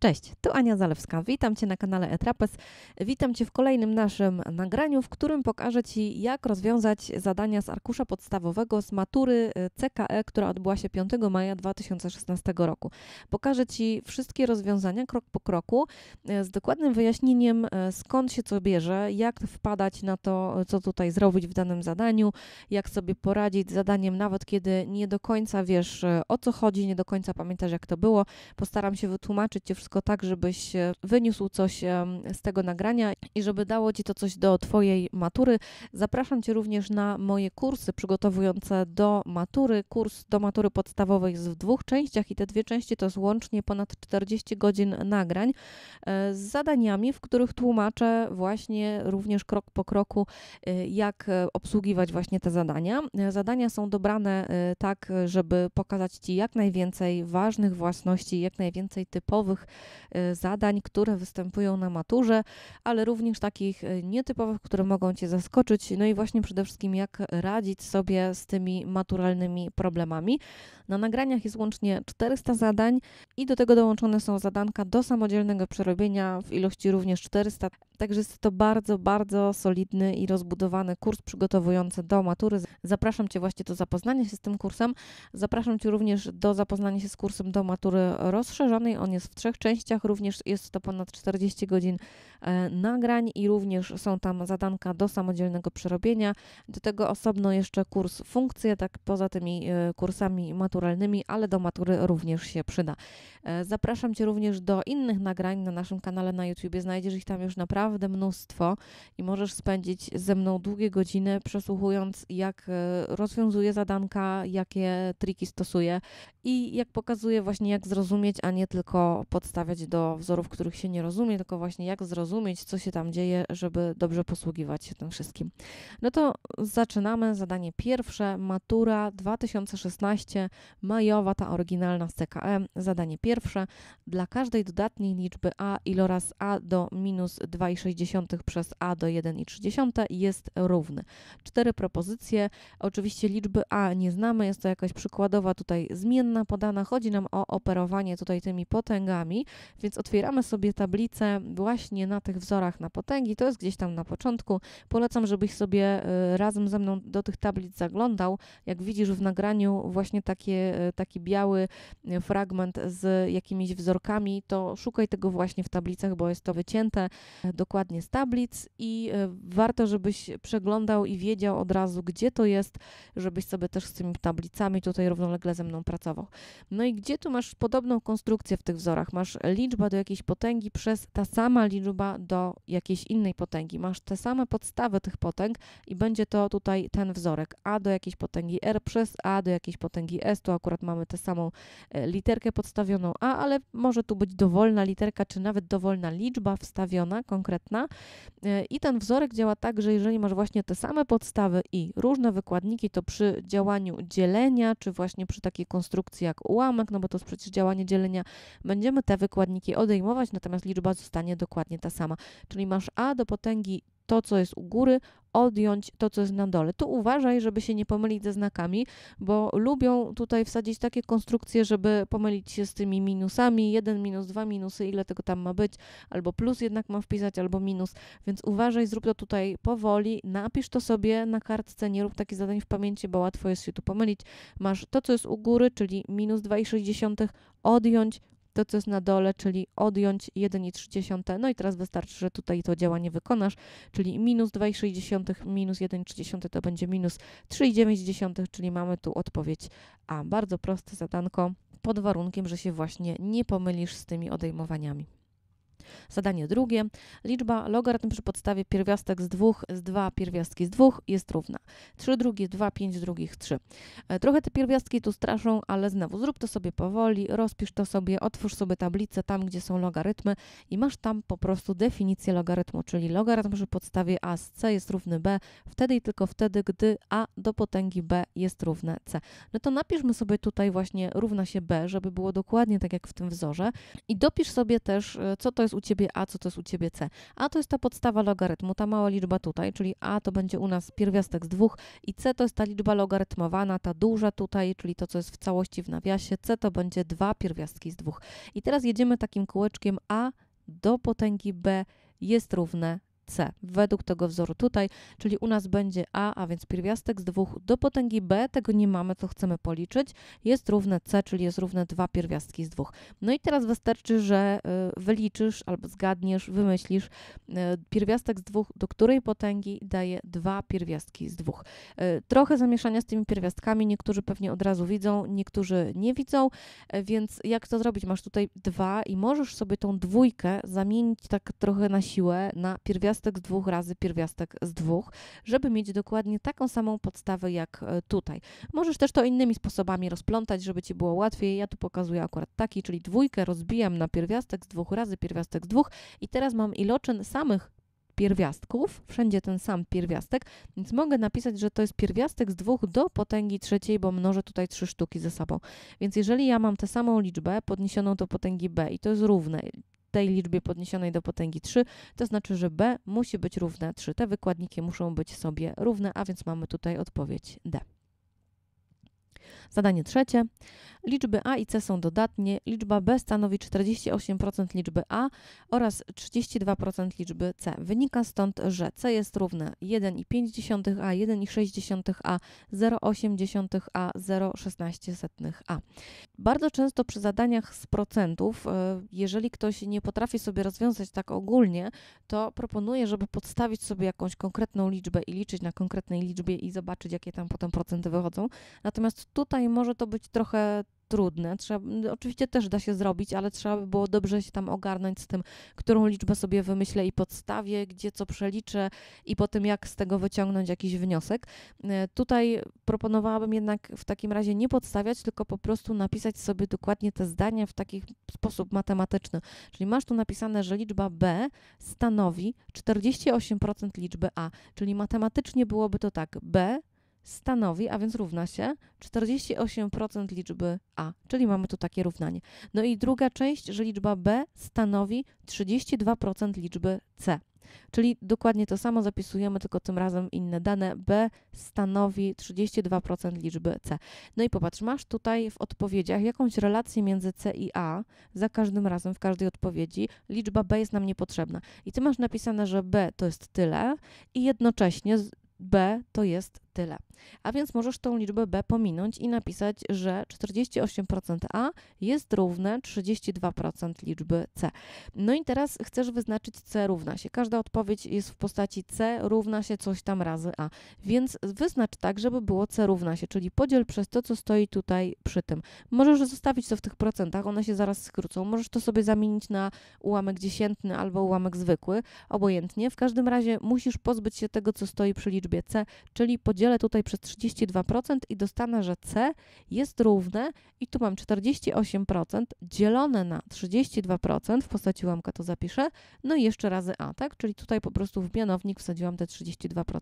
Cześć, tu Ania Zalewska. Witam Cię na kanale Etrapes. Witam Cię w kolejnym naszym nagraniu, w którym pokażę Ci, jak rozwiązać zadania z arkusza podstawowego z matury y, CKE, która odbyła się 5 maja 2016 roku. Pokażę Ci wszystkie rozwiązania krok po kroku y, z dokładnym wyjaśnieniem, y, skąd się co bierze, jak wpadać na to, co tutaj zrobić w danym zadaniu, jak sobie poradzić z zadaniem, nawet kiedy nie do końca wiesz, o co chodzi, nie do końca pamiętasz, jak to było. Postaram się wytłumaczyć Ci wszystko wszystko tak, żebyś e, wyniósł coś z tego nagrania i żeby dało Ci to coś do Twojej matury. Zapraszam Cię również na moje kursy przygotowujące do matury. Kurs do matury podstawowej jest w dwóch częściach i te dwie części to jest łącznie ponad 40 godzin nagrań e, z zadaniami, w których tłumaczę właśnie również krok po kroku, e, jak obsługiwać właśnie te zadania. Zadania są dobrane tak, żeby pokazać Ci jak najwięcej ważnych własności, jak najwięcej typowych Y, zadań, które występują na maturze, ale również takich y, nietypowych, które mogą Cię zaskoczyć. No i właśnie przede wszystkim, jak radzić sobie z tymi maturalnymi problemami. Na nagraniach jest łącznie 400 zadań i do tego dołączone są zadanka do samodzielnego przerobienia w ilości również 400. Także jest to bardzo, bardzo solidny i rozbudowany kurs przygotowujący do matury. Zapraszam Cię właśnie do zapoznania się z tym kursem. Zapraszam Cię również do zapoznania się z kursem do matury rozszerzonej. On jest w trzech częściach częściach również jest to ponad 40 godzin e, nagrań i również są tam zadanka do samodzielnego przerobienia. Do tego osobno jeszcze kurs funkcje, tak poza tymi e, kursami maturalnymi, ale do matury również się przyda. E, zapraszam Cię również do innych nagrań na naszym kanale na YouTube. Znajdziesz ich tam już naprawdę mnóstwo i możesz spędzić ze mną długie godziny przesłuchując, jak rozwiązuje zadanka, jakie triki stosuje i jak pokazuje właśnie, jak zrozumieć, a nie tylko podstawowe stawiać do wzorów, których się nie rozumie, tylko właśnie jak zrozumieć, co się tam dzieje, żeby dobrze posługiwać się tym wszystkim. No to zaczynamy zadanie pierwsze, matura 2016, majowa, ta oryginalna z CKM. E. Zadanie pierwsze, dla każdej dodatniej liczby a iloraz a do minus 2,6 przez a do 1,3 jest równy. Cztery propozycje, oczywiście liczby a nie znamy, jest to jakaś przykładowa tutaj zmienna podana, chodzi nam o operowanie tutaj tymi potęgami, więc otwieramy sobie tablicę właśnie na tych wzorach na potęgi. To jest gdzieś tam na początku. Polecam, żebyś sobie y, razem ze mną do tych tablic zaglądał. Jak widzisz w nagraniu właśnie takie, y, taki biały y, fragment z jakimiś wzorkami, to szukaj tego właśnie w tablicach, bo jest to wycięte dokładnie z tablic i warto, żebyś przeglądał i wiedział od razu, gdzie to jest, żebyś sobie też z tymi tablicami tutaj równolegle ze mną pracował. No i gdzie tu masz podobną konstrukcję w tych wzorach? Masz liczba do jakiejś potęgi przez ta sama liczba do jakiejś innej potęgi. Masz te same podstawy tych potęg i będzie to tutaj ten wzorek a do jakiejś potęgi r przez a do jakiejś potęgi s. Tu akurat mamy tę samą e, literkę podstawioną a, ale może tu być dowolna literka, czy nawet dowolna liczba wstawiona, konkretna. E, I ten wzorek działa tak, że jeżeli masz właśnie te same podstawy i różne wykładniki, to przy działaniu dzielenia, czy właśnie przy takiej konstrukcji jak ułamek, no bo to jest przecież działanie dzielenia, będziemy te wykładniki odejmować, natomiast liczba zostanie dokładnie ta sama. Czyli masz a do potęgi to, co jest u góry, odjąć to, co jest na dole. Tu uważaj, żeby się nie pomylić ze znakami, bo lubią tutaj wsadzić takie konstrukcje, żeby pomylić się z tymi minusami. Jeden minus, dwa minusy, ile tego tam ma być, albo plus jednak mam wpisać, albo minus. Więc uważaj, zrób to tutaj powoli, napisz to sobie na kartce, nie rób takich zadań w pamięci, bo łatwo jest się tu pomylić. Masz to, co jest u góry, czyli minus 2,6, odjąć to, co jest na dole, czyli odjąć 1,3. No i teraz wystarczy, że tutaj to działanie wykonasz, czyli minus 2,6 minus 1,3 to będzie minus 3,9, czyli mamy tu odpowiedź A. Bardzo proste zadanko, pod warunkiem, że się właśnie nie pomylisz z tymi odejmowaniami. Zadanie drugie. Liczba logarytm przy podstawie pierwiastek z 2 z 2 pierwiastki z 2 jest równa. 3 drugich 2, 5 drugich 3. Trochę te pierwiastki tu straszą, ale znowu zrób to sobie powoli, rozpisz to sobie, otwórz sobie tablicę tam, gdzie są logarytmy i masz tam po prostu definicję logarytmu, czyli logarytm przy podstawie a z c jest równy b, wtedy i tylko wtedy, gdy a do potęgi b jest równe c. No to napiszmy sobie tutaj właśnie równa się b, żeby było dokładnie tak jak w tym wzorze i dopisz sobie też, e, co to jest u Ciebie A, co to jest u Ciebie C. A to jest ta podstawa logarytmu, ta mała liczba tutaj, czyli A to będzie u nas pierwiastek z dwóch i C to jest ta liczba logarytmowana, ta duża tutaj, czyli to, co jest w całości w nawiasie. C to będzie dwa pierwiastki z dwóch. I teraz jedziemy takim kółeczkiem A do potęgi B jest równe C według tego wzoru tutaj, czyli u nas będzie A, a więc pierwiastek z 2 do potęgi B, tego nie mamy, co chcemy policzyć, jest równe C, czyli jest równe 2 pierwiastki z 2. No i teraz wystarczy, że y, wyliczysz albo zgadniesz, wymyślisz y, pierwiastek z 2 do której potęgi daje 2 pierwiastki z 2. Y, trochę zamieszania z tymi pierwiastkami, niektórzy pewnie od razu widzą, niektórzy nie widzą, więc jak to zrobić? Masz tutaj 2 i możesz sobie tą dwójkę zamienić tak trochę na siłę na pierwiastek pierwiastek z dwóch razy pierwiastek z dwóch, żeby mieć dokładnie taką samą podstawę jak e, tutaj. Możesz też to innymi sposobami rozplątać, żeby Ci było łatwiej. Ja tu pokazuję akurat taki, czyli dwójkę rozbijam na pierwiastek z dwóch razy pierwiastek z dwóch i teraz mam iloczyn samych pierwiastków, wszędzie ten sam pierwiastek, więc mogę napisać, że to jest pierwiastek z dwóch do potęgi trzeciej, bo mnożę tutaj trzy sztuki ze sobą. Więc jeżeli ja mam tę samą liczbę podniesioną do potęgi b i to jest równe tej liczbie podniesionej do potęgi 3, to znaczy, że b musi być równe 3. Te wykładniki muszą być sobie równe, a więc mamy tutaj odpowiedź D. Zadanie trzecie. Liczby A i C są dodatnie. Liczba B stanowi 48% liczby A oraz 32% liczby C. Wynika stąd, że C jest równe 1,5a, 1,6a, 0,8a, 0,16a. Bardzo często przy zadaniach z procentów, e, jeżeli ktoś nie potrafi sobie rozwiązać tak ogólnie, to proponuję, żeby podstawić sobie jakąś konkretną liczbę i liczyć na konkretnej liczbie i zobaczyć, jakie tam potem procenty wychodzą. Natomiast tutaj może to być trochę trudne. Trzeba, oczywiście też da się zrobić, ale trzeba by było dobrze się tam ogarnąć z tym, którą liczbę sobie wymyślę i podstawię, gdzie co przeliczę i potem jak z tego wyciągnąć jakiś wniosek. E, tutaj proponowałabym jednak w takim razie nie podstawiać, tylko po prostu napisać sobie dokładnie te zdania w taki sposób matematyczny. Czyli masz tu napisane, że liczba B stanowi 48% liczby A, czyli matematycznie byłoby to tak, B stanowi, a więc równa się 48% liczby A, czyli mamy tu takie równanie. No i druga część, że liczba B stanowi 32% liczby C. Czyli dokładnie to samo zapisujemy, tylko tym razem inne dane. B stanowi 32% liczby C. No i popatrz, masz tutaj w odpowiedziach jakąś relację między C i A. Za każdym razem, w każdej odpowiedzi liczba B jest nam niepotrzebna. I ty masz napisane, że B to jest tyle i jednocześnie B to jest tyle. A więc możesz tą liczbę B pominąć i napisać, że 48% A jest równe 32% liczby C. No i teraz chcesz wyznaczyć C równa się. Każda odpowiedź jest w postaci C równa się coś tam razy A. Więc wyznacz tak, żeby było C równa się, czyli podziel przez to, co stoi tutaj przy tym. Możesz zostawić to w tych procentach, one się zaraz skrócą. Możesz to sobie zamienić na ułamek dziesiętny albo ułamek zwykły, obojętnie. W każdym razie musisz pozbyć się tego, co stoi przy liczbie liczbie C, czyli podzielę tutaj przez 32% i dostanę, że C jest równe i tu mam 48% dzielone na 32%, w postaci ułamka to zapiszę, no i jeszcze razy A, tak? Czyli tutaj po prostu w mianownik wsadziłam te 32%.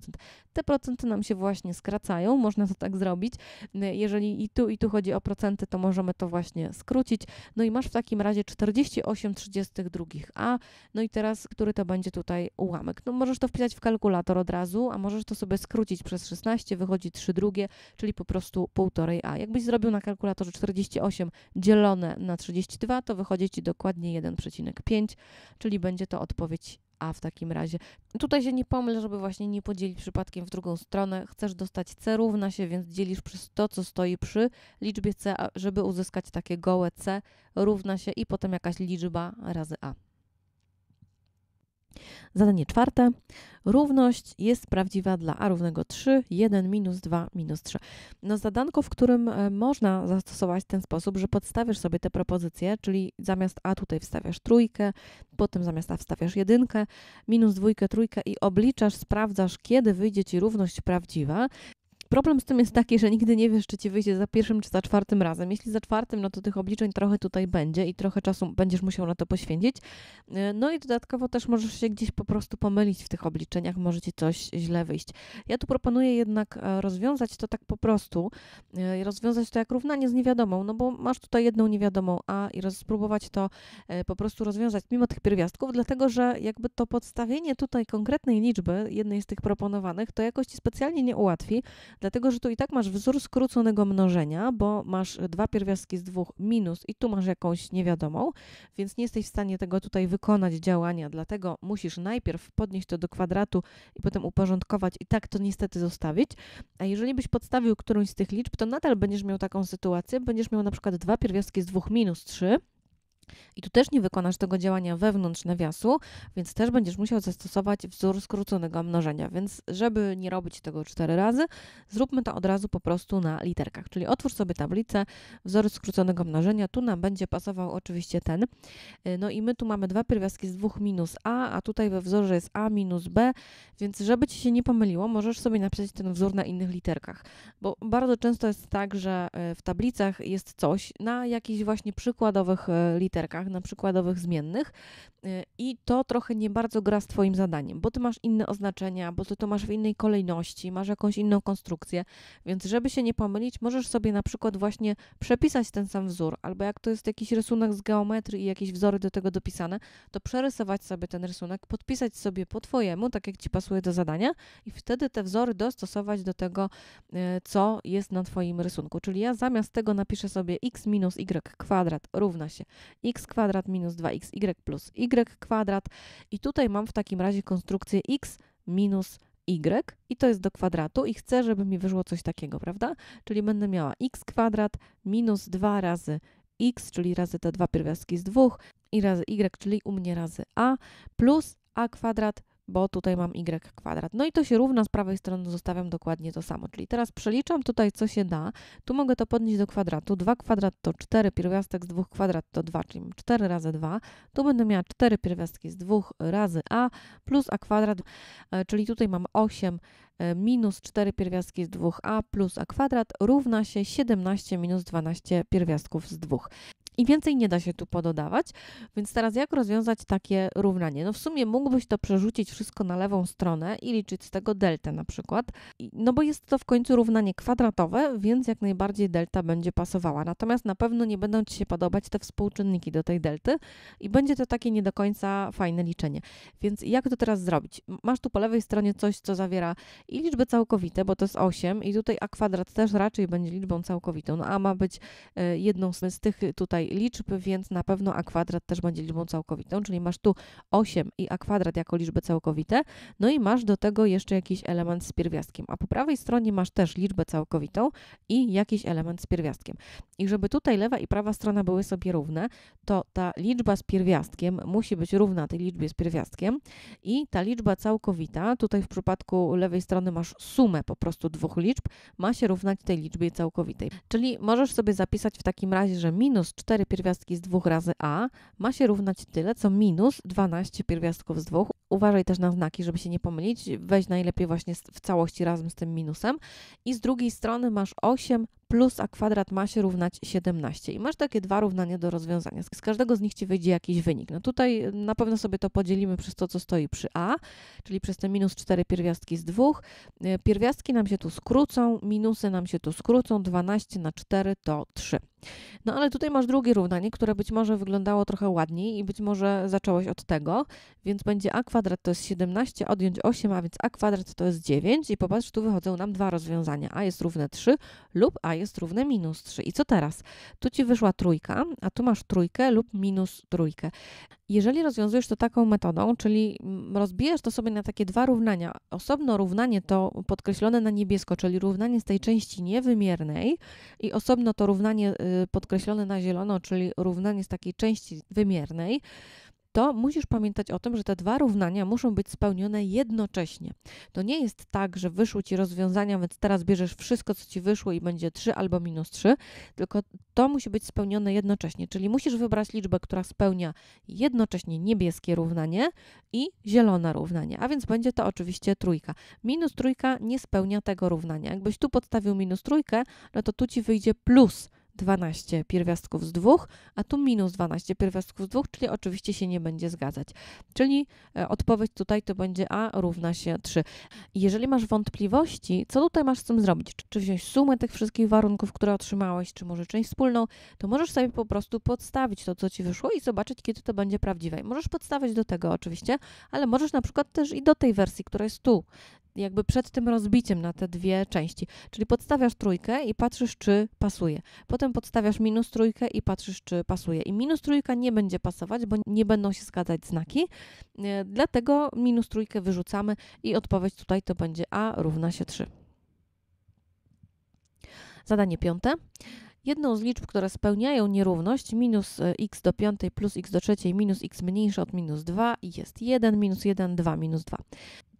Te procenty nam się właśnie skracają, można to tak zrobić. Jeżeli i tu, i tu chodzi o procenty, to możemy to właśnie skrócić. No i masz w takim razie 48 32 A, no i teraz, który to będzie tutaj ułamek? No możesz to wpisać w kalkulator od razu, a możesz to sobie skrócić przez 16, wychodzi 3 drugie, czyli po prostu 1,5a. Jakbyś zrobił na kalkulatorze 48 dzielone na 32, to wychodzi Ci dokładnie 1,5, czyli będzie to odpowiedź a w takim razie. Tutaj się nie pomyl, żeby właśnie nie podzielić przypadkiem w drugą stronę. Chcesz dostać C równa się, więc dzielisz przez to, co stoi przy liczbie C, żeby uzyskać takie gołe C równa się i potem jakaś liczba razy A. Zadanie czwarte. Równość jest prawdziwa dla a równego 3, 1 minus 2 minus 3. No zadanko, w którym e, można zastosować ten sposób, że podstawisz sobie te propozycje, czyli zamiast a tutaj wstawiasz trójkę, potem zamiast a wstawiasz jedynkę, minus dwójkę, trójkę i obliczasz, sprawdzasz, kiedy wyjdzie ci równość prawdziwa. Problem z tym jest taki, że nigdy nie wiesz, czy ci wyjdzie za pierwszym czy za czwartym razem. Jeśli za czwartym, no to tych obliczeń trochę tutaj będzie i trochę czasu będziesz musiał na to poświęcić. E, no i dodatkowo też możesz się gdzieś po prostu pomylić w tych obliczeniach, może ci coś źle wyjść. Ja tu proponuję jednak e, rozwiązać to tak po prostu, e, rozwiązać to jak równanie z niewiadomą, no bo masz tutaj jedną niewiadomą A i spróbować to po prostu rozwiązać mimo tych pierwiastków, dlatego że jakby to podstawienie tutaj konkretnej liczby, jednej z tych proponowanych, to jakoś ci specjalnie nie ułatwi, dlatego że tu i tak masz wzór skróconego mnożenia, bo masz dwa pierwiastki z dwóch minus i tu masz jakąś niewiadomą, więc nie jesteś w stanie tego tutaj wykonać działania, dlatego musisz najpierw podnieść to do kwadratu i potem uporządkować i tak to niestety zostawić. A jeżeli byś podstawił którąś z tych liczb, to nadal będziesz miał taką sytuację, będziesz miał na przykład dwa pierwiastki z dwóch minus 3, i tu też nie wykonasz tego działania wewnątrz nawiasu, więc też będziesz musiał zastosować wzór skróconego mnożenia. Więc żeby nie robić tego cztery razy, zróbmy to od razu po prostu na literkach. Czyli otwórz sobie tablicę wzoru skróconego mnożenia. Tu nam będzie pasował oczywiście ten. Y, no i my tu mamy dwa pierwiastki z dwóch minus a, a tutaj we wzorze jest a minus b, więc żeby ci się nie pomyliło, możesz sobie napisać ten wzór na innych literkach. Bo bardzo często jest tak, że y, w tablicach jest coś na jakichś właśnie przykładowych y, literkach literkach, na przykładowych zmiennych y, i to trochę nie bardzo gra z Twoim zadaniem, bo Ty masz inne oznaczenia, bo Ty to masz w innej kolejności, masz jakąś inną konstrukcję, więc żeby się nie pomylić, możesz sobie na przykład właśnie przepisać ten sam wzór, albo jak to jest jakiś rysunek z geometrii i jakieś wzory do tego dopisane, to przerysować sobie ten rysunek, podpisać sobie po Twojemu, tak jak Ci pasuje do zadania i wtedy te wzory dostosować do tego, y, co jest na Twoim rysunku. Czyli ja zamiast tego napiszę sobie x minus y kwadrat równa się x kwadrat minus 2xy plus y kwadrat. I tutaj mam w takim razie konstrukcję x minus y i to jest do kwadratu i chcę, żeby mi wyszło coś takiego, prawda? Czyli będę miała x kwadrat minus 2 razy x, czyli razy te dwa pierwiastki z dwóch i razy y, czyli u mnie razy a, plus a kwadrat bo tutaj mam y kwadrat. No i to się równa, z prawej strony zostawiam dokładnie to samo. Czyli teraz przeliczam tutaj, co się da. Tu mogę to podnieść do kwadratu. 2 kwadrat to 4, pierwiastek z 2 kwadrat to 2, czyli 4 razy 2. Tu będę miała 4 pierwiastki z 2 razy a plus a kwadrat, e, czyli tutaj mam 8 E, minus 4 pierwiastki z 2a plus a kwadrat równa się 17 minus 12 pierwiastków z 2. I więcej nie da się tu pododawać, więc teraz jak rozwiązać takie równanie? No w sumie mógłbyś to przerzucić wszystko na lewą stronę i liczyć z tego deltę na przykład, no bo jest to w końcu równanie kwadratowe, więc jak najbardziej delta będzie pasowała. Natomiast na pewno nie będą Ci się podobać te współczynniki do tej delty i będzie to takie nie do końca fajne liczenie. Więc jak to teraz zrobić? Masz tu po lewej stronie coś, co zawiera i liczby całkowite, bo to jest 8 i tutaj a kwadrat też raczej będzie liczbą całkowitą. No a ma być e, jedną z tych tutaj liczb, więc na pewno a kwadrat też będzie liczbą całkowitą, czyli masz tu 8 i a kwadrat jako liczby całkowite, no i masz do tego jeszcze jakiś element z pierwiastkiem, a po prawej stronie masz też liczbę całkowitą i jakiś element z pierwiastkiem. I żeby tutaj lewa i prawa strona były sobie równe, to ta liczba z pierwiastkiem musi być równa tej liczbie z pierwiastkiem i ta liczba całkowita, tutaj w przypadku lewej strony strony masz sumę po prostu dwóch liczb, ma się równać tej liczbie całkowitej. Czyli możesz sobie zapisać w takim razie, że minus 4 pierwiastki z 2 razy a ma się równać tyle, co minus 12 pierwiastków z 2 uważaj też na znaki, żeby się nie pomylić. Weź najlepiej właśnie w całości razem z tym minusem. I z drugiej strony masz 8 plus a kwadrat ma się równać 17. I masz takie dwa równania do rozwiązania. Z każdego z nich ci wyjdzie jakiś wynik. No tutaj y, na pewno sobie to podzielimy przez to, co stoi przy a, czyli przez te minus 4 pierwiastki z 2. Y, pierwiastki nam się tu skrócą, minusy nam się tu skrócą, 12 na 4 to 3. No ale tutaj masz drugie równanie, które być może wyglądało trochę ładniej i być może zacząłeś od tego, więc będzie a kwadrat to jest 17, odjąć 8, a więc a kwadrat to jest 9 i popatrz, tu wychodzą nam dwa rozwiązania, a jest równe 3 lub a jest równe minus 3. I co teraz? Tu ci wyszła trójka, a tu masz trójkę lub minus trójkę. Jeżeli rozwiązujesz to taką metodą, czyli mm, rozbijesz to sobie na takie dwa równania, osobno równanie to podkreślone na niebiesko, czyli równanie z tej części niewymiernej, i osobno to równanie y, podkreślone na zielono, czyli równanie z takiej części wymiernej, to musisz pamiętać o tym, że te dwa równania muszą być spełnione jednocześnie. To nie jest tak, że wyszły ci rozwiązania, więc teraz bierzesz wszystko, co ci wyszło i będzie 3 albo minus 3, tylko to musi być spełnione jednocześnie. Czyli musisz wybrać liczbę, która spełnia jednocześnie niebieskie równanie i zielone równanie, a więc będzie to oczywiście trójka. Minus trójka nie spełnia tego równania. Jakbyś tu podstawił minus trójkę, no to tu ci wyjdzie plus 12 pierwiastków z dwóch, a tu minus 12 pierwiastków z dwóch, czyli oczywiście się nie będzie zgadzać. Czyli e, odpowiedź tutaj to będzie A równa się 3. Jeżeli masz wątpliwości, co tutaj masz z tym zrobić, czy wziąć sumę tych wszystkich warunków, które otrzymałeś, czy może część wspólną, to możesz sobie po prostu podstawić to, co Ci wyszło i zobaczyć, kiedy to będzie prawdziwe. I możesz podstawić do tego oczywiście, ale możesz na przykład też i do tej wersji, która jest tu jakby przed tym rozbiciem na te dwie części. Czyli podstawiasz trójkę i patrzysz, czy pasuje. Potem podstawiasz minus trójkę i patrzysz, czy pasuje. I minus trójka nie będzie pasować, bo nie będą się zgadzać znaki. E, dlatego minus trójkę wyrzucamy i odpowiedź tutaj to będzie A równa się 3. Zadanie piąte. Jedną z liczb, które spełniają nierówność, minus e, x do piątej plus x do trzeciej minus x mniejsze od minus 2 jest 1, minus 1, 2, minus 2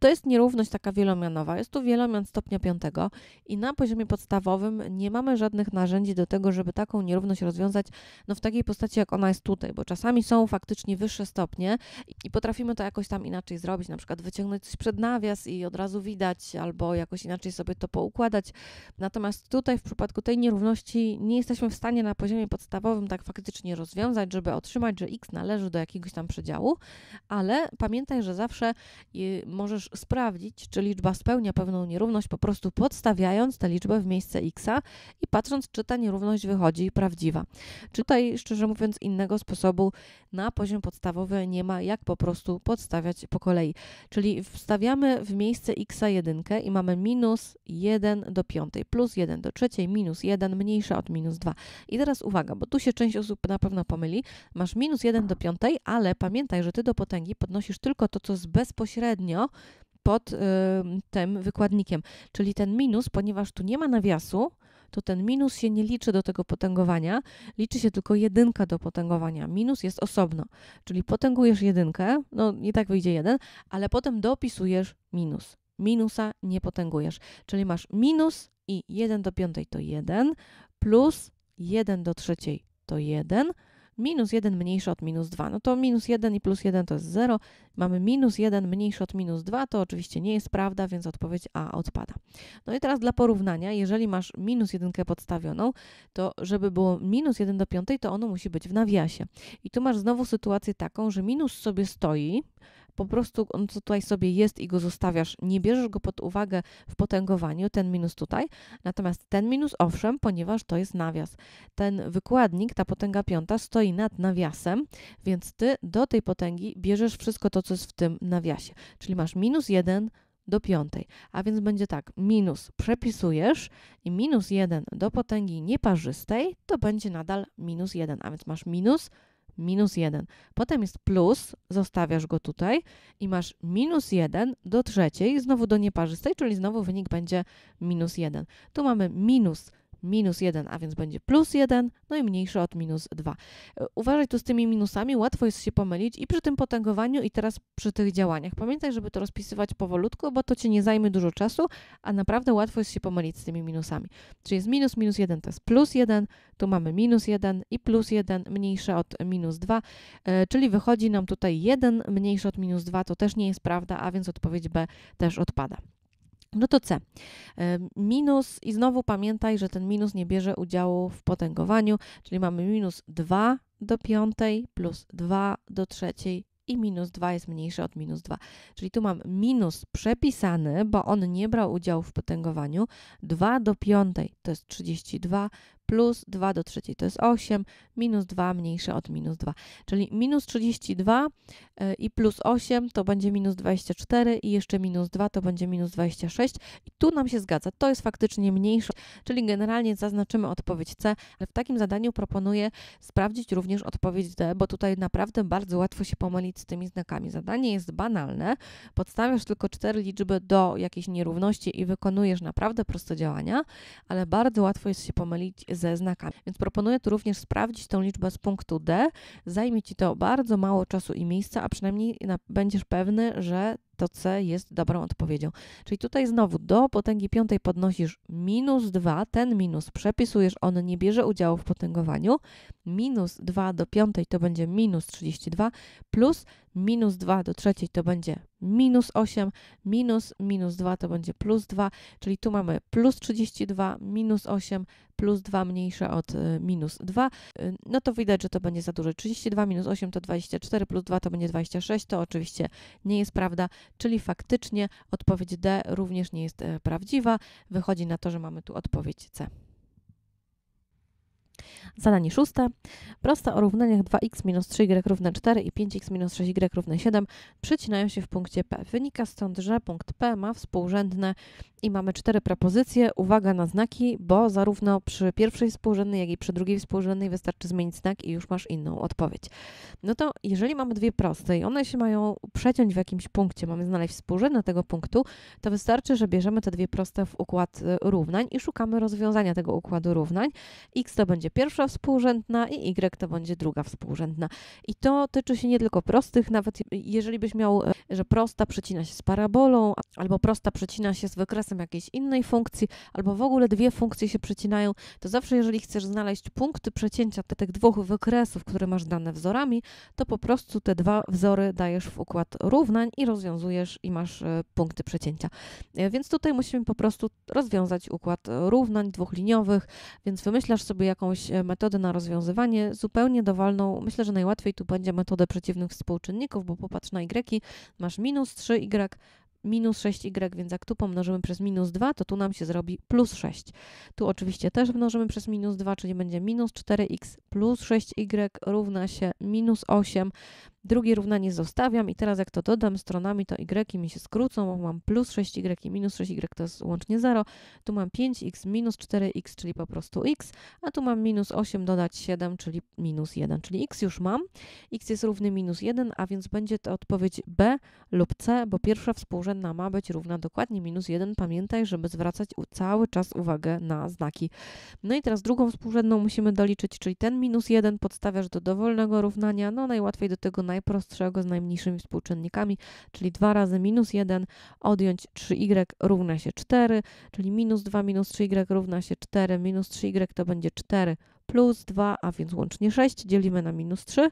to jest nierówność taka wielomianowa. Jest tu wielomian stopnia piątego i na poziomie podstawowym nie mamy żadnych narzędzi do tego, żeby taką nierówność rozwiązać no, w takiej postaci, jak ona jest tutaj, bo czasami są faktycznie wyższe stopnie i potrafimy to jakoś tam inaczej zrobić, na przykład wyciągnąć coś przed nawias i od razu widać, albo jakoś inaczej sobie to poukładać. Natomiast tutaj w przypadku tej nierówności nie jesteśmy w stanie na poziomie podstawowym tak faktycznie rozwiązać, żeby otrzymać, że x należy do jakiegoś tam przedziału, ale pamiętaj, że zawsze y, możesz sprawdzić, czy liczba spełnia pewną nierówność, po prostu podstawiając tę liczbę w miejsce x i patrząc, czy ta nierówność wychodzi prawdziwa. tutaj, szczerze mówiąc, innego sposobu na poziom podstawowy nie ma, jak po prostu podstawiać po kolei. Czyli wstawiamy w miejsce x jedynkę i mamy minus 1 do 5, plus 1 do 3, minus 1 mniejsza od minus 2. I teraz uwaga, bo tu się część osób na pewno pomyli. Masz minus 1 do 5, ale pamiętaj, że ty do potęgi podnosisz tylko to, co jest bezpośrednio pod y, tym wykładnikiem. Czyli ten minus, ponieważ tu nie ma nawiasu, to ten minus się nie liczy do tego potęgowania, liczy się tylko jedynka do potęgowania. Minus jest osobno, czyli potęgujesz jedynkę, no nie tak wyjdzie jeden, ale potem dopisujesz minus. Minusa nie potęgujesz, czyli masz minus i 1 do 5 to 1, plus 1 do 3 to 1, minus 1 mniejsze od minus 2. No to minus 1 i plus 1 to jest 0. Mamy minus 1 mniejsze od minus 2, to oczywiście nie jest prawda, więc odpowiedź A odpada. No i teraz dla porównania, jeżeli masz minus 1 podstawioną, to żeby było minus 1 do 5, to ono musi być w nawiasie. I tu masz znowu sytuację taką, że minus sobie stoi, po prostu on co tutaj sobie jest i go zostawiasz, nie bierzesz go pod uwagę w potęgowaniu, ten minus tutaj, natomiast ten minus owszem, ponieważ to jest nawias. Ten wykładnik, ta potęga piąta stoi nad nawiasem, więc ty do tej potęgi bierzesz wszystko to, co jest w tym nawiasie. Czyli masz minus 1 do piątej, a więc będzie tak, minus przepisujesz i minus 1 do potęgi nieparzystej to będzie nadal minus 1, a więc masz minus minus 1. Potem jest plus, zostawiasz go tutaj i masz minus 1 do trzeciej, znowu do nieparzystej, czyli znowu wynik będzie minus 1. Tu mamy minus minus 1, a więc będzie plus 1, no i mniejsze od minus 2. E, uważaj tu z tymi minusami, łatwo jest się pomylić i przy tym potęgowaniu i teraz przy tych działaniach. Pamiętaj, żeby to rozpisywać powolutku, bo to Ci nie zajmie dużo czasu, a naprawdę łatwo jest się pomylić z tymi minusami. Czyli jest minus minus 1 to jest plus 1, tu mamy minus 1 i plus 1 mniejsze od minus 2, e, czyli wychodzi nam tutaj 1 mniejsze od minus 2, to też nie jest prawda, a więc odpowiedź B też odpada. No to C. E, minus, i znowu pamiętaj, że ten minus nie bierze udziału w potęgowaniu, czyli mamy minus 2 do 5 plus 2 do 3 i minus 2 jest mniejsze od minus 2. Czyli tu mam minus przepisany, bo on nie brał udziału w potęgowaniu. 2 do 5 to jest 32 plus 2 do trzeciej to jest 8, minus 2 mniejsze od minus 2. Czyli minus 32 y, i plus 8 to będzie minus 24 i jeszcze minus 2 to będzie minus 26. I tu nam się zgadza, to jest faktycznie mniejsze, czyli generalnie zaznaczymy odpowiedź C, ale w takim zadaniu proponuję sprawdzić również odpowiedź D, bo tutaj naprawdę bardzo łatwo się pomylić z tymi znakami. Zadanie jest banalne, podstawiasz tylko cztery liczby do jakiejś nierówności i wykonujesz naprawdę proste działania, ale bardzo łatwo jest się pomylić ze znakami. Więc proponuję tu również sprawdzić tą liczbę z punktu D. Zajmie Ci to bardzo mało czasu i miejsca, a przynajmniej będziesz pewny, że to C jest dobrą odpowiedzią. Czyli tutaj znowu do potęgi piątej podnosisz minus 2, ten minus przepisujesz, on nie bierze udziału w potęgowaniu. Minus 2 do piątej to będzie minus 32, plus minus 2 do trzeciej to będzie minus 8, minus minus 2 to będzie plus 2, czyli tu mamy plus 32, minus 8, plus 2 mniejsze od y, minus 2, y, no to widać, że to będzie za duże. 32 minus 8 to 24, plus 2 to będzie 26, to oczywiście nie jest prawda czyli faktycznie odpowiedź D również nie jest e, prawdziwa. Wychodzi na to, że mamy tu odpowiedź C. Zadanie szóste. Prosta o równaniach 2x minus 3y y równe 4 i 5x minus 6y równe 7 przecinają się w punkcie P. Wynika stąd, że punkt P ma współrzędne i mamy cztery propozycje. Uwaga na znaki, bo zarówno przy pierwszej współrzędnej, jak i przy drugiej współrzędnej wystarczy zmienić znak i już masz inną odpowiedź. No to jeżeli mamy dwie proste i one się mają przeciąć w jakimś punkcie, mamy znaleźć współrzędne tego punktu, to wystarczy, że bierzemy te dwie proste w układ y, równań i szukamy rozwiązania tego układu równań. x to będzie pierwsza współrzędna i Y to będzie druga współrzędna. I to tyczy się nie tylko prostych, nawet jeżeli byś miał, e, że prosta przecina się z parabolą, albo prosta przecina się z wykresem jakiejś innej funkcji, albo w ogóle dwie funkcje się przecinają, to zawsze jeżeli chcesz znaleźć punkty przecięcia tych dwóch wykresów, które masz dane wzorami, to po prostu te dwa wzory dajesz w układ równań i rozwiązujesz i masz e, punkty przecięcia. E, więc tutaj musimy po prostu rozwiązać układ równań dwóch liniowych więc wymyślasz sobie jakąś jakąś e, metodę na rozwiązywanie, zupełnie dowolną. Myślę, że najłatwiej tu będzie metodę przeciwnych współczynników, bo popatrz na y, masz minus 3y, y, minus 6y, więc jak tu pomnożymy przez minus 2, to tu nam się zrobi plus 6. Tu oczywiście też mnożymy przez minus 2, czyli będzie minus 4x plus 6y równa się minus 8. Drugie równanie zostawiam i teraz jak to dodam stronami, to y mi się skrócą, bo mam plus 6y i minus 6y to jest łącznie 0, tu mam 5x minus 4x, czyli po prostu x, a tu mam minus 8 dodać 7, czyli minus 1, czyli x już mam, x jest równy minus 1, a więc będzie to odpowiedź B lub C, bo pierwsza współrzędna ma być równa dokładnie minus 1, pamiętaj, żeby zwracać cały czas uwagę na znaki. No i teraz drugą współrzędną musimy doliczyć, czyli ten minus 1 podstawiasz do dowolnego równania, no najłatwiej do tego naj najprostszego z najmniejszymi współczynnikami, czyli 2 razy minus 1 odjąć 3y y równa się 4, czyli minus 2 minus 3y y równa się 4, minus 3y y to będzie 4 plus 2, a więc łącznie 6 dzielimy na minus 3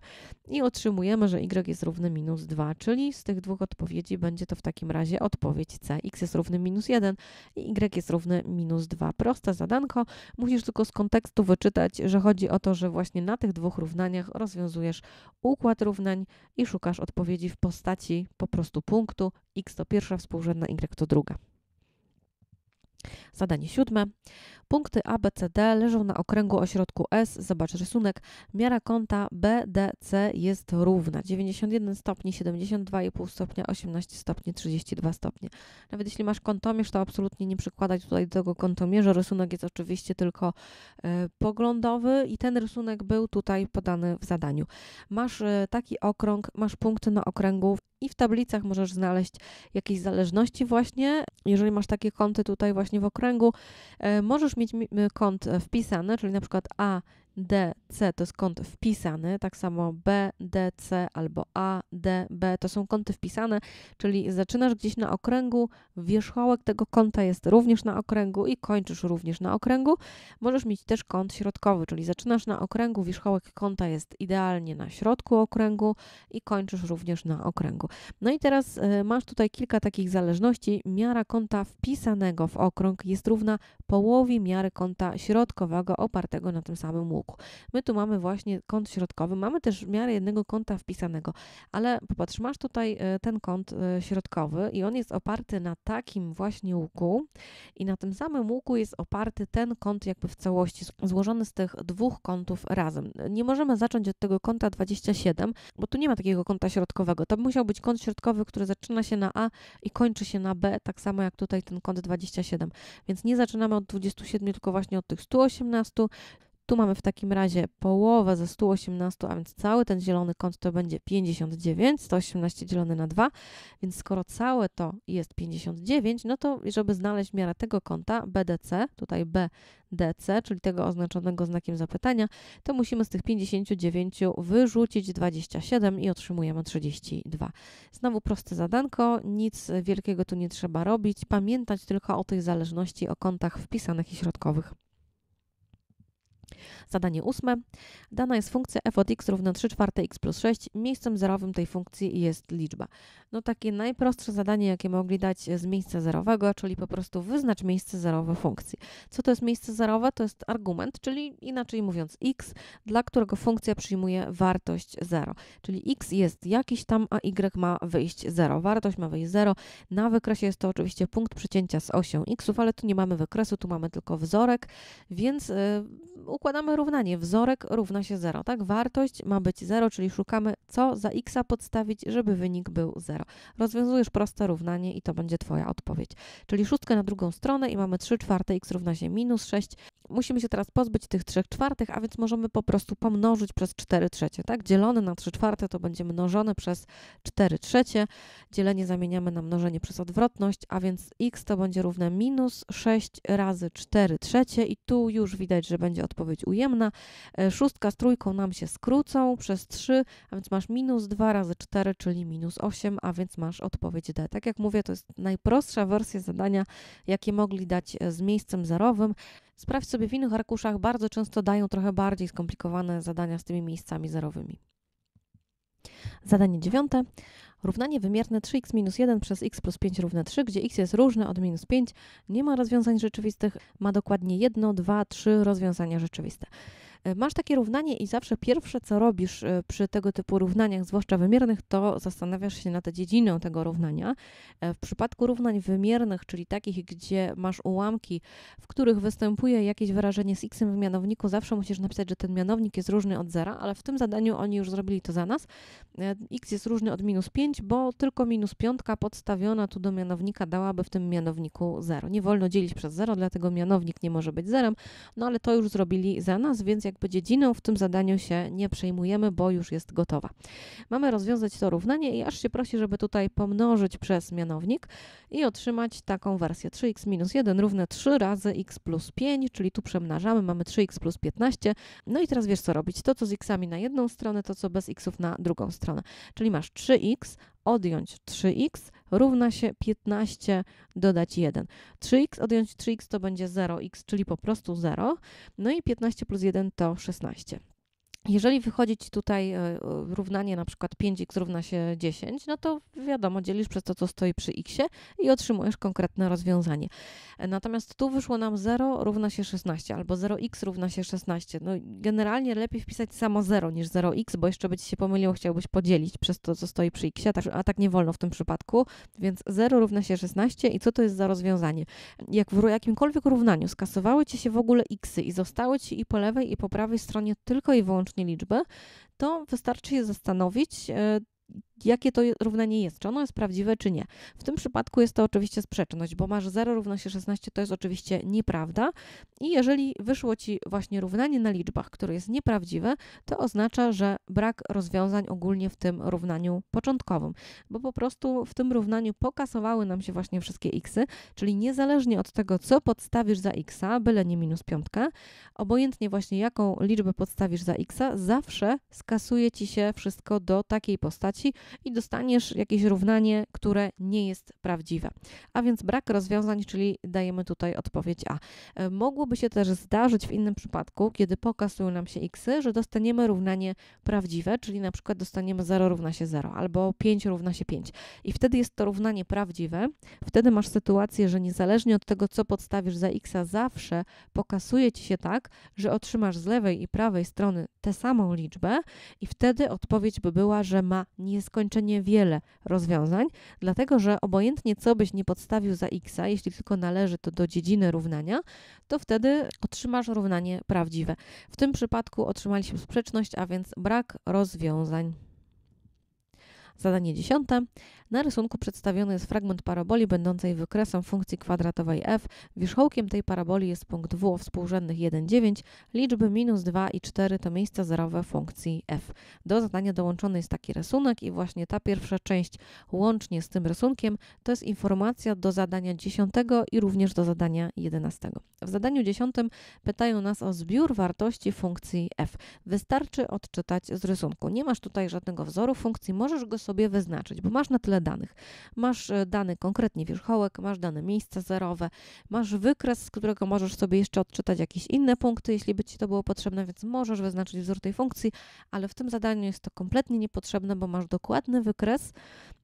i otrzymujemy, że y jest równy minus 2, czyli z tych dwóch odpowiedzi będzie to w takim razie odpowiedź C. x jest równy minus 1 i y jest równy minus 2. Proste zadanko, musisz tylko z kontekstu wyczytać, że chodzi o to, że właśnie na tych dwóch równaniach rozwiązujesz układ równań i szukasz odpowiedzi w postaci po prostu punktu, x to pierwsza współrzędna, y to druga. Zadanie siódme. Punkty A, B, C, D leżą na okręgu o środku S. Zobacz rysunek. Miara kąta BDC jest równa. 91 stopni, 72,5 stopnia, 18 stopni, 32 stopnie. Nawet jeśli masz kątomierz, to absolutnie nie przykładać tutaj do tego kątomierza. Rysunek jest oczywiście tylko y, poglądowy i ten rysunek był tutaj podany w zadaniu. Masz y, taki okrąg, masz punkty na okręgu i w tablicach możesz znaleźć jakieś zależności właśnie. Jeżeli masz takie kąty tutaj właśnie w okręgu, e, możesz mieć y, kąt e, wpisany, czyli na przykład A D, C to jest kąt wpisany, tak samo B, D, C albo A, D, B to są kąty wpisane, czyli zaczynasz gdzieś na okręgu, wierzchołek tego kąta jest również na okręgu i kończysz również na okręgu. Możesz mieć też kąt środkowy, czyli zaczynasz na okręgu, wierzchołek kąta jest idealnie na środku okręgu i kończysz również na okręgu. No i teraz e, masz tutaj kilka takich zależności. Miara kąta wpisanego w okrąg jest równa połowie miary kąta środkowego opartego na tym samym łuku. My tu mamy właśnie kąt środkowy, mamy też w miarę jednego kąta wpisanego, ale popatrz, masz tutaj e, ten kąt e, środkowy i on jest oparty na takim właśnie łuku i na tym samym łuku jest oparty ten kąt jakby w całości, złożony z tych dwóch kątów razem. Nie możemy zacząć od tego kąta 27, bo tu nie ma takiego kąta środkowego. To musiał być kąt środkowy, który zaczyna się na A i kończy się na B, tak samo jak tutaj ten kąt 27. Więc nie zaczynamy od 27, tylko właśnie od tych 118, tu mamy w takim razie połowę ze 118, a więc cały ten zielony kąt to będzie 59, 118 dzielone na 2, więc skoro całe to jest 59, no to żeby znaleźć miarę tego kąta BDC, tutaj BDC, czyli tego oznaczonego znakiem zapytania, to musimy z tych 59 wyrzucić 27 i otrzymujemy 32. Znowu proste zadanko, nic wielkiego tu nie trzeba robić, pamiętać tylko o tych zależności o kątach wpisanych i środkowych. Zadanie ósme. Dana jest funkcja f od x równa 3 czwarte x plus 6. Miejscem zerowym tej funkcji jest liczba. No takie najprostsze zadanie, jakie mogli dać z miejsca zerowego, czyli po prostu wyznacz miejsce zerowe funkcji. Co to jest miejsce zerowe? To jest argument, czyli inaczej mówiąc x, dla którego funkcja przyjmuje wartość 0. Czyli x jest jakiś tam, a y ma wyjść 0. Wartość ma wyjść 0. Na wykresie jest to oczywiście punkt przecięcia z osią x, ale tu nie mamy wykresu, tu mamy tylko wzorek, więc... Yy, układamy równanie. Wzorek równa się 0, tak? Wartość ma być 0, czyli szukamy, co za x podstawić, żeby wynik był 0. Rozwiązujesz proste równanie i to będzie Twoja odpowiedź. Czyli szóstkę na drugą stronę i mamy 3 czwarte x równa się minus 6 musimy się teraz pozbyć tych 3 czwartych, a więc możemy po prostu pomnożyć przez 4 trzecie, tak? Dzielone na 3 czwarte to będzie mnożone przez 4 trzecie. Dzielenie zamieniamy na mnożenie przez odwrotność, a więc x to będzie równe minus 6 razy 4 trzecie i tu już widać, że będzie odpowiedź ujemna. E, szóstka z trójką nam się skrócą przez 3, a więc masz minus 2 razy 4, czyli minus 8, a więc masz odpowiedź D. Tak jak mówię, to jest najprostsza wersja zadania, jakie mogli dać e, z miejscem zerowym. Sprawdź sobie, w innych arkuszach bardzo często dają trochę bardziej skomplikowane zadania z tymi miejscami zerowymi. Zadanie dziewiąte. Równanie wymierne 3x minus 1 przez x plus 5 równe 3, gdzie x jest różne od minus 5, nie ma rozwiązań rzeczywistych, ma dokładnie 1, 2, 3 rozwiązania rzeczywiste. E, masz takie równanie i zawsze pierwsze, co robisz e, przy tego typu równaniach, zwłaszcza wymiernych, to zastanawiasz się nad dziedziną tego równania. E, w przypadku równań wymiernych, czyli takich, gdzie masz ułamki, w których występuje jakieś wyrażenie z x w mianowniku, zawsze musisz napisać, że ten mianownik jest różny od zera, ale w tym zadaniu oni już zrobili to za nas. x jest różny od minus 5, bo tylko minus 5 podstawiona tu do mianownika dałaby w tym mianowniku 0. Nie wolno dzielić przez 0, dlatego mianownik nie może być zerem, no ale to już zrobili za nas, więc jak jakby dziedziną w tym zadaniu się nie przejmujemy, bo już jest gotowa. Mamy rozwiązać to równanie i aż się prosi, żeby tutaj pomnożyć przez mianownik i otrzymać taką wersję 3x minus 1 równe 3 razy x plus 5, czyli tu przemnażamy, mamy 3x plus 15. No i teraz wiesz co robić, to co z xami na jedną stronę, to co bez xów na drugą stronę. Czyli masz 3x, odjąć 3x, równa się 15 dodać 1. 3x odjąć 3x to będzie 0x, czyli po prostu 0. No i 15 plus 1 to 16. Jeżeli wychodzi Ci tutaj e, e, równanie na przykład 5x równa się 10, no to wiadomo, dzielisz przez to, co stoi przy x i otrzymujesz konkretne rozwiązanie. E, natomiast tu wyszło nam 0 równa się 16 albo 0x równa się 16. No generalnie lepiej wpisać samo 0 niż 0x, bo jeszcze by Ci się pomyliło, chciałbyś podzielić przez to, co stoi przy x, a tak nie wolno w tym przypadku. Więc 0 równa się 16 i co to jest za rozwiązanie? Jak w jakimkolwiek równaniu skasowały Ci się w ogóle xy i zostały Ci i po lewej i po prawej stronie tylko i wyłącznie właśnie liczby, to wystarczy je zastanowić, e, jakie to równanie jest, czy ono jest prawdziwe, czy nie. W tym przypadku jest to oczywiście sprzeczność, bo masz 0 równa się 16, to jest oczywiście nieprawda. I jeżeli wyszło ci właśnie równanie na liczbach, które jest nieprawdziwe, to oznacza, że brak rozwiązań ogólnie w tym równaniu początkowym, bo po prostu w tym równaniu pokasowały nam się właśnie wszystkie xy, czyli niezależnie od tego, co podstawisz za x, byle nie minus piątkę, obojętnie właśnie jaką liczbę podstawisz za x, zawsze skasuje ci się wszystko do takiej postaci, i dostaniesz jakieś równanie, które nie jest prawdziwe. A więc brak rozwiązań, czyli dajemy tutaj odpowiedź A. E, mogłoby się też zdarzyć w innym przypadku, kiedy pokazują nam się x, że dostaniemy równanie prawdziwe, czyli na przykład dostaniemy 0 równa się 0 albo 5 równa się 5. I wtedy jest to równanie prawdziwe. Wtedy masz sytuację, że niezależnie od tego, co podstawisz za x, zawsze pokasuje ci się tak, że otrzymasz z lewej i prawej strony tę samą liczbę i wtedy odpowiedź by była, że ma nieskończoność nieskończenie wiele rozwiązań, dlatego że obojętnie co byś nie podstawił za x, jeśli tylko należy to do dziedziny równania, to wtedy otrzymasz równanie prawdziwe. W tym przypadku otrzymaliśmy sprzeczność, a więc brak rozwiązań. Zadanie dziesiąte. Na rysunku przedstawiony jest fragment paraboli będącej wykresem funkcji kwadratowej f. Wierzchołkiem tej paraboli jest punkt w o współrzędnych 1,9). Liczby minus 2 i 4 to miejsca zerowe funkcji f. Do zadania dołączony jest taki rysunek i właśnie ta pierwsza część łącznie z tym rysunkiem to jest informacja do zadania dziesiątego i również do zadania 11. W zadaniu dziesiątym pytają nas o zbiór wartości funkcji f. Wystarczy odczytać z rysunku. Nie masz tutaj żadnego wzoru funkcji, możesz go sobie wyznaczyć, bo masz na tyle danych. Masz e, dany konkretnie wierzchołek, masz dane miejsca zerowe, masz wykres, z którego możesz sobie jeszcze odczytać jakieś inne punkty, jeśli by Ci to było potrzebne, więc możesz wyznaczyć wzór tej funkcji, ale w tym zadaniu jest to kompletnie niepotrzebne, bo masz dokładny wykres,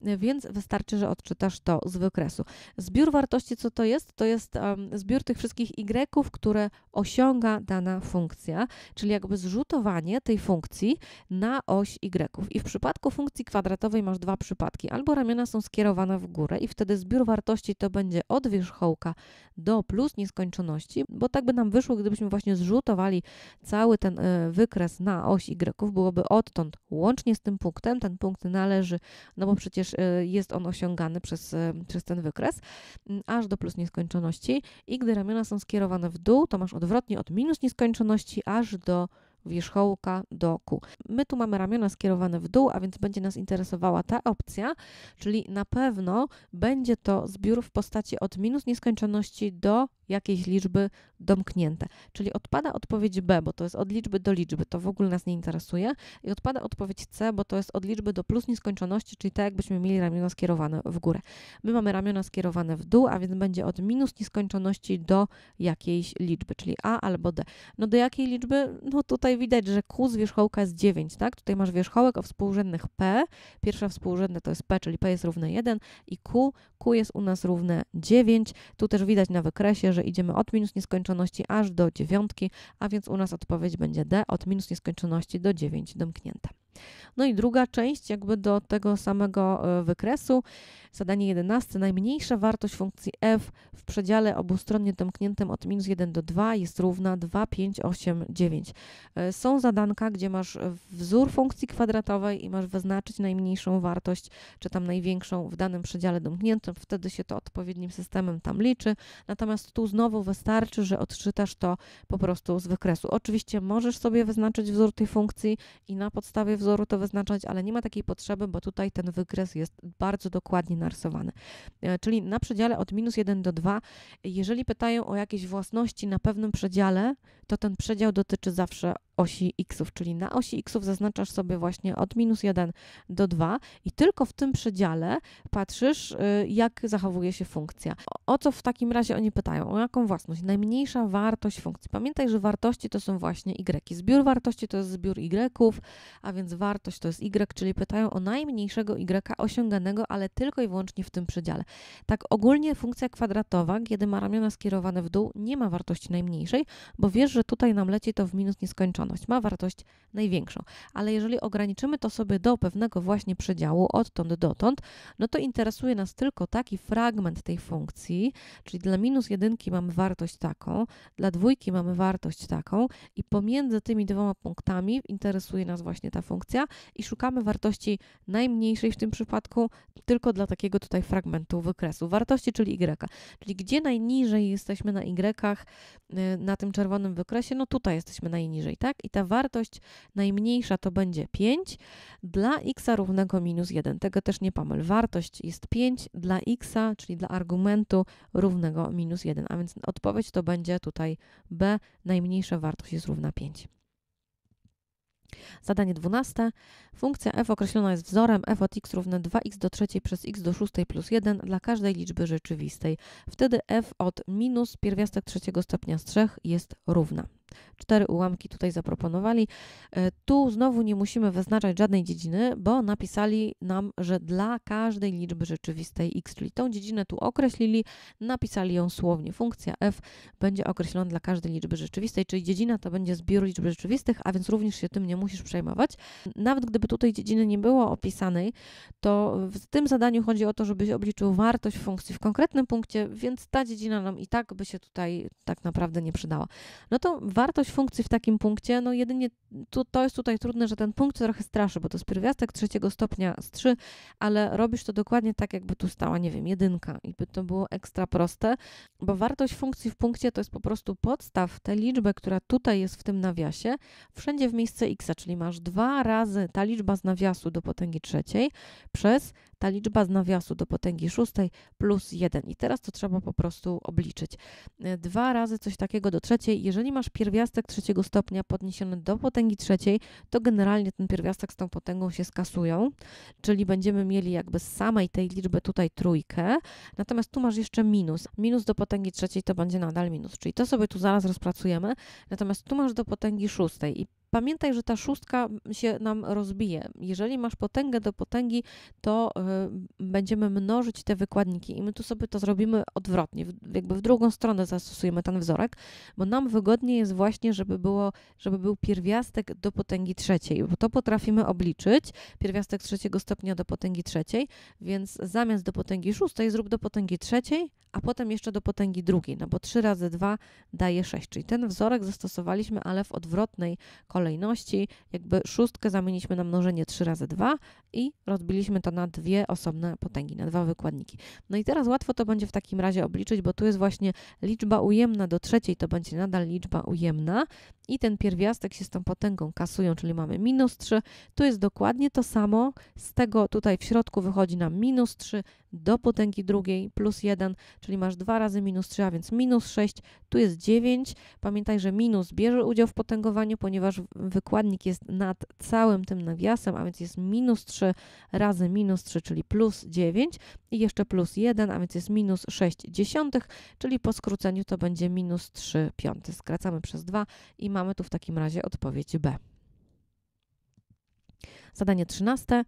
e, więc wystarczy, że odczytasz to z wykresu. Zbiór wartości, co to jest? To jest um, zbiór tych wszystkich y, które osiąga dana funkcja, czyli jakby zrzutowanie tej funkcji na oś y. I w przypadku funkcji kwadratowej finansowej masz dwa przypadki. Albo ramiona są skierowane w górę i wtedy zbiór wartości to będzie od wierzchołka do plus nieskończoności, bo tak by nam wyszło, gdybyśmy właśnie zrzutowali cały ten y, wykres na oś Y, byłoby odtąd łącznie z tym punktem, ten punkt należy, no bo przecież y, jest on osiągany przez, y, przez ten wykres, mm, aż do plus nieskończoności i gdy ramiona są skierowane w dół, to masz odwrotnie od minus nieskończoności aż do wierzchołka do kół. My tu mamy ramiona skierowane w dół, a więc będzie nas interesowała ta opcja, czyli na pewno będzie to zbiór w postaci od minus nieskończoności do jakiejś liczby domknięte. Czyli odpada odpowiedź B, bo to jest od liczby do liczby, to w ogóle nas nie interesuje. I odpada odpowiedź C, bo to jest od liczby do plus nieskończoności, czyli tak jakbyśmy mieli ramiona skierowane w górę. My mamy ramiona skierowane w dół, a więc będzie od minus nieskończoności do jakiejś liczby, czyli A albo D. No do jakiej liczby? No tutaj tutaj widać, że Q z wierzchołka jest 9, tak? Tutaj masz wierzchołek o współrzędnych P. Pierwsza współrzędna to jest P, czyli P jest równe 1 i Q. Q jest u nas równe 9. Tu też widać na wykresie, że idziemy od minus nieskończoności aż do 9, a więc u nas odpowiedź będzie D od minus nieskończoności do 9 domknięte. No i druga część, jakby do tego samego e, wykresu, zadanie 11. Najmniejsza wartość funkcji f w przedziale obustronnie domkniętym od minus 1 do 2 jest równa 2, 5, 8, 9. Są zadanka, gdzie masz wzór funkcji kwadratowej i masz wyznaczyć najmniejszą wartość, czy tam największą w danym przedziale domkniętym. Wtedy się to odpowiednim systemem tam liczy. Natomiast tu znowu wystarczy, że odczytasz to po prostu z wykresu. Oczywiście możesz sobie wyznaczyć wzór tej funkcji i na podstawie wzoru to wyznaczać, ale nie ma takiej potrzeby, bo tutaj ten wykres jest bardzo dokładnie narysowany. E, czyli na przedziale od minus 1 do 2, jeżeli pytają o jakieś własności na pewnym przedziale, to ten przedział dotyczy zawsze osi xów, czyli na osi xów zaznaczasz sobie właśnie od minus 1 do 2 i tylko w tym przedziale patrzysz, y, jak zachowuje się funkcja. O co w takim razie oni pytają? O jaką własność? Najmniejsza wartość funkcji. Pamiętaj, że wartości to są właśnie y. Zbiór wartości to jest zbiór y, a więc wartość to jest y, czyli pytają o najmniejszego y osiąganego, ale tylko i wyłącznie w tym przedziale. Tak ogólnie funkcja kwadratowa, kiedy ma ramiona skierowane w dół, nie ma wartości najmniejszej, bo wiesz, że tutaj nam leci to w minus nieskończony ma wartość największą. Ale jeżeli ograniczymy to sobie do pewnego właśnie przedziału, odtąd dotąd, no to interesuje nas tylko taki fragment tej funkcji, czyli dla minus jedynki mamy wartość taką, dla dwójki mamy wartość taką i pomiędzy tymi dwoma punktami interesuje nas właśnie ta funkcja i szukamy wartości najmniejszej w tym przypadku tylko dla takiego tutaj fragmentu wykresu. Wartości, czyli y. Czyli gdzie najniżej jesteśmy na y, na tym czerwonym wykresie, no tutaj jesteśmy najniżej, tak? I ta wartość najmniejsza to będzie 5 dla x równego minus 1. Tego też nie pomyl. Wartość jest 5 dla x, czyli dla argumentu równego minus 1. A więc odpowiedź to będzie tutaj b, najmniejsza wartość jest równa 5. Zadanie 12. Funkcja f określona jest wzorem f od x równe 2x do trzeciej przez x do szóstej plus 1 dla każdej liczby rzeczywistej. Wtedy f od minus pierwiastek trzeciego stopnia z 3 jest równa. Cztery ułamki tutaj zaproponowali. E, tu znowu nie musimy wyznaczać żadnej dziedziny, bo napisali nam, że dla każdej liczby rzeczywistej x, czyli tą dziedzinę tu określili, napisali ją słownie. Funkcja f będzie określona dla każdej liczby rzeczywistej, czyli dziedzina to będzie zbiór liczb rzeczywistych, a więc również się tym nie musisz przejmować. Nawet gdyby tutaj dziedziny nie było opisanej, to w tym zadaniu chodzi o to, żebyś obliczył wartość funkcji w konkretnym punkcie, więc ta dziedzina nam i tak by się tutaj tak naprawdę nie przydała. No to wartość funkcji w takim punkcie, no jedynie to jest tutaj trudne, że ten punkt trochę straszy, bo to jest pierwiastek trzeciego stopnia z 3, ale robisz to dokładnie tak, jakby tu stała, nie wiem, jedynka i by to było ekstra proste, bo wartość funkcji w punkcie to jest po prostu podstaw tę liczbę, która tutaj jest w tym nawiasie, wszędzie w miejsce x, czyli masz dwa razy ta liczba z nawiasu do potęgi trzeciej przez ta liczba z nawiasu do potęgi szóstej plus 1. I teraz to trzeba po prostu obliczyć. E, dwa razy coś takiego do trzeciej. Jeżeli masz pierwiastek trzeciego stopnia podniesiony do potęgi trzeciej, to generalnie ten pierwiastek z tą potęgą się skasują, czyli będziemy mieli jakby z samej tej liczby tutaj trójkę, natomiast tu masz jeszcze minus. Minus do potęgi trzeciej to będzie nadal minus, czyli to sobie tu zaraz rozpracujemy, natomiast tu masz do potęgi szóstej i Pamiętaj, że ta szóstka się nam rozbije. Jeżeli masz potęgę do potęgi, to y, będziemy mnożyć te wykładniki i my tu sobie to zrobimy odwrotnie, jakby w drugą stronę zastosujemy ten wzorek, bo nam wygodniej jest właśnie, żeby, było, żeby był pierwiastek do potęgi trzeciej, bo to potrafimy obliczyć, pierwiastek trzeciego stopnia do potęgi trzeciej, więc zamiast do potęgi szóstej zrób do potęgi trzeciej, a potem jeszcze do potęgi drugiej, no bo 3 razy 2 daje 6, czyli ten wzorek zastosowaliśmy, ale w odwrotnej kolejności kolejności, jakby szóstkę zamieniliśmy na mnożenie 3 razy 2 i rozbiliśmy to na dwie osobne potęgi, na dwa wykładniki. No i teraz łatwo to będzie w takim razie obliczyć, bo tu jest właśnie liczba ujemna do trzeciej, to będzie nadal liczba ujemna i ten pierwiastek się z tą potęgą kasują, czyli mamy minus 3. Tu jest dokładnie to samo, z tego tutaj w środku wychodzi nam minus 3 do potęgi drugiej plus 1, czyli masz 2 razy minus 3, a więc minus 6, tu jest 9. Pamiętaj, że minus bierze udział w potęgowaniu, ponieważ wykładnik jest nad całym tym nawiasem, a więc jest minus 3 razy minus 3, czyli plus 9 i jeszcze plus 1, a więc jest minus 6 dziesiątych, czyli po skróceniu to będzie minus 3 piąte. Skracamy przez 2 i mamy tu w takim razie odpowiedź B. Zadanie 13.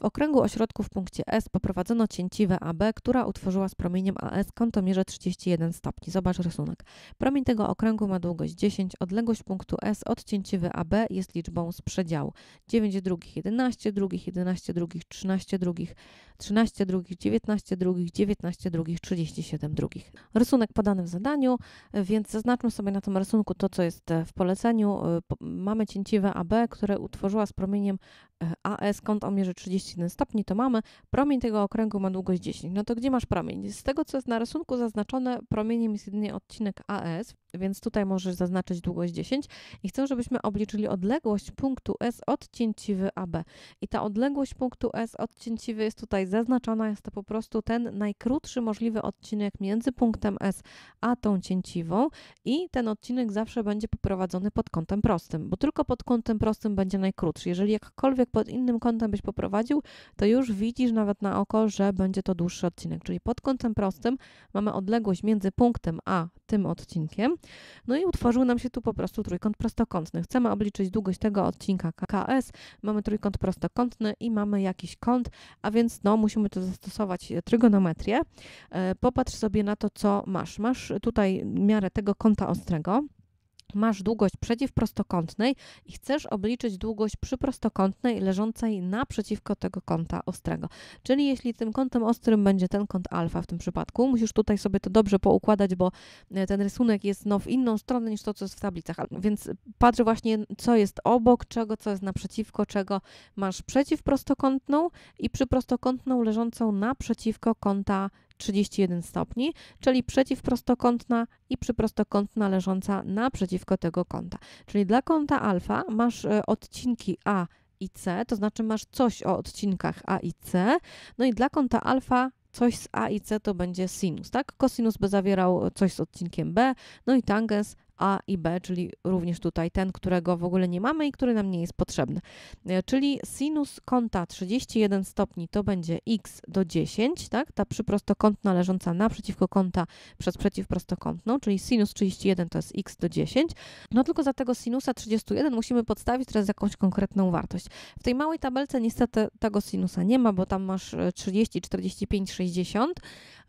W okręgu ośrodku w punkcie S poprowadzono cięciwę AB, która utworzyła z promieniem AS kątomierze 31 stopni. Zobacz rysunek. Promień tego okręgu ma długość 10, odległość punktu S od cięciwy AB jest liczbą z przedziału 9 drugich, 11 drugich, 11 drugich, 13 drugich, 13 drugich, 19 drugich, 19 drugich, 37 drugich. Rysunek podany w zadaniu, więc zaznaczmy sobie na tym rysunku to, co jest e, w poleceniu. E, mamy cięciwę AB, które utworzyła z promieniem E, AS, kąt o mierze 31 stopni, to mamy. Promień tego okręgu ma długość 10. No to gdzie masz promień? Z tego, co jest na rysunku zaznaczone, promieniem jest jedynie odcinek AS, więc tutaj możesz zaznaczyć długość 10 i chcę, żebyśmy obliczyli odległość punktu S od cięciwy AB. I ta odległość punktu S od cięciwy jest tutaj zaznaczona, jest to po prostu ten najkrótszy możliwy odcinek między punktem S a tą cięciwą i ten odcinek zawsze będzie poprowadzony pod kątem prostym, bo tylko pod kątem prostym będzie najkrótszy. Jeżeli jakkolwiek pod innym kątem byś poprowadził, to już widzisz nawet na oko, że będzie to dłuższy odcinek. Czyli pod kątem prostym mamy odległość między punktem a tym odcinkiem. No i utworzył nam się tu po prostu trójkąt prostokątny. Chcemy obliczyć długość tego odcinka KS. Mamy trójkąt prostokątny i mamy jakiś kąt, a więc no, musimy tu zastosować trygonometrię. E, popatrz sobie na to, co masz. Masz tutaj miarę tego kąta ostrego masz długość przeciwprostokątnej i chcesz obliczyć długość przyprostokątnej leżącej naprzeciwko tego kąta ostrego. Czyli jeśli tym kątem ostrym będzie ten kąt alfa w tym przypadku, musisz tutaj sobie to dobrze poukładać, bo e, ten rysunek jest no, w inną stronę niż to, co jest w tablicach. Więc patrz właśnie, co jest obok czego, co jest naprzeciwko czego. Masz przeciwprostokątną i przyprostokątną leżącą naprzeciwko kąta 31 stopni, czyli przeciwprostokątna i przyprostokątna leżąca naprzeciwko tego kąta. Czyli dla kąta alfa masz e, odcinki A i C, to znaczy masz coś o odcinkach A i C, no i dla kąta alfa coś z A i C to będzie sinus, tak? Kosinus by zawierał coś z odcinkiem B, no i tangens a i B, czyli również tutaj ten, którego w ogóle nie mamy i który nam nie jest potrzebny. E, czyli sinus kąta 31 stopni to będzie x do 10, tak? ta przyprostokątna leżąca naprzeciwko kąta przez przeciwprostokątną, czyli sinus 31 to jest x do 10. No tylko za tego sinusa 31 musimy podstawić teraz jakąś konkretną wartość. W tej małej tabelce niestety tego sinusa nie ma, bo tam masz 30, 45, 60,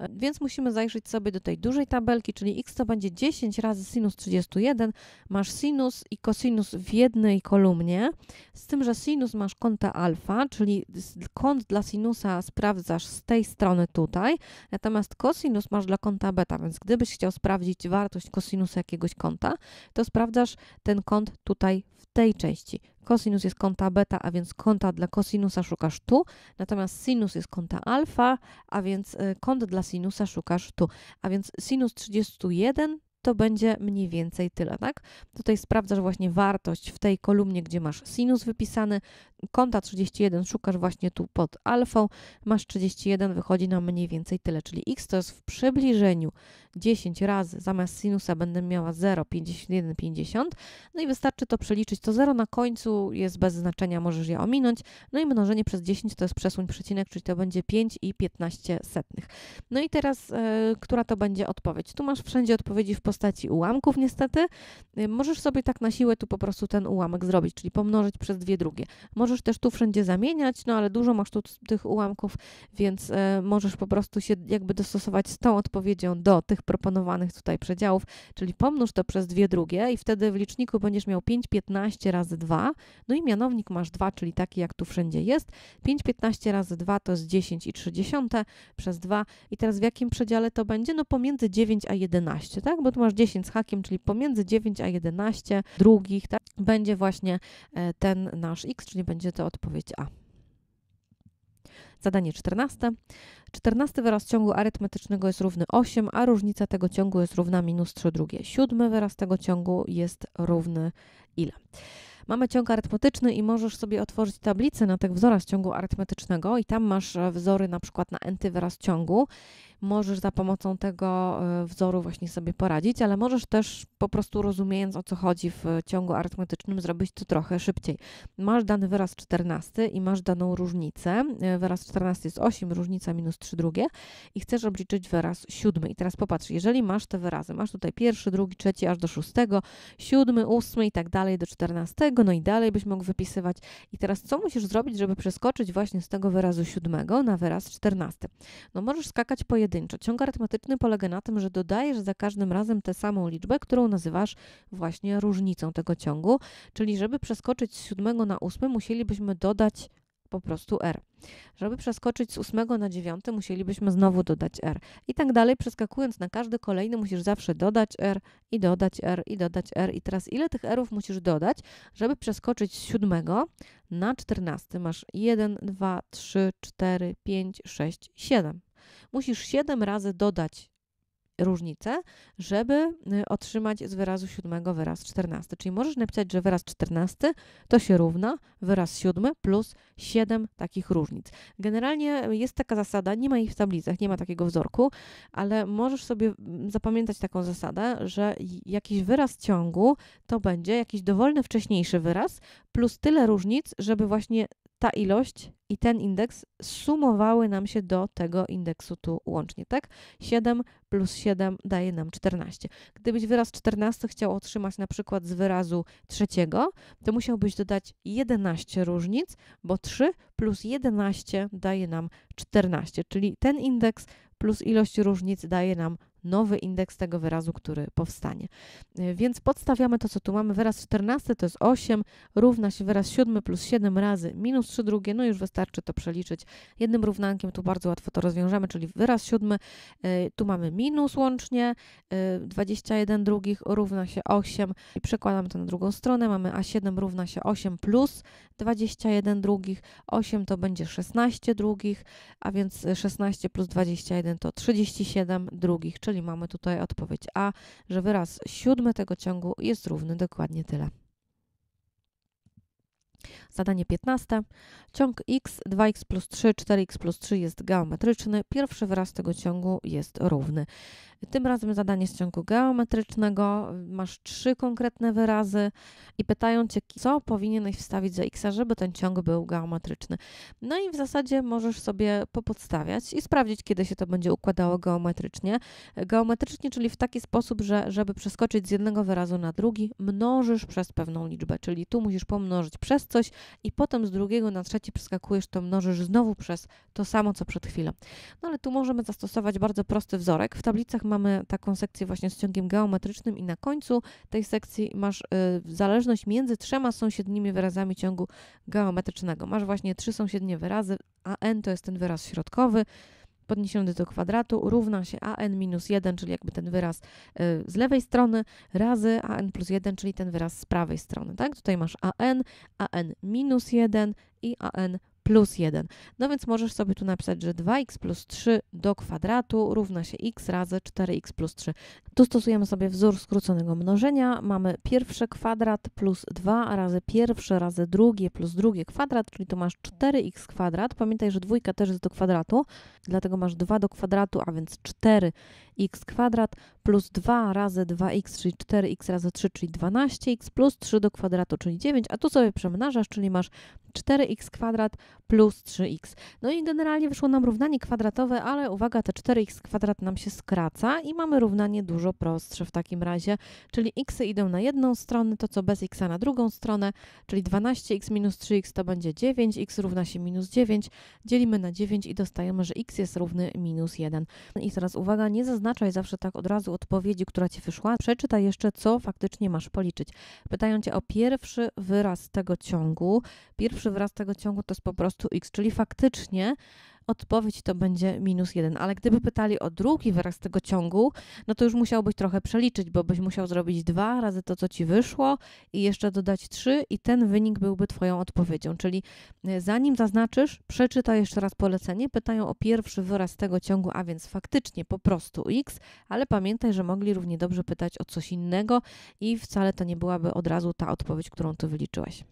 więc musimy zajrzeć sobie do tej dużej tabelki, czyli x to będzie 10 razy sinus 31 31 masz sinus i kosinus w jednej kolumnie, z tym, że sinus masz kąta alfa, czyli kąt dla sinusa sprawdzasz z tej strony tutaj, natomiast kosinus masz dla kąta beta, więc gdybyś chciał sprawdzić wartość kosinusa jakiegoś kąta, to sprawdzasz ten kąt tutaj w tej części. Kosinus jest kąta beta, a więc kąta dla kosinusa szukasz tu, natomiast sinus jest kąta alfa, a więc y, kąt dla sinusa szukasz tu. A więc sinus 31 to będzie mniej więcej tyle, tak? Tutaj sprawdzasz właśnie wartość w tej kolumnie, gdzie masz sinus wypisany, konta 31 szukasz właśnie tu pod alfą, masz 31, wychodzi na mniej więcej tyle, czyli x to jest w przybliżeniu 10 razy, zamiast sinusa będę miała 0,5150, no i wystarczy to przeliczyć, to 0 na końcu jest bez znaczenia, możesz je ominąć, no i mnożenie przez 10 to jest przesuń przecinek, czyli to będzie 5,15. i setnych. No i teraz, e, która to będzie odpowiedź? Tu masz wszędzie odpowiedzi w postaci ułamków niestety, e, możesz sobie tak na siłę tu po prostu ten ułamek zrobić, czyli pomnożyć przez dwie drugie. Możesz Możesz też tu wszędzie zamieniać, no ale dużo masz tu tych ułamków, więc e, możesz po prostu się jakby dostosować z tą odpowiedzią do tych proponowanych tutaj przedziałów, czyli pomnóż to przez dwie drugie i wtedy w liczniku będziesz miał 5, 15 razy 2, no i mianownik masz 2, czyli taki jak tu wszędzie jest. 5, 15 razy 2 to jest 10 i 30 przez 2 i teraz w jakim przedziale to będzie? No pomiędzy 9 a 11, tak? Bo tu masz 10 z hakiem, czyli pomiędzy 9 a 11 drugich, tak? Będzie właśnie e, ten nasz x, czyli będzie będzie to odpowiedź A. Zadanie 14. 14 wyraz ciągu arytmetycznego jest równy 8, a różnica tego ciągu jest równa minus 3 drugie. Siódmy wyraz tego ciągu jest równy ile? Mamy ciąg arytmetyczny i możesz sobie otworzyć tablicę na tych wzorach ciągu arytmetycznego i tam masz e, wzory na przykład na enty wyraz ciągu możesz za pomocą tego e, wzoru właśnie sobie poradzić, ale możesz też po prostu rozumiejąc o co chodzi w ciągu arytmetycznym zrobić to trochę szybciej. Masz dany wyraz 14 i masz daną różnicę. E, wyraz 14 jest 8, różnica minus 3 drugie i chcesz obliczyć wyraz 7. I teraz popatrz, jeżeli masz te wyrazy, masz tutaj pierwszy, drugi, trzeci aż do szóstego, siódmy, ósmy i tak dalej do 14, no i dalej byś mógł wypisywać. I teraz co musisz zrobić, żeby przeskoczyć właśnie z tego wyrazu siódmego na wyraz 14? No możesz skakać po jednym pojedynczo. Ciąg arytmetyczny polega na tym, że dodajesz za każdym razem tę samą liczbę, którą nazywasz właśnie różnicą tego ciągu, czyli żeby przeskoczyć z 7 na 8 musielibyśmy dodać po prostu R. Żeby przeskoczyć z 8 na 9, musielibyśmy znowu dodać R. I tak dalej, przeskakując na każdy kolejny, musisz zawsze dodać R i dodać R i dodać R. I teraz ile tych Rów musisz dodać, żeby przeskoczyć z 7 na 14? Masz 1, 2, 3, 4, 5, 6, 7 musisz 7 razy dodać różnicę, żeby y, otrzymać z wyrazu siódmego wyraz 14. Czyli możesz napisać, że wyraz czternasty to się równa wyraz siódmy plus siedem takich różnic. Generalnie jest taka zasada, nie ma jej w tablicach, nie ma takiego wzorku, ale możesz sobie mm, zapamiętać taką zasadę, że jakiś wyraz ciągu to będzie jakiś dowolny wcześniejszy wyraz plus tyle różnic, żeby właśnie ta ilość i ten indeks sumowały nam się do tego indeksu tu łącznie, tak? 7 plus 7 daje nam 14. Gdybyś wyraz 14 chciał otrzymać na przykład z wyrazu trzeciego, to musiałbyś dodać 11 różnic, bo 3 plus 11 daje nam 14, czyli ten indeks plus ilość różnic daje nam nowy indeks tego wyrazu, który powstanie. Y, więc podstawiamy to, co tu mamy. Wyraz 14 to jest 8, równa się wyraz 7 plus 7 razy minus 3 drugie, no już wystarczy to przeliczyć jednym równankiem, tu bardzo łatwo to rozwiążemy, czyli wyraz 7, y, tu mamy minus łącznie, 21 y, drugich równa się 8 i przekładamy to na drugą stronę, mamy a7 równa się 8 plus 21 drugich, 8 to będzie 16 drugich, a więc 16 plus 21 to 37 drugich, czyli czyli mamy tutaj odpowiedź A, że wyraz siódmy tego ciągu jest równy dokładnie tyle. Zadanie 15. Ciąg x, 2x plus 3, 4x plus 3 jest geometryczny. Pierwszy wyraz tego ciągu jest równy. Tym razem zadanie z ciągu geometrycznego, masz trzy konkretne wyrazy i pytają cię, co powinieneś wstawić za x, żeby ten ciąg był geometryczny. No i w zasadzie możesz sobie popodstawiać i sprawdzić, kiedy się to będzie układało geometrycznie. Geometrycznie, czyli w taki sposób, że żeby przeskoczyć z jednego wyrazu na drugi, mnożysz przez pewną liczbę, czyli tu musisz pomnożyć przez coś i potem z drugiego na trzeci przeskakujesz, to mnożysz znowu przez to samo, co przed chwilą. No ale tu możemy zastosować bardzo prosty wzorek. W tablicach mamy taką sekcję właśnie z ciągiem geometrycznym i na końcu tej sekcji masz y, zależność między trzema sąsiednimi wyrazami ciągu geometrycznego. Masz właśnie trzy sąsiednie wyrazy, a n to jest ten wyraz środkowy, podniesiony do kwadratu równa się an minus 1, czyli jakby ten wyraz y, z lewej strony, razy an plus 1, czyli ten wyraz z prawej strony. Tak? Tutaj masz an, an minus 1 i an plus 1. No więc możesz sobie tu napisać, że 2x plus 3 do kwadratu równa się x razy 4x plus 3. Tu stosujemy sobie wzór skróconego mnożenia. Mamy pierwszy kwadrat plus 2 razy pierwsze razy drugie plus drugie kwadrat, czyli tu masz 4x kwadrat. Pamiętaj, że dwójka też jest do kwadratu, dlatego masz 2 do kwadratu, a więc 4 x kwadrat plus 2 razy 2x, czyli 4x razy 3, czyli 12x plus 3 do kwadratu, czyli 9, a tu sobie przemnażasz, czyli masz 4x kwadrat plus 3x. No i generalnie wyszło nam równanie kwadratowe, ale uwaga, te 4x kwadrat nam się skraca i mamy równanie dużo prostsze w takim razie, czyli x idą na jedną stronę, to co bez x na drugą stronę, czyli 12x minus 3x to będzie 9x równa się minus 9, dzielimy na 9 i dostajemy, że x jest równy minus 1. I teraz uwaga, nie zaznaczamy zaznaczaj zawsze tak od razu odpowiedzi, która ci wyszła. Przeczytaj jeszcze, co faktycznie masz policzyć. Pytają cię o pierwszy wyraz tego ciągu. Pierwszy wyraz tego ciągu to jest po prostu x, czyli faktycznie odpowiedź to będzie minus jeden. Ale gdyby pytali o drugi wyraz tego ciągu, no to już musiałbyś trochę przeliczyć, bo byś musiał zrobić dwa razy to, co ci wyszło i jeszcze dodać trzy i ten wynik byłby twoją odpowiedzią. Czyli e, zanim zaznaczysz, przeczytaj jeszcze raz polecenie. Pytają o pierwszy wyraz tego ciągu, a więc faktycznie po prostu x, ale pamiętaj, że mogli równie dobrze pytać o coś innego i wcale to nie byłaby od razu ta odpowiedź, którą tu wyliczyłaś.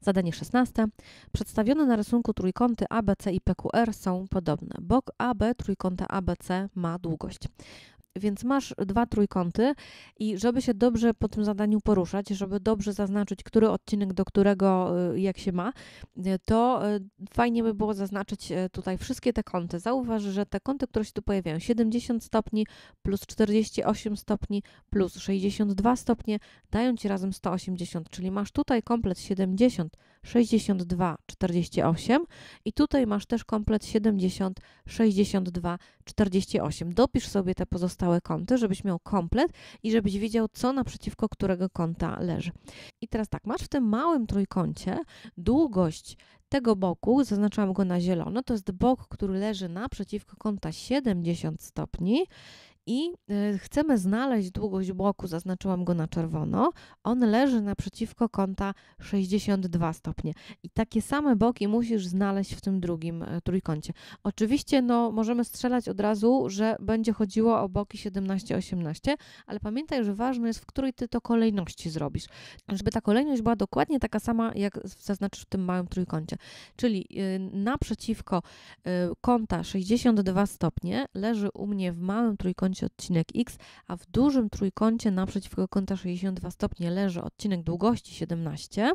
Zadanie 16. Przedstawione na rysunku trójkąty ABC i PQR są podobne. Bok AB trójkąta ABC ma długość. Więc masz dwa trójkąty i żeby się dobrze po tym zadaniu poruszać, żeby dobrze zaznaczyć, który odcinek do którego y, jak się ma, y, to y, fajnie by było zaznaczyć tutaj wszystkie te kąty. Zauważ, że te kąty, które się tu pojawiają, 70 stopni plus 48 stopni plus 62 stopnie, dają Ci razem 180, czyli masz tutaj komplet 70 62 48 i tutaj masz też komplet 70 62 48. Dopisz sobie te pozostałe kąty, żebyś miał komplet i żebyś wiedział, co naprzeciwko którego kąta leży. I teraz tak, masz w tym małym trójkącie długość tego boku, zaznaczałam go na zielono, to jest bok, który leży naprzeciwko kąta 70 stopni i y, chcemy znaleźć długość boku, zaznaczyłam go na czerwono. On leży naprzeciwko kąta 62 stopnie. I takie same boki musisz znaleźć w tym drugim y, trójkącie. Oczywiście no, możemy strzelać od razu, że będzie chodziło o boki 17-18, ale pamiętaj, że ważne jest, w której ty to kolejności zrobisz. Żeby ta kolejność była dokładnie taka sama, jak zaznaczysz w tym małym trójkącie. Czyli y, naprzeciwko kąta 62 stopnie leży u mnie w małym trójkącie trójkącie odcinek X, a w dużym trójkącie naprzeciwko kąta 62 stopnie leży odcinek długości 17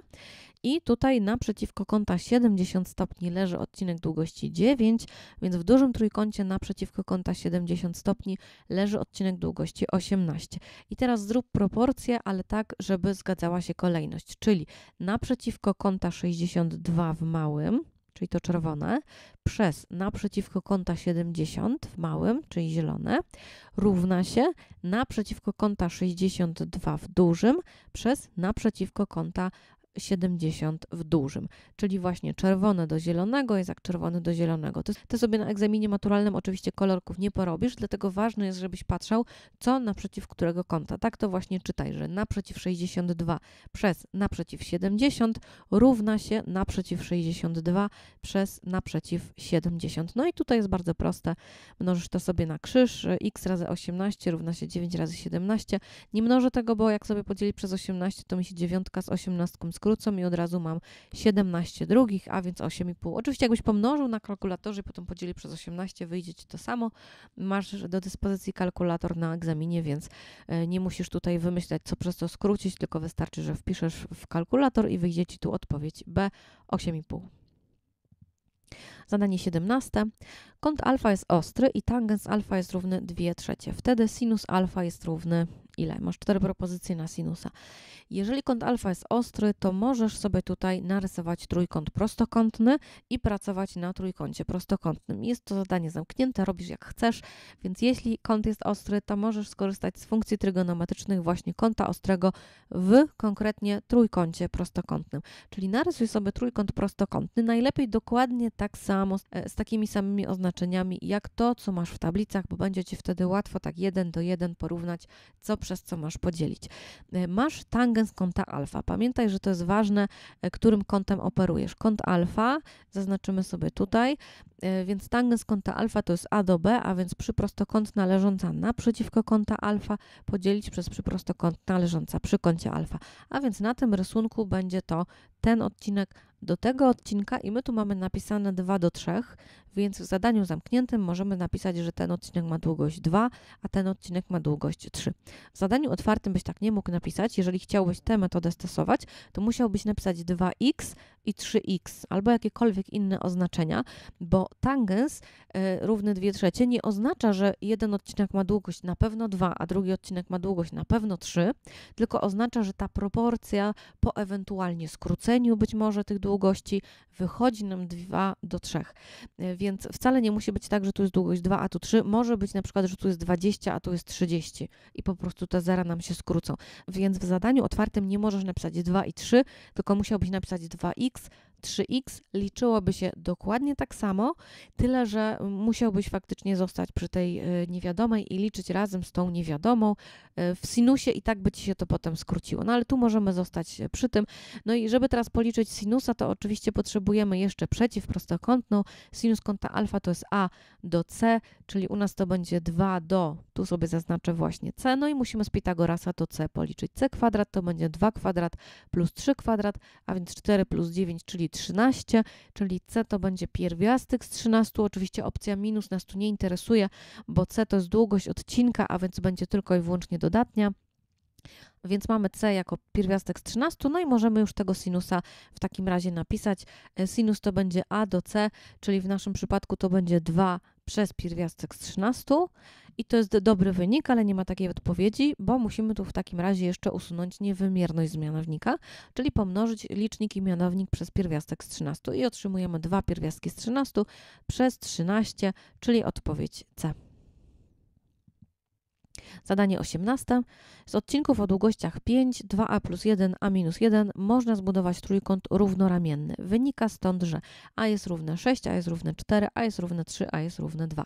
i tutaj naprzeciwko kąta 70 stopni leży odcinek długości 9, więc w dużym trójkącie naprzeciwko kąta 70 stopni leży odcinek długości 18. I teraz zrób proporcję, ale tak, żeby zgadzała się kolejność, czyli naprzeciwko kąta 62 w małym czyli to czerwone, przez naprzeciwko kąta 70 w małym, czyli zielone, równa się naprzeciwko kąta 62 w dużym przez naprzeciwko kąta 70 w dużym, czyli właśnie czerwone do zielonego jest jak czerwony do zielonego. To sobie na egzaminie maturalnym oczywiście kolorków nie porobisz, dlatego ważne jest, żebyś patrzał, co naprzeciw którego kąta. Tak to właśnie czytaj, że naprzeciw 62 przez naprzeciw 70 równa się naprzeciw 62 przez naprzeciw 70. No i tutaj jest bardzo proste. Mnożysz to sobie na krzyż. x razy 18 równa się 9 razy 17. Nie mnożę tego, bo jak sobie podzielić przez 18, to mi się dziewiątka z 18 skróci skrócą i od razu mam 17 drugich, a więc 8,5. Oczywiście jakbyś pomnożył na kalkulatorze i potem podzielił przez 18, wyjdzie Ci to samo. Masz do dyspozycji kalkulator na egzaminie, więc e, nie musisz tutaj wymyślać, co przez to skrócić, tylko wystarczy, że wpiszesz w kalkulator i wyjdzie Ci tu odpowiedź B 8,5. Zadanie 17. Kąt alfa jest ostry i tangens alfa jest równy 2 trzecie. Wtedy sinus alfa jest równy ile? Masz cztery propozycje na sinusa. Jeżeli kąt alfa jest ostry, to możesz sobie tutaj narysować trójkąt prostokątny i pracować na trójkącie prostokątnym. Jest to zadanie zamknięte, robisz jak chcesz, więc jeśli kąt jest ostry, to możesz skorzystać z funkcji trygonometrycznych właśnie kąta ostrego w konkretnie trójkącie prostokątnym. Czyli narysuj sobie trójkąt prostokątny, najlepiej dokładnie tak samo, e, z takimi samymi oznaczeniami jak to, co masz w tablicach, bo będzie Ci wtedy łatwo tak jeden do jeden porównać, co przy przez co masz podzielić. E, masz tangens kąta alfa. Pamiętaj, że to jest ważne, e, którym kątem operujesz. Kąt alfa zaznaczymy sobie tutaj, e, więc tangens kąta alfa to jest a do b, a więc przyprostokątna leżąca naprzeciwko kąta alfa podzielić przez przyprostokątna leżąca przy kącie alfa. A więc na tym rysunku będzie to ten odcinek do tego odcinka i my tu mamy napisane 2 do 3, więc w zadaniu zamkniętym możemy napisać, że ten odcinek ma długość 2, a ten odcinek ma długość 3. W zadaniu otwartym byś tak nie mógł napisać. Jeżeli chciałbyś tę metodę stosować, to musiałbyś napisać 2x i 3x albo jakiekolwiek inne oznaczenia, bo tangens y, równy 2 trzecie nie oznacza, że jeden odcinek ma długość na pewno 2, a drugi odcinek ma długość na pewno 3, tylko oznacza, że ta proporcja po ewentualnie skróceniu być może tych długości wychodzi nam 2 do 3. Więc wcale nie musi być tak, że tu jest długość 2, a tu 3. Może być na przykład, że tu jest 20, a tu jest 30 i po prostu te zera nam się skrócą. Więc w zadaniu otwartym nie możesz napisać 2 i 3, tylko musiałbyś napisać 2x, 3x liczyłoby się dokładnie tak samo, tyle że musiałbyś faktycznie zostać przy tej y, niewiadomej i liczyć razem z tą niewiadomą y, w sinusie i tak by ci się to potem skróciło. No ale tu możemy zostać przy tym. No i żeby teraz policzyć sinusa, to oczywiście potrzebujemy jeszcze przeciwprostokątną, sinus kąta alfa to jest A do C, czyli u nas to będzie 2 do, tu sobie zaznaczę właśnie C, no i musimy z Pitagorasa to C policzyć. C kwadrat to będzie 2 kwadrat plus 3 kwadrat, a więc 4 plus 9, czyli 13, czyli C to będzie pierwiastek z 13, oczywiście opcja minus nas tu nie interesuje, bo C to jest długość odcinka, a więc będzie tylko i wyłącznie dodatnia więc mamy C jako pierwiastek z 13, no i możemy już tego sinusa w takim razie napisać. E, sinus to będzie A do C, czyli w naszym przypadku to będzie 2 przez pierwiastek z 13 i to jest dobry wynik, ale nie ma takiej odpowiedzi, bo musimy tu w takim razie jeszcze usunąć niewymierność z mianownika, czyli pomnożyć licznik i mianownik przez pierwiastek z 13 i otrzymujemy 2 pierwiastki z 13 przez 13, czyli odpowiedź C. Zadanie 18. Z odcinków o długościach 5, 2a plus 1, a minus 1 można zbudować trójkąt równoramienny. Wynika stąd, że a jest równe 6, a jest równe 4, a jest równe 3, a jest równe 2.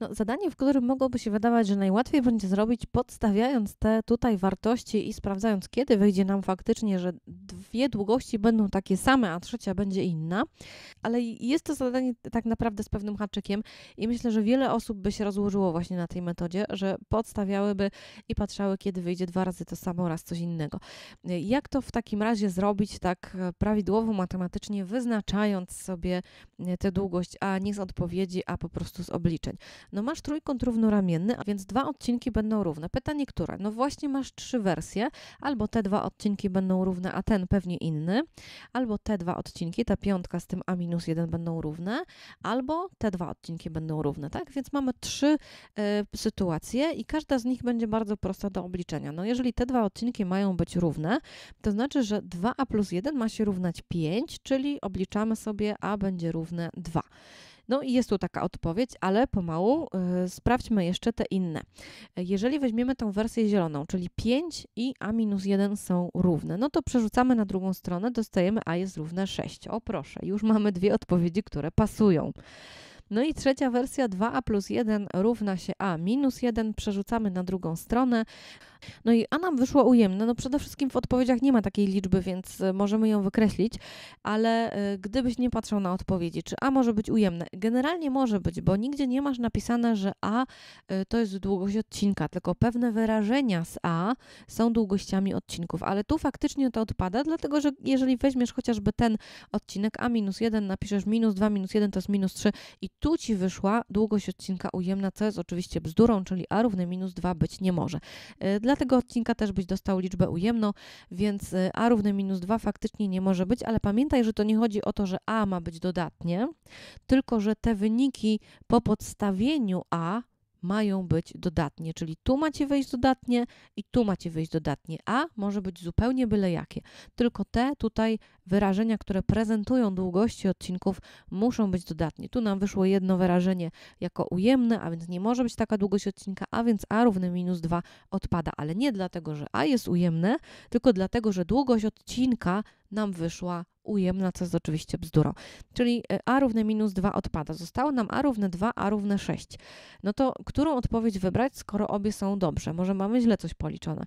No, zadanie, w którym mogłoby się wydawać, że najłatwiej będzie zrobić podstawiając te tutaj wartości i sprawdzając, kiedy wyjdzie nam faktycznie, że dwie długości będą takie same, a trzecia będzie inna, ale jest to zadanie tak naprawdę z pewnym haczykiem i myślę, że wiele osób by się rozłożyło właśnie na tej metodzie, że podstawiały siedziałyby i patrzały, kiedy wyjdzie dwa razy to samo, raz coś innego. Jak to w takim razie zrobić tak e, prawidłowo, matematycznie, wyznaczając sobie e, tę długość, a nie z odpowiedzi, a po prostu z obliczeń? No masz trójkąt równoramienny, a więc dwa odcinki będą równe. Pytanie, które? No właśnie masz trzy wersje, albo te dwa odcinki będą równe, a ten pewnie inny, albo te dwa odcinki, ta piątka z tym a minus jeden będą równe, albo te dwa odcinki będą równe, tak? Więc mamy trzy y, sytuacje i każda z nich będzie bardzo prosta do obliczenia. No jeżeli te dwa odcinki mają być równe, to znaczy, że 2a plus 1 ma się równać 5, czyli obliczamy sobie a będzie równe 2. No i jest tu taka odpowiedź, ale pomału yy, sprawdźmy jeszcze te inne. Jeżeli weźmiemy tą wersję zieloną, czyli 5 i a minus 1 są równe, no to przerzucamy na drugą stronę, dostajemy a jest równe 6. O proszę, już mamy dwie odpowiedzi, które pasują. No i trzecia wersja 2a plus 1 równa się a minus 1, przerzucamy na drugą stronę. No i A nam wyszło ujemne. No przede wszystkim w odpowiedziach nie ma takiej liczby, więc e, możemy ją wykreślić, ale e, gdybyś nie patrzył na odpowiedzi, czy A może być ujemne? Generalnie może być, bo nigdzie nie masz napisane, że A e, to jest długość odcinka, tylko pewne wyrażenia z A są długościami odcinków, ale tu faktycznie to odpada, dlatego że jeżeli weźmiesz chociażby ten odcinek A minus 1, napiszesz minus 2, minus 1 to jest minus 3 i tu ci wyszła długość odcinka ujemna, co jest oczywiście bzdurą, czyli A równy minus 2 być nie może. Dla tego odcinka też byś dostał liczbę ujemną, więc y, a równe minus 2 faktycznie nie może być, ale pamiętaj, że to nie chodzi o to, że a ma być dodatnie, tylko że te wyniki po podstawieniu a mają być dodatnie, czyli tu macie wejść dodatnie i tu macie wejść dodatnie, a może być zupełnie byle jakie. Tylko te tutaj wyrażenia, które prezentują długości odcinków, muszą być dodatnie. Tu nam wyszło jedno wyrażenie jako ujemne, a więc nie może być taka długość odcinka, a więc a równe minus 2 odpada, ale nie dlatego, że a jest ujemne, tylko dlatego, że długość odcinka nam wyszła ujemna, co jest oczywiście bzdurą. Czyli e, a równe minus 2 odpada. Zostało nam a równe 2, a równe 6. No to którą odpowiedź wybrać, skoro obie są dobrze? Może mamy źle coś policzone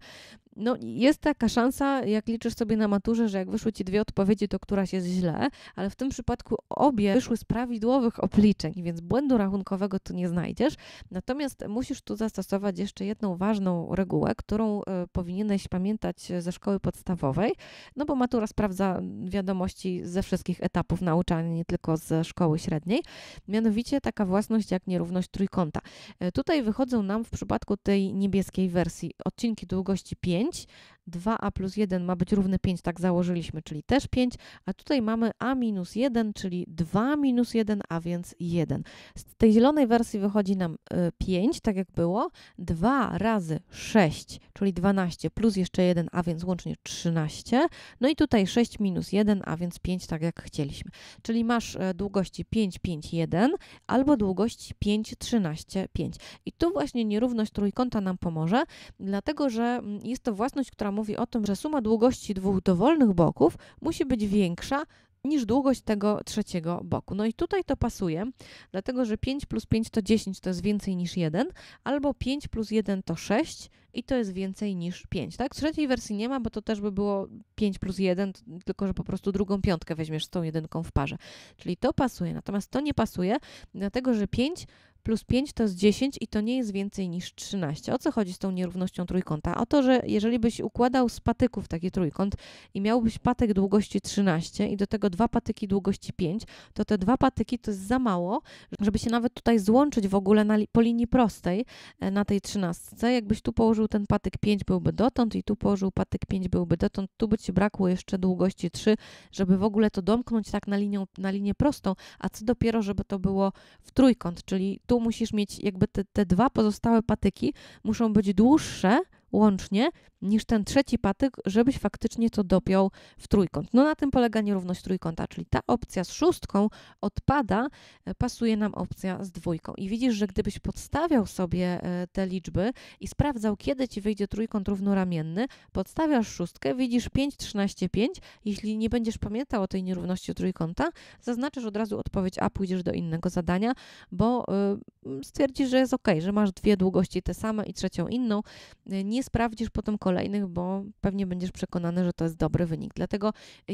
no jest taka szansa, jak liczysz sobie na maturze, że jak wyszły ci dwie odpowiedzi, to któraś jest źle, ale w tym przypadku obie wyszły z prawidłowych obliczeń, więc błędu rachunkowego tu nie znajdziesz. Natomiast musisz tu zastosować jeszcze jedną ważną regułę, którą e, powinieneś pamiętać ze szkoły podstawowej, no bo matura sprawdza wiadomości ze wszystkich etapów nauczania, nie tylko ze szkoły średniej, mianowicie taka własność jak nierówność trójkąta. E, tutaj wychodzą nam w przypadku tej niebieskiej wersji odcinki długości 5, gente 2a plus 1 ma być równy 5, tak założyliśmy, czyli też 5, a tutaj mamy a minus 1, czyli 2 minus 1, a więc 1. Z tej zielonej wersji wychodzi nam 5, y, tak jak było, 2 razy 6, czyli 12, plus jeszcze 1, a więc łącznie 13, no i tutaj 6 minus 1, a więc 5, tak jak chcieliśmy. Czyli masz e, długości 5, 5, 1 albo długość 5, 13, 5. I tu właśnie nierówność trójkąta nam pomoże, dlatego że mm, jest to własność, która mówi o tym, że suma długości dwóch dowolnych boków musi być większa niż długość tego trzeciego boku. No i tutaj to pasuje, dlatego że 5 plus 5 to 10, to jest więcej niż 1, albo 5 plus 1 to 6 i to jest więcej niż 5, tak? Trzeciej wersji nie ma, bo to też by było 5 plus 1, tylko że po prostu drugą piątkę weźmiesz z tą jedynką w parze. Czyli to pasuje, natomiast to nie pasuje, dlatego że 5 plus 5 to jest 10 i to nie jest więcej niż 13. O co chodzi z tą nierównością trójkąta? O to, że jeżeli byś układał z patyków taki trójkąt i miałbyś patyk długości 13 i do tego dwa patyki długości 5, to te dwa patyki to jest za mało, żeby się nawet tutaj złączyć w ogóle na, po linii prostej e, na tej 13. Jakbyś tu położył ten patyk 5 byłby dotąd i tu położył patyk 5 byłby dotąd, tu by Ci brakło jeszcze długości 3, żeby w ogóle to domknąć tak na linię, na linię prostą, a co dopiero, żeby to było w trójkąt, czyli tu musisz mieć jakby te, te dwa pozostałe patyki muszą być dłuższe łącznie niż ten trzeci patyk, żebyś faktycznie to dopiął w trójkąt. No na tym polega nierówność trójkąta, czyli ta opcja z szóstką odpada, e, pasuje nam opcja z dwójką. I widzisz, że gdybyś podstawiał sobie e, te liczby i sprawdzał, kiedy ci wyjdzie trójkąt równoramienny, podstawiasz szóstkę, widzisz 5, 13, 5. Jeśli nie będziesz pamiętał o tej nierówności trójkąta, zaznaczysz od razu odpowiedź A, pójdziesz do innego zadania, bo e, stwierdzisz, że jest ok, że masz dwie długości te same i trzecią inną. Nie nie sprawdzisz potem kolejnych, bo pewnie będziesz przekonany, że to jest dobry wynik. Dlatego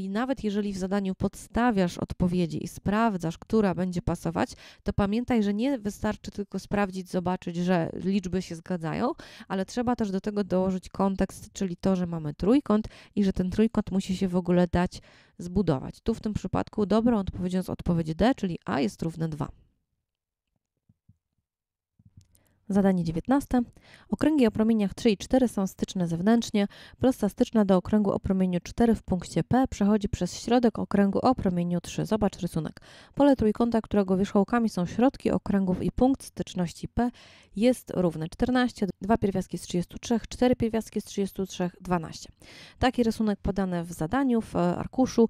nawet jeżeli w zadaniu podstawiasz odpowiedzi i sprawdzasz, która będzie pasować, to pamiętaj, że nie wystarczy tylko sprawdzić, zobaczyć, że liczby się zgadzają, ale trzeba też do tego dołożyć kontekst, czyli to, że mamy trójkąt i że ten trójkąt musi się w ogóle dać zbudować. Tu w tym przypadku dobrą odpowiedzią jest odpowiedź D, czyli A jest równe 2. Zadanie 19. Okręgi o promieniach 3 i 4 są styczne zewnętrznie. Prosta styczna do okręgu o promieniu 4 w punkcie P przechodzi przez środek okręgu o promieniu 3. Zobacz rysunek. Pole trójkąta, którego wierzchołkami są środki okręgów i punkt styczności P jest równe 14, 2 pierwiastki z 33, 4 pierwiastki z 33, 12. Taki rysunek podany w zadaniu, w e, arkuszu.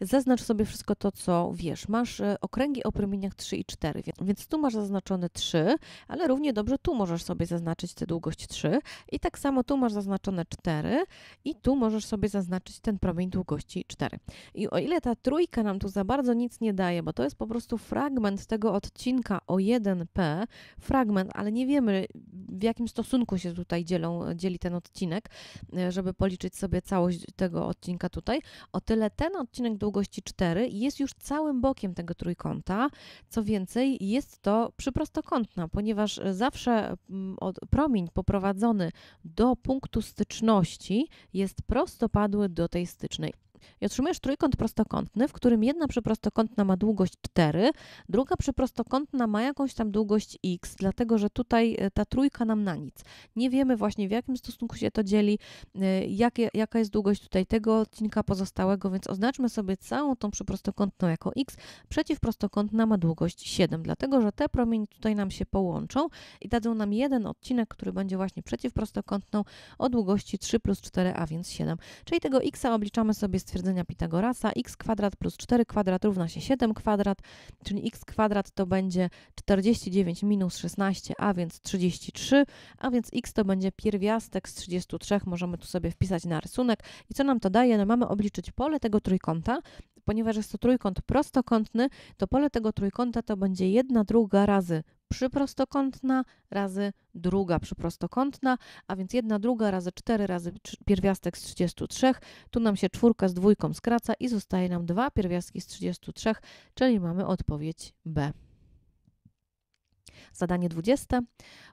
Zaznacz sobie wszystko to, co wiesz. Masz e, okręgi o promieniach 3 i 4, więc tu masz zaznaczone 3, ale równie dobrze że tu możesz sobie zaznaczyć tę długość 3 i tak samo tu masz zaznaczone 4 i tu możesz sobie zaznaczyć ten promień długości 4. I o ile ta trójka nam tu za bardzo nic nie daje, bo to jest po prostu fragment tego odcinka o 1p, fragment, ale nie wiemy w jakim stosunku się tutaj dzielą, dzieli ten odcinek, e, żeby policzyć sobie całość tego odcinka tutaj, o tyle ten odcinek długości 4 jest już całym bokiem tego trójkąta. Co więcej, jest to przyprostokątna, ponieważ zawsze zawsze mm, promień poprowadzony do punktu styczności jest prostopadły do tej stycznej i otrzymujesz trójkąt prostokątny, w którym jedna przyprostokątna ma długość 4, druga przyprostokątna ma jakąś tam długość x, dlatego że tutaj e, ta trójka nam na nic. Nie wiemy właśnie w jakim stosunku się to dzieli, e, jakie, jaka jest długość tutaj tego odcinka pozostałego, więc oznaczmy sobie całą tą przyprostokątną jako x, przeciwprostokątna ma długość 7, dlatego że te promienie tutaj nam się połączą i dadzą nam jeden odcinek, który będzie właśnie przeciwprostokątną o długości 3 plus 4, a więc 7. Czyli tego x obliczamy sobie z twierdzenia Pitagorasa x kwadrat plus 4 kwadrat równa się 7 kwadrat, czyli x kwadrat to będzie 49 minus 16, a więc 33, a więc x to będzie pierwiastek z 33, możemy tu sobie wpisać na rysunek. I co nam to daje? No mamy obliczyć pole tego trójkąta Ponieważ jest to trójkąt prostokątny, to pole tego trójkąta to będzie jedna druga razy przyprostokątna razy druga przyprostokątna, a więc jedna druga razy 4 razy pierwiastek z 33. Tu nam się czwórka z dwójką skraca i zostaje nam dwa pierwiastki z 33, czyli mamy odpowiedź B. Zadanie 20.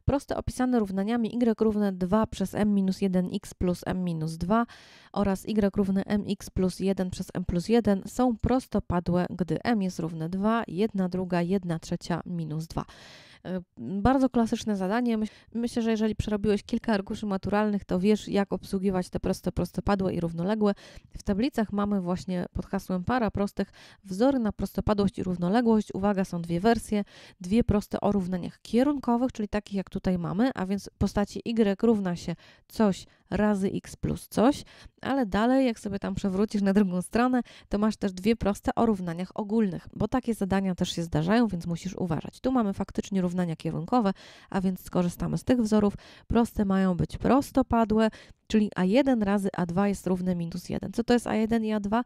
Proste opisane równaniami y równe 2 przez m minus 1x plus m minus 2 oraz y równe mx plus 1 przez m plus 1 są prostopadłe, gdy m jest równe 2, 1 druga, 1 trzecia minus 2. Y, bardzo klasyczne zadanie. Myślę, że jeżeli przerobiłeś kilka arkuszy maturalnych, to wiesz, jak obsługiwać te proste, prostopadłe i równoległe. W tablicach mamy właśnie pod hasłem para prostych wzory na prostopadłość i równoległość. Uwaga, są dwie wersje. Dwie proste o równaniach kierunkowych, czyli takich jak tutaj mamy, a więc postaci y równa się coś razy x plus coś, ale dalej, jak sobie tam przewrócisz na drugą stronę, to masz też dwie proste o równaniach ogólnych, bo takie zadania też się zdarzają, więc musisz uważać. Tu mamy faktycznie równania kierunkowe, a więc skorzystamy z tych wzorów. Proste mają być prostopadłe, czyli A1 razy A2 jest równe minus 1. Co to jest A1 i A2?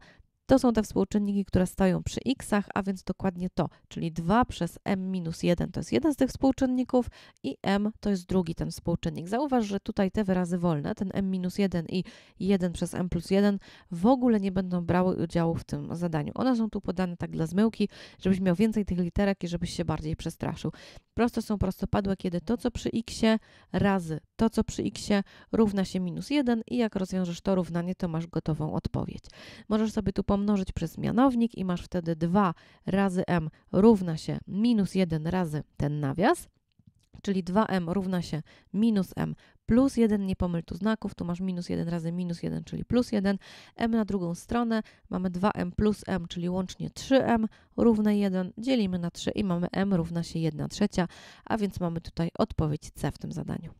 To są te współczynniki, które stoją przy xach, a więc dokładnie to, czyli 2 przez m minus 1 to jest jeden z tych współczynników i m to jest drugi ten współczynnik. Zauważ, że tutaj te wyrazy wolne, ten m minus 1 i 1 przez m plus 1 w ogóle nie będą brały udziału w tym zadaniu. One są tu podane tak dla zmyłki, żebyś miał więcej tych literek i żebyś się bardziej przestraszył. Proste są prostopadłe, kiedy to, co przy x razy to, co przy x równa się minus 1 i jak rozwiążesz to równanie, to masz gotową odpowiedź. Możesz sobie tu pomóc pomnożyć przez mianownik i masz wtedy 2 razy m równa się minus 1 razy ten nawias, czyli 2m równa się minus m plus 1, nie pomyl tu znaków, tu masz minus 1 razy minus 1, czyli plus 1, m na drugą stronę, mamy 2m plus m, czyli łącznie 3m równe 1, dzielimy na 3 i mamy m równa się 1 trzecia, a więc mamy tutaj odpowiedź C w tym zadaniu.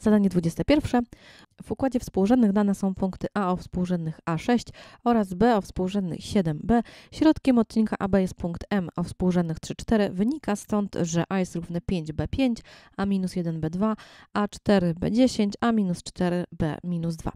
Zadanie 21. W układzie współrzędnych dane są punkty A o współrzędnych A6 oraz B o współrzędnych 7B. Środkiem odcinka AB jest punkt M o współrzędnych 3,4. Wynika stąd, że A jest równe 5B5, A minus 1B2, A4B10, A minus 4B minus 2.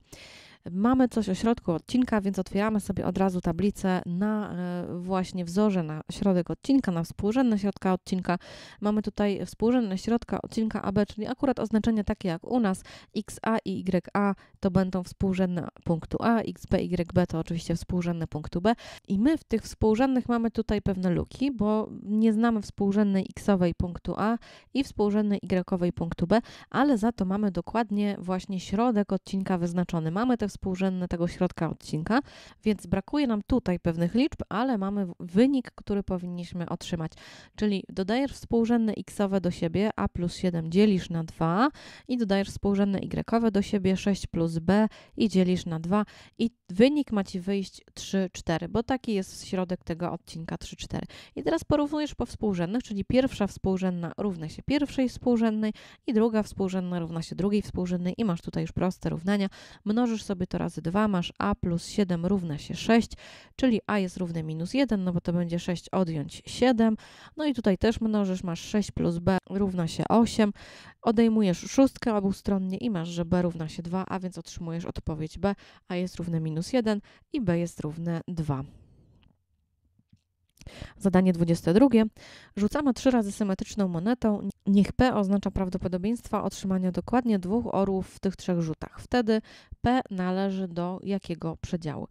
Mamy coś o środku odcinka, więc otwieramy sobie od razu tablicę na e, właśnie wzorze na środek odcinka, na współrzędne środka odcinka. Mamy tutaj współrzędne środka odcinka AB, czyli akurat oznaczenia takie jak u nas XA i YA to będą współrzędne punktu A, XB, YB to oczywiście współrzędne punktu B i my w tych współrzędnych mamy tutaj pewne luki, bo nie znamy współrzędnej xowej punktu A i współrzędnej y punktu B, ale za to mamy dokładnie właśnie środek odcinka wyznaczony. Mamy te współrzędne tego środka odcinka, więc brakuje nam tutaj pewnych liczb, ale mamy wynik, który powinniśmy otrzymać. Czyli dodajesz współrzędne xowe do siebie, a plus 7 dzielisz na 2 i dodajesz współrzędne yowe do siebie, 6 plus b i dzielisz na 2 i wynik ma Ci wyjść 3, 4, bo taki jest środek tego odcinka 3, 4. I teraz porównujesz po współrzędnych, czyli pierwsza współrzędna równa się pierwszej współrzędnej i druga współrzędna równa się drugiej współrzędnej i masz tutaj już proste równania. Mnożysz sobie sobie to razy 2, masz a plus 7 równa się 6, czyli a jest równe minus 1, no bo to będzie 6 odjąć 7. No i tutaj też mnożysz, masz 6 plus b równa się 8, odejmujesz szóstkę obustronnie i masz, że b równa się 2, a więc otrzymujesz odpowiedź b, a jest równe minus 1 i b jest równe 2. Zadanie 22. Rzucamy trzy razy symetryczną monetą. Niech P oznacza prawdopodobieństwa otrzymania dokładnie dwóch orłów w tych trzech rzutach. Wtedy P należy do jakiego przedziału.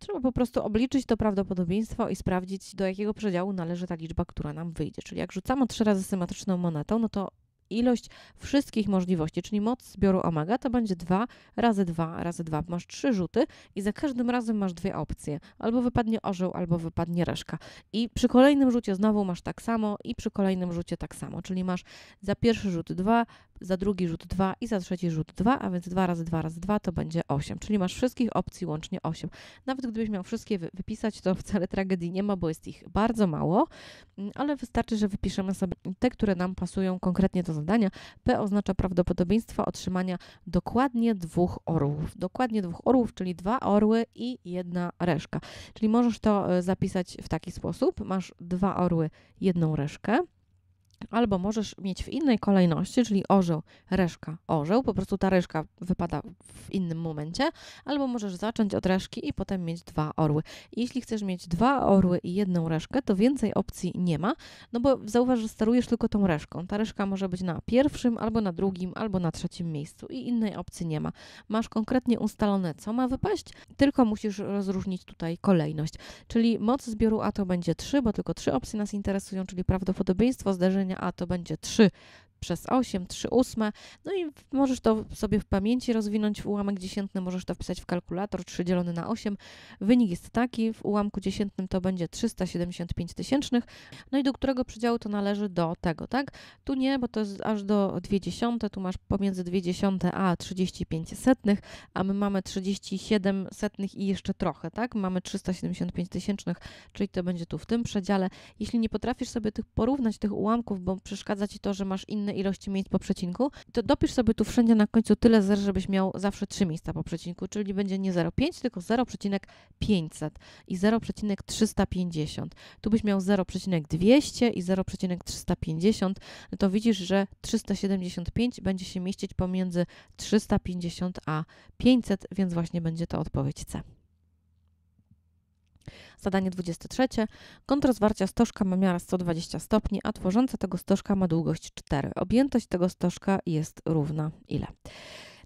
Trzeba po prostu obliczyć to prawdopodobieństwo i sprawdzić, do jakiego przedziału należy ta liczba, która nam wyjdzie. Czyli jak rzucamy trzy razy symetryczną monetą, no to ilość wszystkich możliwości, czyli moc zbioru omega to będzie 2 razy 2 razy 2. Masz 3 rzuty i za każdym razem masz dwie opcje. Albo wypadnie orzeł, albo wypadnie reszka. I przy kolejnym rzucie znowu masz tak samo i przy kolejnym rzucie tak samo, czyli masz za pierwszy rzut 2, za drugi rzut 2 i za trzeci rzut 2, a więc 2 razy 2 razy 2 to będzie 8, czyli masz wszystkich opcji łącznie 8. Nawet gdybyś miał wszystkie wypisać, to wcale tragedii nie ma, bo jest ich bardzo mało, mm, ale wystarczy, że wypiszemy sobie te, które nam pasują konkretnie do zadania. P oznacza prawdopodobieństwo otrzymania dokładnie dwóch orłów. Dokładnie dwóch orłów, czyli dwa orły i jedna reszka. Czyli możesz to e, zapisać w taki sposób. Masz dwa orły, jedną reszkę. Albo możesz mieć w innej kolejności, czyli orzeł, reszka, orzeł, po prostu ta reszka wypada w innym momencie, albo możesz zacząć od reszki i potem mieć dwa orły. Jeśli chcesz mieć dwa orły i jedną reszkę, to więcej opcji nie ma, no bo zauważ, że sterujesz tylko tą reszką. Ta reszka może być na pierwszym, albo na drugim, albo na trzecim miejscu i innej opcji nie ma. Masz konkretnie ustalone, co ma wypaść, tylko musisz rozróżnić tutaj kolejność. Czyli moc zbioru A to będzie 3, bo tylko trzy opcje nas interesują, czyli prawdopodobieństwo zdarzenia założenia A to będzie 3 przez 8, 3 ósme, no i możesz to sobie w pamięci rozwinąć w ułamek dziesiętny, możesz to wpisać w kalkulator 3 dzielone na 8. Wynik jest taki, w ułamku dziesiętnym to będzie 375 tysięcznych, no i do którego przedziału to należy do tego, tak? Tu nie, bo to jest aż do 20, dziesiąte, tu masz pomiędzy 20 dziesiąte a 35 setnych, a my mamy 37 setnych i jeszcze trochę, tak? Mamy 375 tysięcznych, czyli to będzie tu w tym przedziale. Jeśli nie potrafisz sobie tych porównać tych ułamków, bo przeszkadza Ci to, że masz inne pewnej ilości miejsc po przecinku, to dopisz sobie tu wszędzie na końcu tyle zer, żebyś miał zawsze 3 miejsca po przecinku, czyli będzie nie 0,5, tylko 0,500 i 0,350. Tu byś miał 0,200 i 0,350, to widzisz, że 375 będzie się mieścić pomiędzy 350 a 500, więc właśnie będzie to odpowiedź C. Zadanie 23. Kąt rozwarcia stożka ma miarę 120 stopni, a tworząca tego stożka ma długość 4. Objętość tego stożka jest równa ile?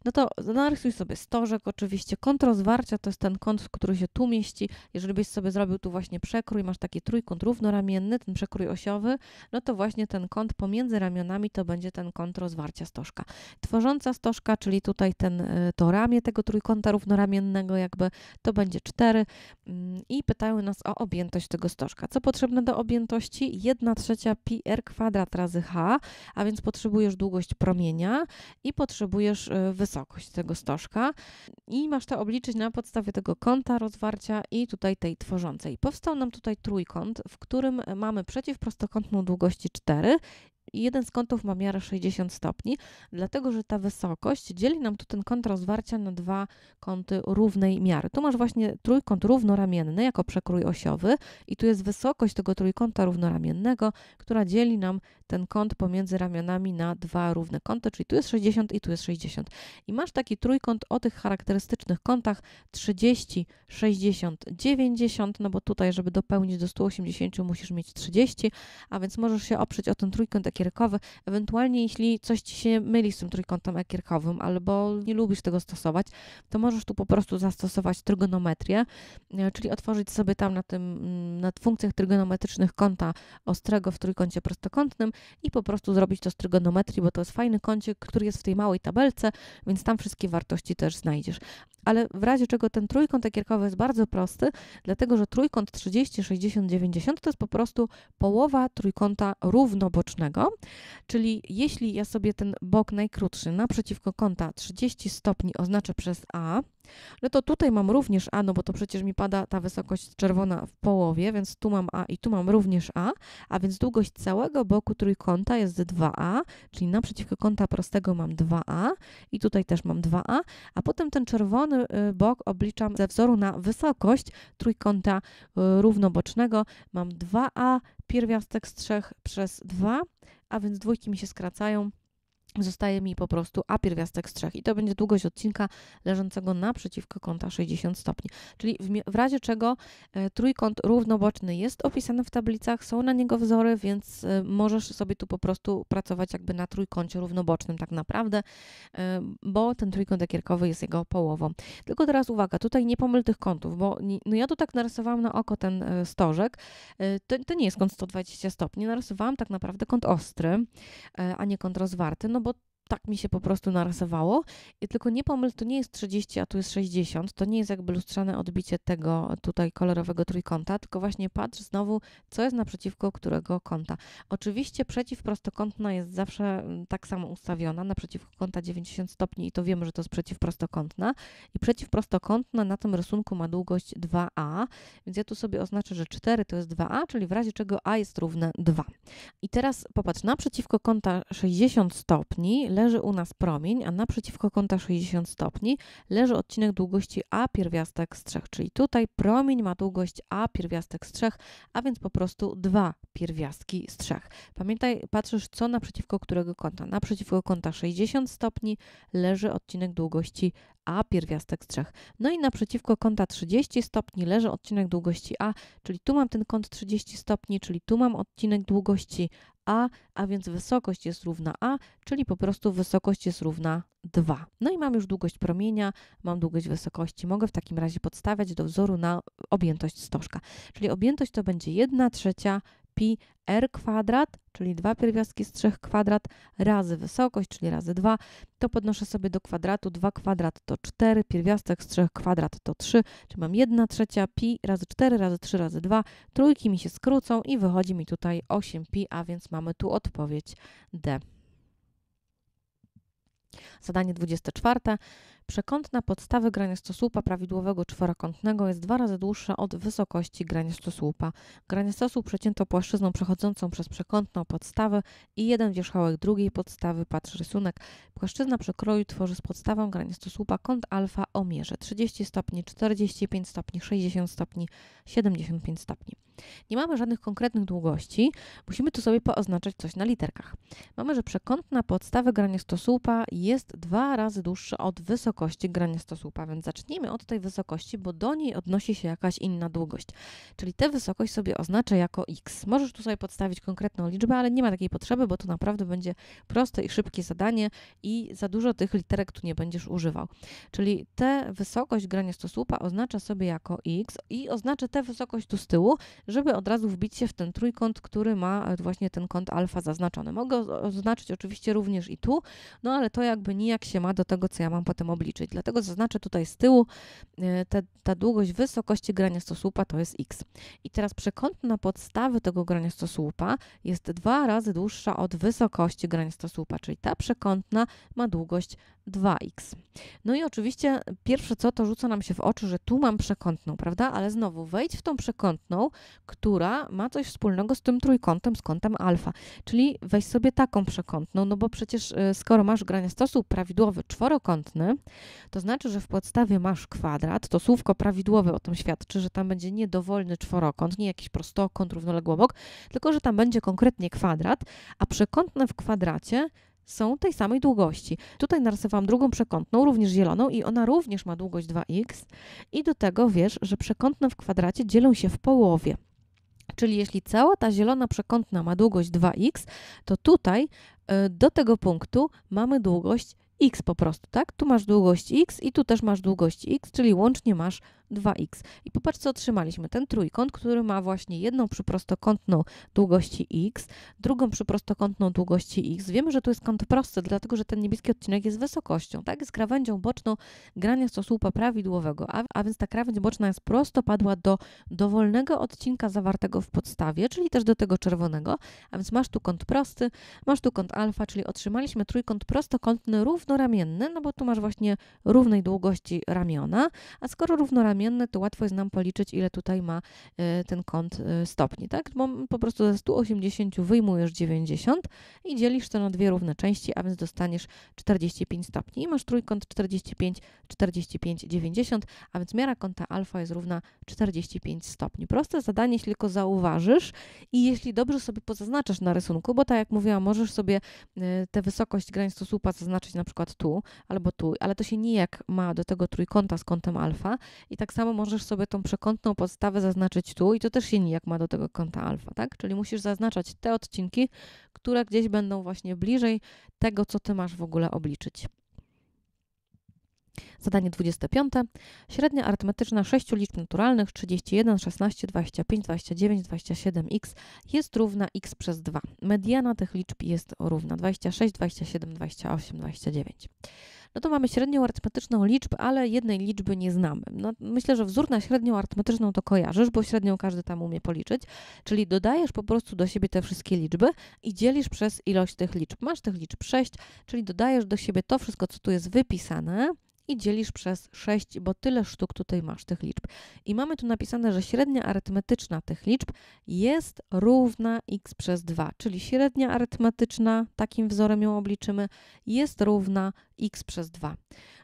no to narysuj sobie stożek, oczywiście kąt rozwarcia to jest ten kąt, który się tu mieści. Jeżeli byś sobie zrobił tu właśnie przekrój, masz taki trójkąt równoramienny, ten przekrój osiowy, no to właśnie ten kąt pomiędzy ramionami to będzie ten kąt rozwarcia stożka. Tworząca stożka, czyli tutaj ten, y, to ramię tego trójkąta równoramiennego jakby, to będzie 4 mm, i pytają nas o objętość tego stożka. Co potrzebne do objętości? 1 trzecia pi r kwadrat razy h, a więc potrzebujesz długość promienia i potrzebujesz y, wysokość wysokość tego stożka i masz to obliczyć na podstawie tego kąta rozwarcia i tutaj tej tworzącej. Powstał nam tutaj trójkąt, w którym mamy przeciwprostokątną długości 4 jeden z kątów ma miarę 60 stopni, dlatego że ta wysokość dzieli nam tu ten kąt rozwarcia na dwa kąty równej miary. Tu masz właśnie trójkąt równoramienny jako przekrój osiowy i tu jest wysokość tego trójkąta równoramiennego, która dzieli nam ten kąt pomiędzy ramionami na dwa równe kąty, czyli tu jest 60 i tu jest 60. I masz taki trójkąt o tych charakterystycznych kątach 30, 60, 90, no bo tutaj, żeby dopełnić do 180 musisz mieć 30, a więc możesz się oprzeć o ten trójkąt, jak ekierkowy. Ewentualnie, jeśli coś ci się myli z tym trójkątem ekierkowym albo nie lubisz tego stosować, to możesz tu po prostu zastosować trygonometrię, e, czyli otworzyć sobie tam na tym, mm, na funkcjach trygonometrycznych kąta ostrego w trójkącie prostokątnym i po prostu zrobić to z trygonometrii, bo to jest fajny kącik, który jest w tej małej tabelce, więc tam wszystkie wartości też znajdziesz. Ale w razie czego ten trójkąt ekierkowy jest bardzo prosty, dlatego że trójkąt 30, 60, 90 to jest po prostu połowa trójkąta równobocznego, Czyli jeśli ja sobie ten bok najkrótszy naprzeciwko kąta 30 stopni oznaczę przez A, no to tutaj mam również A, no bo to przecież mi pada ta wysokość czerwona w połowie, więc tu mam A i tu mam również A, a więc długość całego boku trójkąta jest 2A, czyli naprzeciwko kąta prostego mam 2A i tutaj też mam 2A, a potem ten czerwony y, bok obliczam ze wzoru na wysokość trójkąta y, równobocznego. Mam 2A pierwiastek z 3 przez 2 a więc dwójki mi się skracają. Zostaje mi po prostu A pierwiastek z trzech. i to będzie długość odcinka leżącego naprzeciwko kąta 60 stopni. Czyli w, w razie czego e, trójkąt równoboczny jest opisany w tablicach, są na niego wzory, więc e, możesz sobie tu po prostu pracować jakby na trójkącie równobocznym tak naprawdę, e, bo ten trójkąt ekierkowy jest jego połową. Tylko teraz uwaga, tutaj nie pomyl tych kątów, bo nie, no ja tu tak narysowałam na oko ten e, stożek, e, to, to, nie jest kąt 120 stopni, narysowałam tak naprawdę kąt ostry, e, a nie kąt rozwarty, no tak mi się po prostu narysowało. I tylko nie pomyl, to nie jest 30, a tu jest 60. To nie jest jakby lustrzane odbicie tego tutaj kolorowego trójkąta, tylko właśnie patrz znowu, co jest naprzeciwko którego kąta. Oczywiście przeciwprostokątna jest zawsze mm, tak samo ustawiona, naprzeciwko kąta 90 stopni i to wiemy, że to jest przeciwprostokątna. I przeciwprostokątna na tym rysunku ma długość 2a, więc ja tu sobie oznaczę, że 4 to jest 2a, czyli w razie czego a jest równe 2. I teraz popatrz, naprzeciwko kąta 60 stopni leży u nas promień, a naprzeciwko kąta 60 stopni leży odcinek długości a pierwiastek z 3, czyli tutaj promień ma długość a pierwiastek z 3, a więc po prostu dwa pierwiastki z 3. Pamiętaj, patrzysz co naprzeciwko którego kąta. Naprzeciwko kąta 60 stopni leży odcinek długości a pierwiastek z 3. No i naprzeciwko kąta 30 stopni leży odcinek długości a, czyli tu mam ten kąt 30 stopni, czyli tu mam odcinek długości a, a więc wysokość jest równa a, czyli po prostu wysokość jest równa 2. No i mam już długość promienia, mam długość wysokości. Mogę w takim razie podstawiać do wzoru na objętość stożka. Czyli objętość to będzie 1 trzecia pi r kwadrat, czyli dwa pierwiastki z trzech kwadrat, razy wysokość, czyli razy 2, to podnoszę sobie do kwadratu. 2 kwadrat to 4, pierwiastek z 3 kwadrat to 3, czyli mam 1 trzecia pi razy 4 razy 3 razy 2. Trójki mi się skrócą i wychodzi mi tutaj 8 pi, a więc mamy tu odpowiedź D. Zadanie 24. Przekątna podstawy graniastosłupa prawidłowego czworokątnego jest dwa razy dłuższa od wysokości graniastosłupa. Graniastosłup przecięto płaszczyzną przechodzącą przez przekątną podstawę i jeden wierzchołek drugiej podstawy, patrz rysunek. Płaszczyzna przekroju tworzy z podstawą graniastosłupa kąt alfa o mierze 30 stopni, 45 stopni, 60 stopni, 75 stopni. Nie mamy żadnych konkretnych długości, musimy tu sobie pooznaczać coś na literkach. Mamy, że przekątna podstawy graniastosłupa jest dwa razy dłuższa od wysokości wysokości graniasta słupa, więc zacznijmy od tej wysokości, bo do niej odnosi się jakaś inna długość. Czyli tę wysokość sobie oznaczę jako x. Możesz tu sobie podstawić konkretną liczbę, ale nie ma takiej potrzeby, bo to naprawdę będzie proste i szybkie zadanie i za dużo tych literek tu nie będziesz używał. Czyli tę wysokość grania słupa oznacza sobie jako x i oznaczę tę wysokość tu z tyłu, żeby od razu wbić się w ten trójkąt, który ma e, właśnie ten kąt alfa zaznaczony. Mogę oznaczyć oczywiście również i tu, no ale to jakby nijak się ma do tego, co ja mam potem obliczyć obliczyć. Dlatego zaznaczę tutaj z tyłu, e, ta, ta długość wysokości grania stosłupa to jest x. I teraz przekątna podstawy tego grania stosłupa jest dwa razy dłuższa od wysokości grania stosłupa, czyli ta przekątna ma długość 2x. No i oczywiście pierwsze co, to rzuca nam się w oczy, że tu mam przekątną, prawda? Ale znowu wejdź w tą przekątną, która ma coś wspólnego z tym trójkątem, z kątem alfa. Czyli weź sobie taką przekątną, no bo przecież y, skoro masz graniastosłup prawidłowy czworokątny, to znaczy, że w podstawie masz kwadrat, to słówko prawidłowe o tym świadczy, że tam będzie nie dowolny czworokąt, nie jakiś prostokąt równoległobok, tylko że tam będzie konkretnie kwadrat, a przekątne w kwadracie są tej samej długości. Tutaj narysowałam drugą przekątną, również zieloną i ona również ma długość 2x i do tego wiesz, że przekątne w kwadracie dzielą się w połowie. Czyli jeśli cała ta zielona przekątna ma długość 2x, to tutaj y, do tego punktu mamy długość x po prostu, tak? Tu masz długość x i tu też masz długość x, czyli łącznie masz 2x. I popatrz, co otrzymaliśmy. Ten trójkąt, który ma właśnie jedną przyprostokątną długości x, drugą przyprostokątną długości x. Wiemy, że to jest kąt prosty, dlatego że ten niebieski odcinek jest wysokością, tak? Jest krawędzią boczną grania stosłupa prawidłowego, a, a więc ta krawędź boczna jest prostopadła do dowolnego odcinka zawartego w podstawie, czyli też do tego czerwonego, a więc masz tu kąt prosty, masz tu kąt alfa, czyli otrzymaliśmy trójkąt prostokątny równoramienny, no bo tu masz właśnie równej długości ramiona, a skoro równoramienny to łatwo jest nam policzyć, ile tutaj ma e, ten kąt e, stopni. Tak? Bo po prostu ze 180 wyjmujesz 90 i dzielisz to na dwie równe części, a więc dostaniesz 45 stopni. I masz trójkąt 45, 45, 90, a więc miara kąta alfa jest równa 45 stopni. Proste zadanie, jeśli tylko zauważysz i jeśli dobrze sobie pozaznaczasz na rysunku, bo tak jak mówiłam, możesz sobie e, tę wysokość granic słupa zaznaczyć na przykład tu albo tu, ale to się nijak ma do tego trójkąta z kątem alfa i tak tak samo możesz sobie tą przekątną podstawę zaznaczyć tu i to też się nijak ma do tego kąta alfa, tak? Czyli musisz zaznaczać te odcinki, które gdzieś będą właśnie bliżej tego, co ty masz w ogóle obliczyć. Zadanie 25. Średnia arytmetyczna sześciu liczb naturalnych 31, 16, 25, 29, 27x jest równa x przez 2. Mediana tych liczb jest równa 26, 27, 28, 29 no to mamy średnią arytmetyczną liczb, ale jednej liczby nie znamy. No, myślę, że wzór na średnią arytmetyczną to kojarzysz, bo średnią każdy tam umie policzyć, czyli dodajesz po prostu do siebie te wszystkie liczby i dzielisz przez ilość tych liczb. Masz tych liczb 6, czyli dodajesz do siebie to wszystko, co tu jest wypisane, i dzielisz przez 6, bo tyle sztuk tutaj masz tych liczb. I mamy tu napisane, że średnia arytmetyczna tych liczb jest równa x przez 2, czyli średnia arytmetyczna, takim wzorem ją obliczymy, jest równa x przez 2.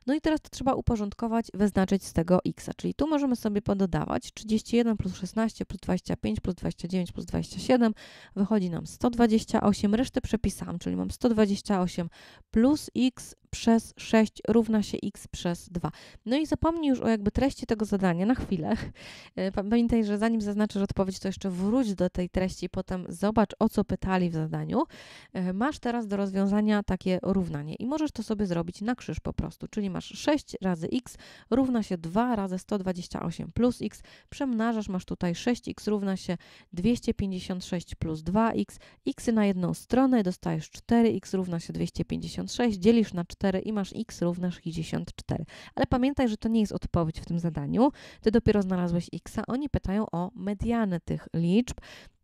No i teraz to trzeba uporządkować, wyznaczyć z tego x. Czyli tu możemy sobie pododawać 31 plus 16 plus 25 plus 29 plus 27 wychodzi nam 128. Resztę przepisałam, czyli mam 128 plus x przez 6 równa się x przez 2. No i zapomnij już o jakby treści tego zadania na chwilę. E, pamiętaj, że zanim zaznaczysz odpowiedź, to jeszcze wróć do tej treści potem zobacz, o co pytali w zadaniu. E, masz teraz do rozwiązania takie równanie i możesz to sobie zrobić na krzyż po prostu, czyli masz 6 razy x równa się 2 razy 128 plus x, przemnażasz, masz tutaj 6x równa się 256 plus 2x, x na jedną stronę, dostajesz 4x równa się 256, dzielisz na 4 64 i masz x równa 64. Ale pamiętaj, że to nie jest odpowiedź w tym zadaniu. Ty dopiero znalazłeś x, oni pytają o medianę tych liczb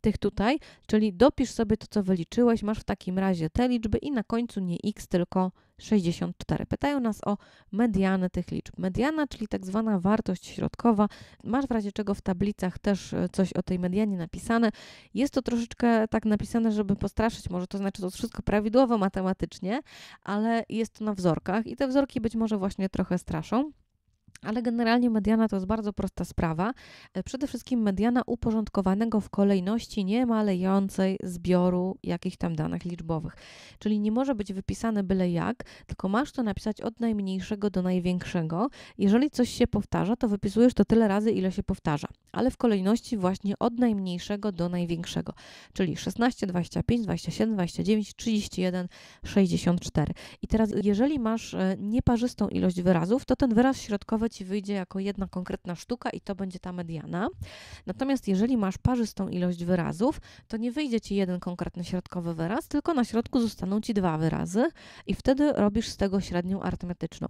tych tutaj, czyli dopisz sobie to, co wyliczyłeś, masz w takim razie te liczby i na końcu nie x, tylko 64. Pytają nas o medianę tych liczb. Mediana, czyli tak zwana wartość środkowa. Masz w razie czego w tablicach też e, coś o tej medianie napisane. Jest to troszeczkę tak napisane, żeby postraszyć, może to znaczy, to jest wszystko prawidłowo matematycznie, ale jest to na wzorkach i te wzorki być może właśnie trochę straszą. Ale generalnie mediana to jest bardzo prosta sprawa. E, przede wszystkim mediana uporządkowanego w kolejności nie malejącej zbioru jakichś tam danych liczbowych. Czyli nie może być wypisane byle jak, tylko masz to napisać od najmniejszego do największego. Jeżeli coś się powtarza, to wypisujesz to tyle razy, ile się powtarza, ale w kolejności właśnie od najmniejszego do największego. Czyli 16, 25, 27, 29, 31, 64. I teraz, jeżeli masz e, nieparzystą ilość wyrazów, to ten wyraz środkowy Ci wyjdzie jako jedna konkretna sztuka i to będzie ta mediana. Natomiast jeżeli masz parzystą ilość wyrazów, to nie wyjdzie Ci jeden konkretny środkowy wyraz, tylko na środku zostaną Ci dwa wyrazy i wtedy robisz z tego średnią arytmetyczną.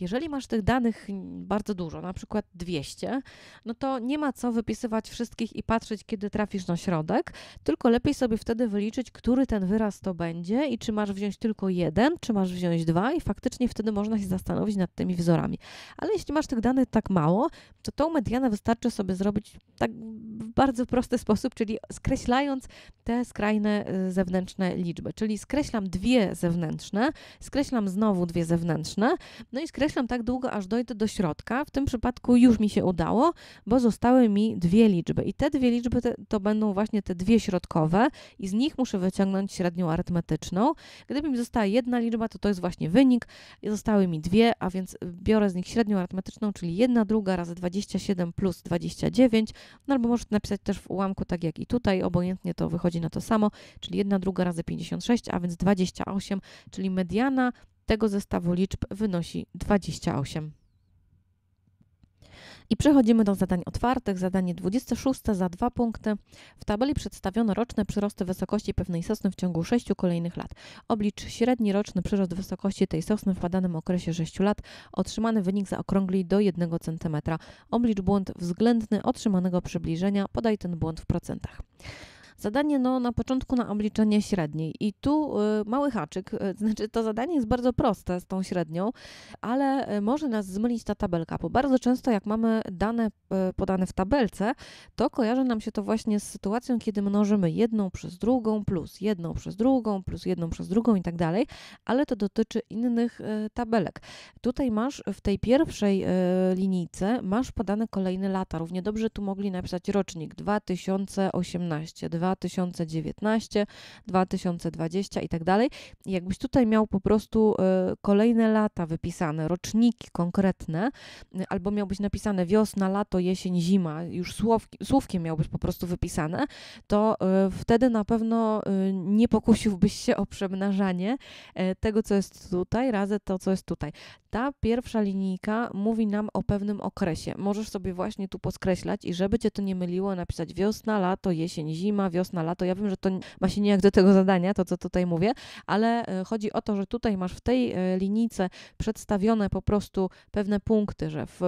Jeżeli masz tych danych bardzo dużo, na przykład 200, no to nie ma co wypisywać wszystkich i patrzeć, kiedy trafisz na środek, tylko lepiej sobie wtedy wyliczyć, który ten wyraz to będzie i czy masz wziąć tylko jeden, czy masz wziąć dwa i faktycznie wtedy można się zastanowić nad tymi wzorami. Ale jeśli jeśli masz tych danych tak mało, to tą medianę wystarczy sobie zrobić tak w bardzo prosty sposób, czyli skreślając te skrajne y, zewnętrzne liczby. Czyli skreślam dwie zewnętrzne, skreślam znowu dwie zewnętrzne, no i skreślam tak długo, aż dojdę do środka. W tym przypadku już mi się udało, bo zostały mi dwie liczby. I te dwie liczby te, to będą właśnie te dwie środkowe i z nich muszę wyciągnąć średnią arytmetyczną. Gdyby mi została jedna liczba, to to jest właśnie wynik. I zostały mi dwie, a więc y, biorę z nich średnią arytmetyczną arytmetyczną, czyli 1 druga razy 27 plus 29, no albo możesz napisać też w ułamku, tak jak i tutaj, obojętnie to wychodzi na to samo, czyli 1 druga razy 56, a więc 28, czyli mediana tego zestawu liczb wynosi 28. I przechodzimy do zadań otwartych. Zadanie 26 za dwa punkty. W tabeli przedstawiono roczne przyrosty wysokości pewnej sosny w ciągu 6 kolejnych lat. Oblicz średni roczny przyrost wysokości tej sosny w badanym okresie 6 lat. Otrzymany wynik zaokrągli do 1 cm. Oblicz błąd względny otrzymanego przybliżenia. Podaj ten błąd w procentach zadanie no, na początku na obliczenie średniej. I tu y, mały haczyk, y, znaczy to zadanie jest bardzo proste z tą średnią, ale y, może nas zmylić ta tabelka, bo bardzo często jak mamy dane podane w tabelce, to kojarzy nam się to właśnie z sytuacją, kiedy mnożymy jedną przez drugą, plus jedną przez drugą, plus jedną przez drugą i tak dalej, ale to dotyczy innych tabelek. Tutaj masz w tej pierwszej linijce masz podane kolejne lata. Równie dobrze tu mogli napisać rocznik 2018, 2019, 2019, 2020 i tak dalej. Jakbyś tutaj miał po prostu e, kolejne lata wypisane, roczniki konkretne, e, albo miałbyś napisane wiosna, lato, jesień, zima, już słowki, słówkiem miałbyś po prostu wypisane, to e, wtedy na pewno nie pokusiłbyś się o przemnażanie tego, co jest tutaj, razy to, co jest tutaj ta pierwsza linijka mówi nam o pewnym okresie. Możesz sobie właśnie tu podkreślać i żeby cię to nie myliło, napisać wiosna, lato, jesień, zima, wiosna, lato. Ja wiem, że to ma się nijak do tego zadania, to co tutaj mówię, ale e, chodzi o to, że tutaj masz w tej e, linijce przedstawione po prostu pewne punkty, że w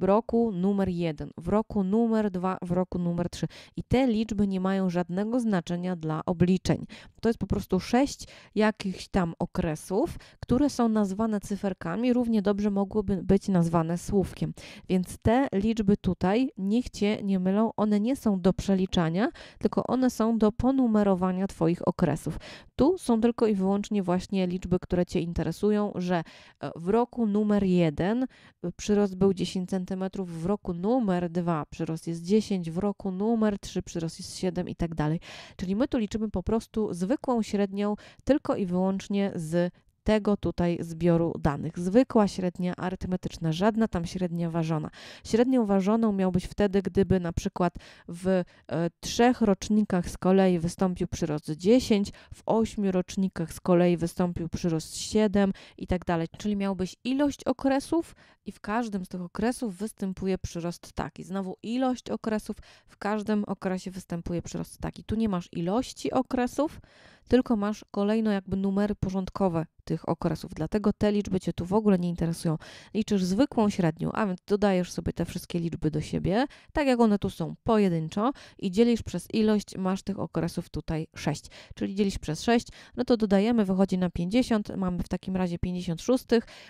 roku numer jeden, w roku numer dwa, w roku numer trzy. I te liczby nie mają żadnego znaczenia dla obliczeń. To jest po prostu sześć jakichś tam okresów, które są nazwane cyferkami, równie dobrze mogłyby być nazwane słówkiem. Więc te liczby tutaj, niech Cię nie mylą, one nie są do przeliczania, tylko one są do ponumerowania Twoich okresów. Tu są tylko i wyłącznie właśnie liczby, które Cię interesują, że e, w roku numer 1 e, przyrost był 10 cm, w roku numer 2 przyrost jest 10, w roku numer 3 przyrost jest 7 i tak dalej. Czyli my tu liczymy po prostu zwykłą średnią tylko i wyłącznie z tego tutaj zbioru danych. Zwykła średnia arytmetyczna, żadna tam średnia ważona. Średnią ważoną miałbyś wtedy, gdyby na przykład w e, trzech rocznikach z kolei wystąpił przyrost 10, w ośmiu rocznikach z kolei wystąpił przyrost 7 i tak dalej. Czyli miałbyś ilość okresów i w każdym z tych okresów występuje przyrost taki. Znowu ilość okresów, w każdym okresie występuje przyrost taki. Tu nie masz ilości okresów, tylko masz kolejno jakby numery porządkowe tych okresów. Dlatego te liczby Cię tu w ogóle nie interesują. Liczysz zwykłą średnią, a więc dodajesz sobie te wszystkie liczby do siebie, tak jak one tu są pojedynczo i dzielisz przez ilość, masz tych okresów tutaj 6. Czyli dzielisz przez 6, no to dodajemy, wychodzi na 50, mamy w takim razie 56,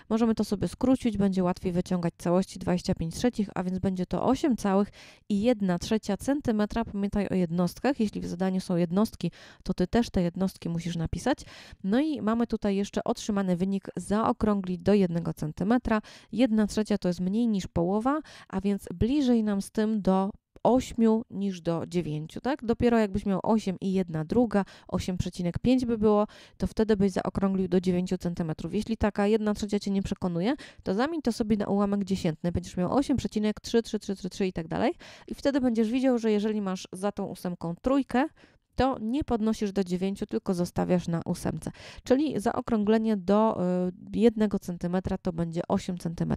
możemy to sobie skrócić, będzie łatwiej wyciągać całości 25 trzecich, a więc będzie to 8 całych i 1 trzecia centymetra. Pamiętaj o jednostkach, jeśli w zadaniu są jednostki, to Ty też te jednostki jednostki musisz napisać. No i mamy tutaj jeszcze otrzymany wynik zaokrągli do 1 cm. 1 trzecia to jest mniej niż połowa, a więc bliżej nam z tym do 8 niż do 9, tak? Dopiero jakbyś miał 8 i 1 druga, 8,5 by było, to wtedy byś zaokrąglił do 9 cm. Jeśli taka 1 trzecia Cię nie przekonuje, to zamień to sobie na ułamek dziesiętny. Będziesz miał 8,3, i tak dalej. I wtedy będziesz widział, że jeżeli masz za tą ósemką trójkę, to nie podnosisz do 9, tylko zostawiasz na 8. Czyli zaokrąglenie do 1 y, cm to będzie 8 cm.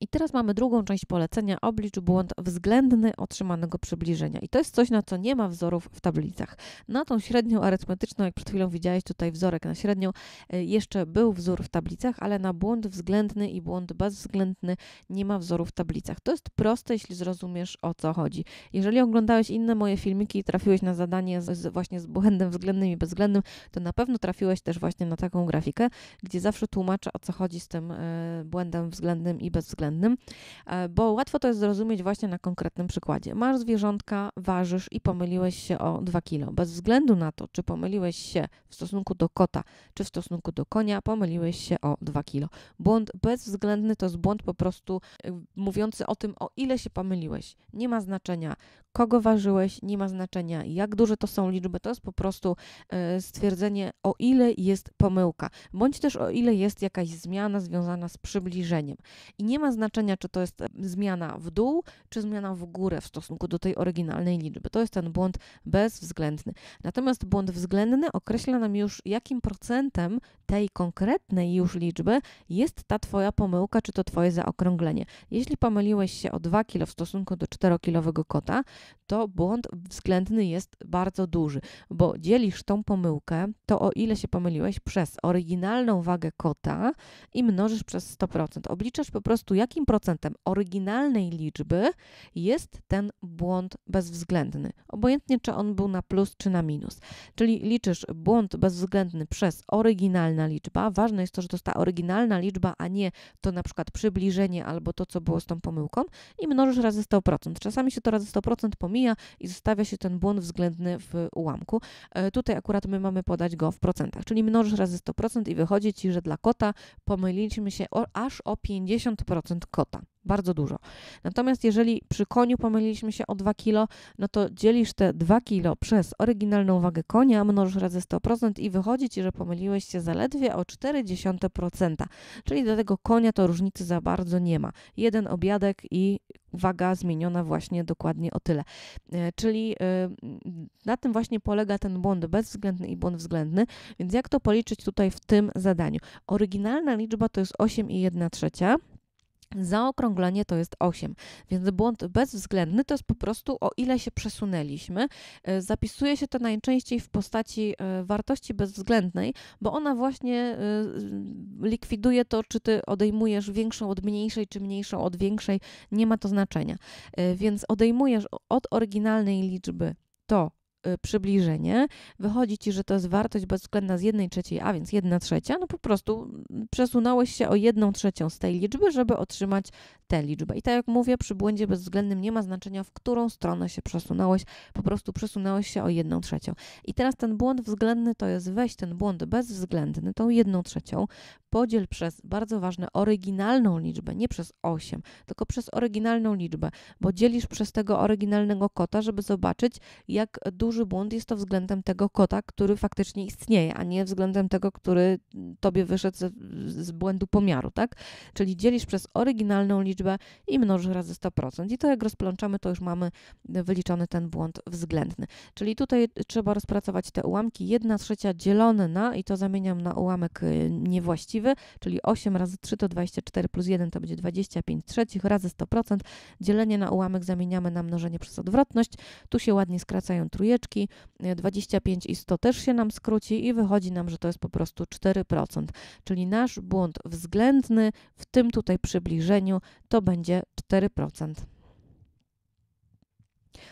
I teraz mamy drugą część polecenia, oblicz błąd względny otrzymanego przybliżenia. I to jest coś, na co nie ma wzorów w tablicach. Na tą średnią arytmetyczną, jak przed chwilą widziałeś tutaj wzorek na średnią, y, jeszcze był wzór w tablicach, ale na błąd względny i błąd bezwzględny nie ma wzorów w tablicach. To jest proste, jeśli zrozumiesz o co chodzi. Jeżeli oglądałeś inne moje filmiki i trafiłeś na zadanie z właśnie z błędem względnym i bezwzględnym, to na pewno trafiłeś też właśnie na taką grafikę, gdzie zawsze tłumaczę o co chodzi z tym e, błędem względnym i bezwzględnym, e, bo łatwo to jest zrozumieć właśnie na konkretnym przykładzie. Masz zwierzątka, ważysz i pomyliłeś się o 2 kilo. Bez względu na to, czy pomyliłeś się w stosunku do kota, czy w stosunku do konia, pomyliłeś się o 2 kilo. Błąd bezwzględny to jest błąd po prostu e, mówiący o tym, o ile się pomyliłeś. Nie ma znaczenia, kogo ważyłeś, nie ma znaczenia, jak duże to są liczbę, to jest po prostu e, stwierdzenie, o ile jest pomyłka, bądź też o ile jest jakaś zmiana związana z przybliżeniem. I nie ma znaczenia, czy to jest e, zmiana w dół, czy zmiana w górę w stosunku do tej oryginalnej liczby. To jest ten błąd bezwzględny. Natomiast błąd względny określa nam już, jakim procentem tej konkretnej już liczby jest ta Twoja pomyłka, czy to Twoje zaokrąglenie. Jeśli pomyliłeś się o 2 kilo w stosunku do 4-kilowego kota, to błąd względny jest bardzo duży duży, bo dzielisz tą pomyłkę, to o ile się pomyliłeś, przez oryginalną wagę kota i mnożysz przez 100%. Obliczasz po prostu, jakim procentem oryginalnej liczby jest ten błąd bezwzględny. Obojętnie, czy on był na plus, czy na minus. Czyli liczysz błąd bezwzględny przez oryginalna liczba. Ważne jest to, że to jest ta oryginalna liczba, a nie to na przykład przybliżenie albo to, co było z tą pomyłką i mnożysz razy 100%. Czasami się to razy 100% pomija i zostawia się ten błąd względny w ułamku. E, tutaj akurat my mamy podać go w procentach, czyli mnożysz razy 100% i wychodzi Ci, że dla kota pomyliliśmy się o, aż o 50% kota. Bardzo dużo. Natomiast jeżeli przy koniu pomyliliśmy się o 2 kg, no to dzielisz te 2 kg przez oryginalną wagę konia, mnożysz razy 100% i wychodzi ci, że pomyliłeś się zaledwie o 0,4%. Czyli do tego konia to różnicy za bardzo nie ma. Jeden obiadek i waga zmieniona właśnie dokładnie o tyle. E, czyli e, na tym właśnie polega ten błąd bezwzględny i błąd względny. Więc jak to policzyć tutaj w tym zadaniu? Oryginalna liczba to jest 8,1 trzecia Zaokrąglenie to jest 8, więc błąd bezwzględny to jest po prostu o ile się przesunęliśmy. E, zapisuje się to najczęściej w postaci e, wartości bezwzględnej, bo ona właśnie e, likwiduje to, czy ty odejmujesz większą od mniejszej, czy mniejszą od większej. Nie ma to znaczenia. Więc odejmujesz od oryginalnej liczby to, Y, przybliżenie, wychodzi ci, że to jest wartość bezwzględna z jednej trzeciej, a więc jedna trzecia, no po prostu mm, przesunąłeś się o jedną trzecią z tej liczby, żeby otrzymać tę liczbę. I tak jak mówię, przy błędzie bezwzględnym nie ma znaczenia, w którą stronę się przesunąłeś, po prostu przesunąłeś się o jedną trzecią. I teraz ten błąd względny to jest weź ten błąd bezwzględny, tą jedną trzecią, podziel przez bardzo ważne oryginalną liczbę, nie przez 8, tylko przez oryginalną liczbę, bo dzielisz przez tego oryginalnego kota, żeby zobaczyć, jak dużo duży błąd jest to względem tego kota, który faktycznie istnieje, a nie względem tego, który mm, tobie wyszedł z, z błędu pomiaru, tak? Czyli dzielisz przez oryginalną liczbę i mnożysz razy 100%. I to jak rozplączamy, to już mamy wyliczony ten błąd względny. Czyli tutaj trzeba rozpracować te ułamki. 1 trzecia dzielone na, i to zamieniam na ułamek y, niewłaściwy, czyli 8 razy 3 to 24 plus 1 to będzie 25 trzecich razy 100%. Dzielenie na ułamek zamieniamy na mnożenie przez odwrotność. Tu się ładnie skracają truje, 25 e, i 100 też się nam skróci i wychodzi nam, że to jest po prostu 4%. Czyli nasz błąd względny w tym tutaj przybliżeniu to będzie 4%.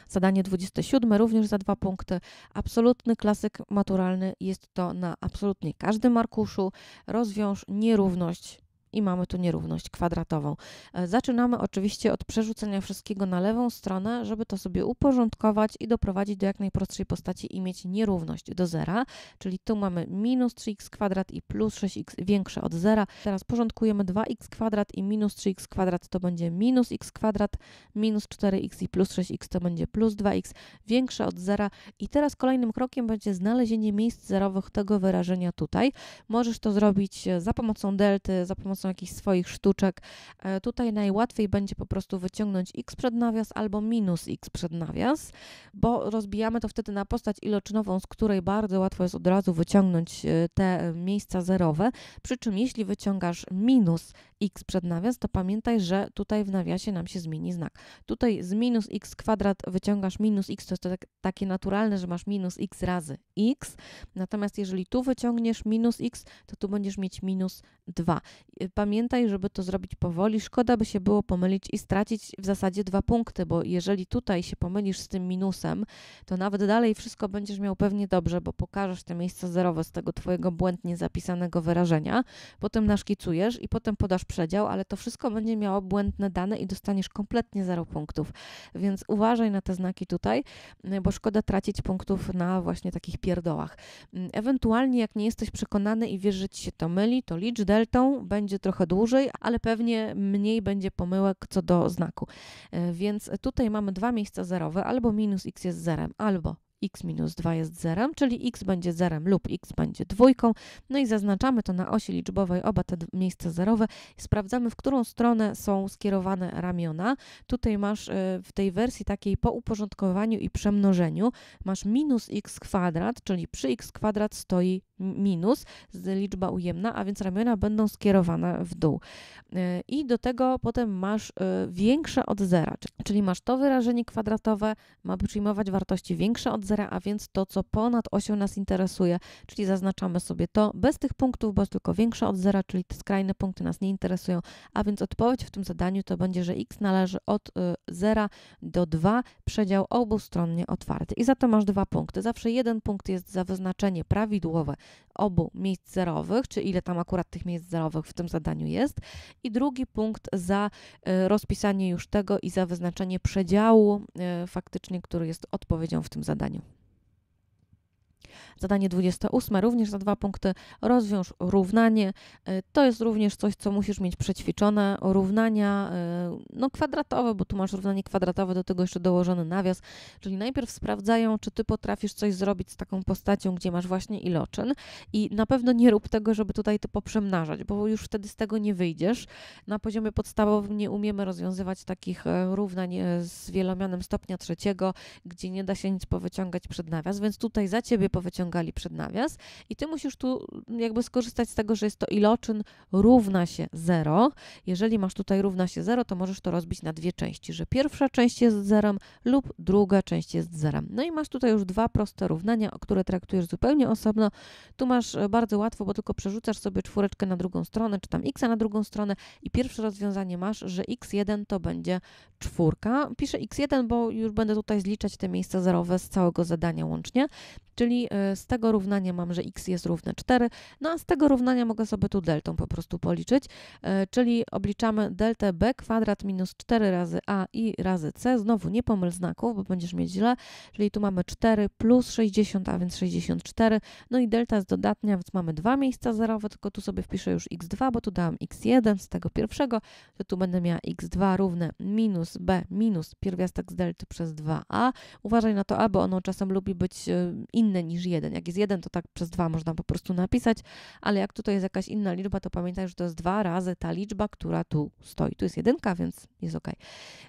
Zadanie 27 również za dwa punkty. Absolutny klasyk maturalny jest to na absolutnie każdym arkuszu. Rozwiąż nierówność i mamy tu nierówność kwadratową. E, zaczynamy oczywiście od przerzucenia wszystkiego na lewą stronę, żeby to sobie uporządkować i doprowadzić do jak najprostszej postaci i mieć nierówność do zera, czyli tu mamy minus 3x kwadrat i plus 6x większe od zera. Teraz porządkujemy 2x kwadrat i minus 3x kwadrat to będzie minus x kwadrat, minus 4x i plus 6x to będzie plus 2x większe od zera i teraz kolejnym krokiem będzie znalezienie miejsc zerowych tego wyrażenia tutaj. Możesz to zrobić e, za pomocą delty, za pomocą pomocą jakichś swoich sztuczek. E, tutaj najłatwiej będzie po prostu wyciągnąć x przed nawias albo minus x przed nawias, bo rozbijamy to wtedy na postać iloczynową, z której bardzo łatwo jest od razu wyciągnąć e, te e, miejsca zerowe. Przy czym jeśli wyciągasz minus x przed nawias, to pamiętaj, że tutaj w nawiasie nam się zmieni znak. Tutaj z minus x kwadrat wyciągasz minus x, to jest tak, takie naturalne, że masz minus x razy x, natomiast jeżeli tu wyciągniesz minus x, to tu będziesz mieć minus 2. Pamiętaj, żeby to zrobić powoli. Szkoda by się było pomylić i stracić w zasadzie dwa punkty, bo jeżeli tutaj się pomylisz z tym minusem, to nawet dalej wszystko będziesz miał pewnie dobrze, bo pokażesz te miejsca zerowe z tego Twojego błędnie zapisanego wyrażenia, potem naszkicujesz i potem podasz przedział, ale to wszystko będzie miało błędne dane i dostaniesz kompletnie zero punktów. Więc uważaj na te znaki tutaj, mm, bo szkoda tracić punktów na właśnie takich pierdołach. Mm, ewentualnie, jak nie jesteś przekonany i wiesz, że ci się to myli, to licz deltą, będzie trochę dłużej, ale pewnie mniej będzie pomyłek co do znaku. E, więc tutaj mamy dwa miejsca zerowe, albo minus x jest zerem, albo x minus 2 jest zerem, czyli x będzie zerem lub x będzie dwójką. No i zaznaczamy to na osi liczbowej oba te miejsca zerowe i sprawdzamy, w którą stronę są skierowane ramiona. Tutaj masz y, w tej wersji takiej po uporządkowaniu i przemnożeniu masz minus x kwadrat, czyli przy x kwadrat stoi minus, liczba ujemna, a więc ramiona będą skierowane w dół. Y, I do tego potem masz y, większe od zera, czyli masz to wyrażenie kwadratowe, ma przyjmować wartości większe od zera, zera, a więc to, co ponad osią nas interesuje, czyli zaznaczamy sobie to bez tych punktów, bo jest tylko większe od zera, czyli te skrajne punkty nas nie interesują, a więc odpowiedź w tym zadaniu to będzie, że x należy od 0 y, do 2, przedział obustronnie otwarty. I za to masz dwa punkty. Zawsze jeden punkt jest za wyznaczenie prawidłowe obu miejsc zerowych, czy ile tam akurat tych miejsc zerowych w tym zadaniu jest, i drugi punkt za y, rozpisanie już tego i za wyznaczenie przedziału y, faktycznie, który jest odpowiedzią w tym zadaniu. Zadanie 28 również za dwa punkty. Rozwiąż równanie. E, to jest również coś, co musisz mieć przećwiczone. Równania e, no, kwadratowe, bo tu masz równanie kwadratowe, do tego jeszcze dołożony nawias. Czyli najpierw sprawdzają, czy ty potrafisz coś zrobić z taką postacią, gdzie masz właśnie iloczyn. I na pewno nie rób tego, żeby tutaj to poprzemnażać, bo już wtedy z tego nie wyjdziesz. Na poziomie podstawowym nie umiemy rozwiązywać takich e, równań z wielomianem stopnia trzeciego, gdzie nie da się nic powyciągać przed nawias, więc tutaj za ciebie po powyciągali przed nawias i ty musisz tu mm, jakby skorzystać z tego, że jest to iloczyn równa się 0. Jeżeli masz tutaj równa się 0, to możesz to rozbić na dwie części, że pierwsza część jest zerem lub druga część jest zerem. No i masz tutaj już dwa proste równania, które traktujesz zupełnie osobno. Tu masz e, bardzo łatwo, bo tylko przerzucasz sobie czwóreczkę na drugą stronę, czy tam x na drugą stronę i pierwsze rozwiązanie masz, że x1 to będzie czwórka. Piszę x1, bo już będę tutaj zliczać te miejsca zerowe z całego zadania łącznie. Czyli Y, z tego równania mam, że x jest równe 4, no a z tego równania mogę sobie tu deltą po prostu policzyć, y, czyli obliczamy deltę b kwadrat minus 4 razy a i razy c, znowu nie pomyl znaków, bo będziesz mieć źle, czyli tu mamy 4 plus 60, a więc 64, no i delta jest dodatnia, więc mamy dwa miejsca zerowe, tylko tu sobie wpiszę już x2, bo tu dałam x1 z tego pierwszego, to tu będę miała x2 równe minus b minus pierwiastek z delty przez 2a. Uważaj na to a, bo ono czasem lubi być y, inne niż niż jeden. Jak jest jeden, to tak przez dwa można po prostu napisać, ale jak tutaj jest jakaś inna liczba, to pamiętaj, że to jest dwa razy ta liczba, która tu stoi. Tu jest jedynka, więc jest ok.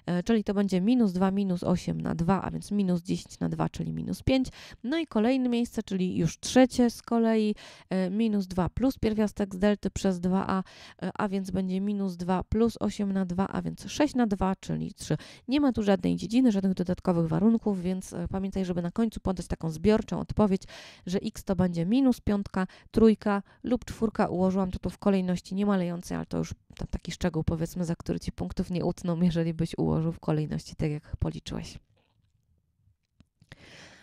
E, czyli to będzie minus 2 minus 8 na 2, a więc minus 10 na 2, czyli minus 5. No i kolejne miejsce, czyli już trzecie z kolei, e, minus 2 plus pierwiastek z delty przez 2a, e, a więc będzie minus 2 plus 8 na 2, a więc 6 na 2, czyli 3. Nie ma tu żadnej dziedziny, żadnych dodatkowych warunków, więc pamiętaj, żeby na końcu podać taką zbiorczą odpowiedź, że x to będzie minus piątka, trójka lub czwórka. Ułożyłam to tu w kolejności niemalejącej, ale to już tam taki szczegół powiedzmy, za który ci punktów nie utną, jeżeli byś ułożył w kolejności tak, jak policzyłeś.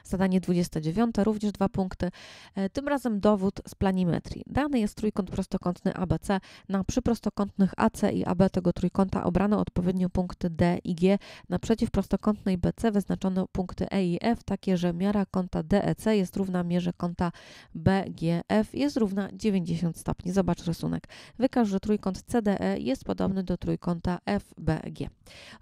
Zadanie 29, również dwa punkty. E, tym razem dowód z planimetrii. Dany jest trójkąt prostokątny ABC. Na przyprostokątnych AC i AB tego trójkąta obrano odpowiednio punkty D i G. Na przeciwprostokątnej BC wyznaczono punkty E i F, takie, że miara kąta DEC jest równa mierze kąta BGF, jest równa 90 stopni. Zobacz rysunek. Wykaż, że trójkąt CDE jest podobny do trójkąta FBG.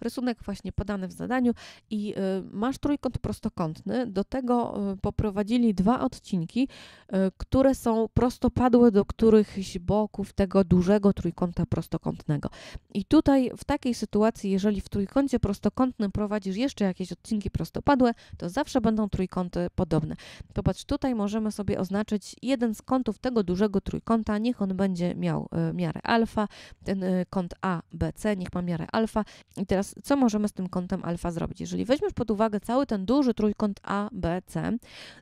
Rysunek właśnie podany w zadaniu i y, masz trójkąt prostokątny do tego, tego y, poprowadzili dwa odcinki, y, które są prostopadłe do którychś boków tego dużego trójkąta prostokątnego. I tutaj w takiej sytuacji, jeżeli w trójkącie prostokątnym prowadzisz jeszcze jakieś odcinki prostopadłe, to zawsze będą trójkąty podobne. Popatrz, tutaj możemy sobie oznaczyć jeden z kątów tego dużego trójkąta, niech on będzie miał y, miarę alfa, ten kąt ABC, niech ma miarę alfa. I teraz co możemy z tym kątem alfa zrobić? Jeżeli weźmiesz pod uwagę cały ten duży trójkąt ABC, BC,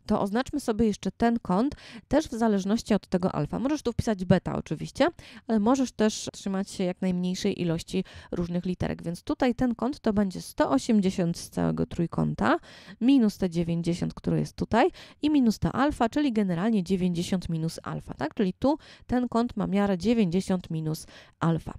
to oznaczmy sobie jeszcze ten kąt, też w zależności od tego alfa. Możesz tu wpisać beta oczywiście, ale możesz też trzymać się jak najmniejszej ilości różnych literek, więc tutaj ten kąt to będzie 180 z całego trójkąta, minus te 90, które jest tutaj i minus ta alfa, czyli generalnie 90 minus alfa, tak? Czyli tu ten kąt ma miarę 90 minus alfa.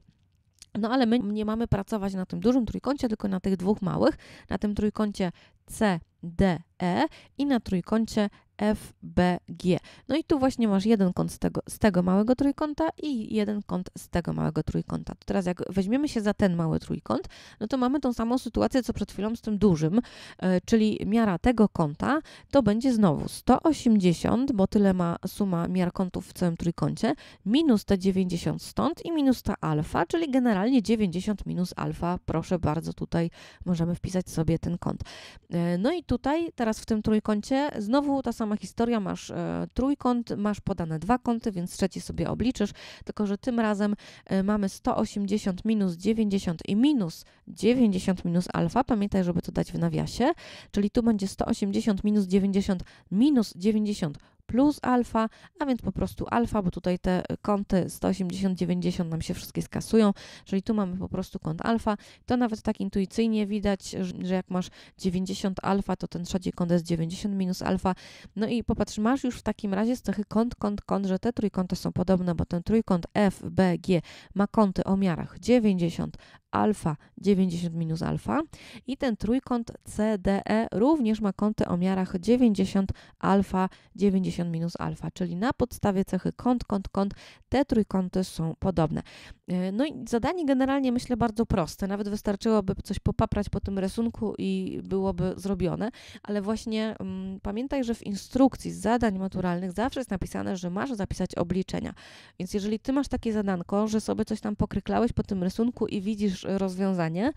No ale my nie mamy pracować na tym dużym trójkącie, tylko na tych dwóch małych, na tym trójkącie C, D, E i na trójkącie FBG. No i tu właśnie masz jeden kąt z tego, z tego małego trójkąta i jeden kąt z tego małego trójkąta. To teraz jak weźmiemy się za ten mały trójkąt, no to mamy tą samą sytuację, co przed chwilą z tym dużym, e, czyli miara tego kąta to będzie znowu 180, bo tyle ma suma miar kątów w całym trójkącie, minus te 90 stąd i minus ta alfa, czyli generalnie 90 minus alfa. Proszę bardzo, tutaj możemy wpisać sobie ten kąt. E, no i tutaj teraz w tym trójkącie znowu ta sama sama historia, masz e, trójkąt, masz podane dwa kąty, więc trzeci sobie obliczysz, tylko że tym razem e, mamy 180 minus 90 i minus 90 minus alfa, pamiętaj, żeby to dać w nawiasie, czyli tu będzie 180 minus 90 minus 90 plus alfa, a więc po prostu alfa, bo tutaj te kąty 180-90 nam się wszystkie skasują, czyli tu mamy po prostu kąt alfa, to nawet tak intuicyjnie widać, że jak masz 90 alfa, to ten trzeci kąt jest 90 minus alfa, no i popatrz, masz już w takim razie z cechy kąt, kąt, kąt, że te trójkąty są podobne, bo ten trójkąt FBG ma kąty o miarach 90, alfa 90 minus alfa i ten trójkąt CDE również ma kąty o miarach 90 alfa 90 minus alfa, czyli na podstawie cechy kąt, kąt, kąt te trójkąty są podobne. E, no i zadanie generalnie myślę bardzo proste, nawet wystarczyłoby coś popaprać po tym rysunku i byłoby zrobione, ale właśnie mm, pamiętaj, że w instrukcji z zadań maturalnych zawsze jest napisane, że masz zapisać obliczenia. Więc jeżeli ty masz takie zadanko, że sobie coś tam pokryklałeś po tym rysunku i widzisz rozwiązanie,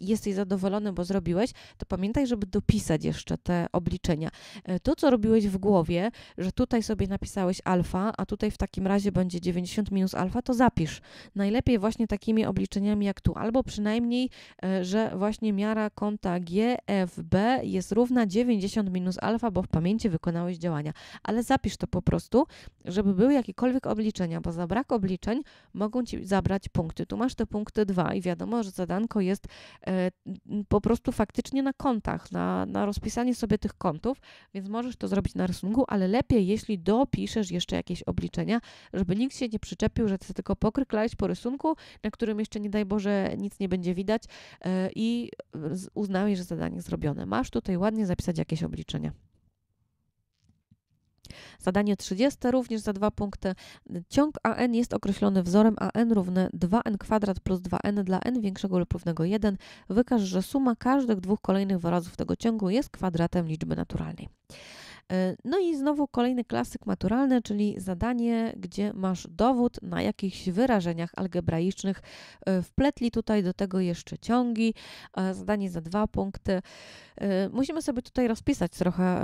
jesteś zadowolony, bo zrobiłeś, to pamiętaj, żeby dopisać jeszcze te obliczenia. E, to, co robiłeś w głowie, że tutaj sobie napisałeś alfa, a tutaj w takim razie będzie 90 minus alfa, to zapisz najlepiej właśnie takimi obliczeniami jak tu, albo przynajmniej, e, że właśnie miara konta GFB jest równa 90 minus alfa, bo w pamięci wykonałeś działania. Ale zapisz to po prostu, żeby były jakiekolwiek obliczenia, bo za brak obliczeń mogą Ci zabrać punkty. Tu masz te punkty 2 i wiadomo, że zadanko jest e, po prostu faktycznie na kontach, na, na rozpisanie sobie tych kontów, więc możesz to zrobić na rysunku, ale lepiej, jeśli dopiszesz jeszcze jakieś obliczenia, żeby nikt się nie przyczepił, że Ty tylko pokryklałeś po rysunku, rysunku, na którym jeszcze nie daj Boże nic nie będzie widać e, i e, uznałeś, że zadanie zrobione. Masz tutaj ładnie zapisać jakieś obliczenia. Zadanie 30 również za dwa punkty. Ciąg AN jest określony wzorem AN równe 2 n kwadrat plus 2n dla n większego lub równego 1. Wykaż, że suma każdych dwóch kolejnych wyrazów tego ciągu jest kwadratem liczby naturalnej. E, no i znowu kolejny klasyk maturalny, czyli zadanie, gdzie masz dowód na jakichś wyrażeniach algebraicznych. E, wpletli tutaj do tego jeszcze ciągi. E, zadanie za dwa punkty. Musimy sobie tutaj rozpisać trochę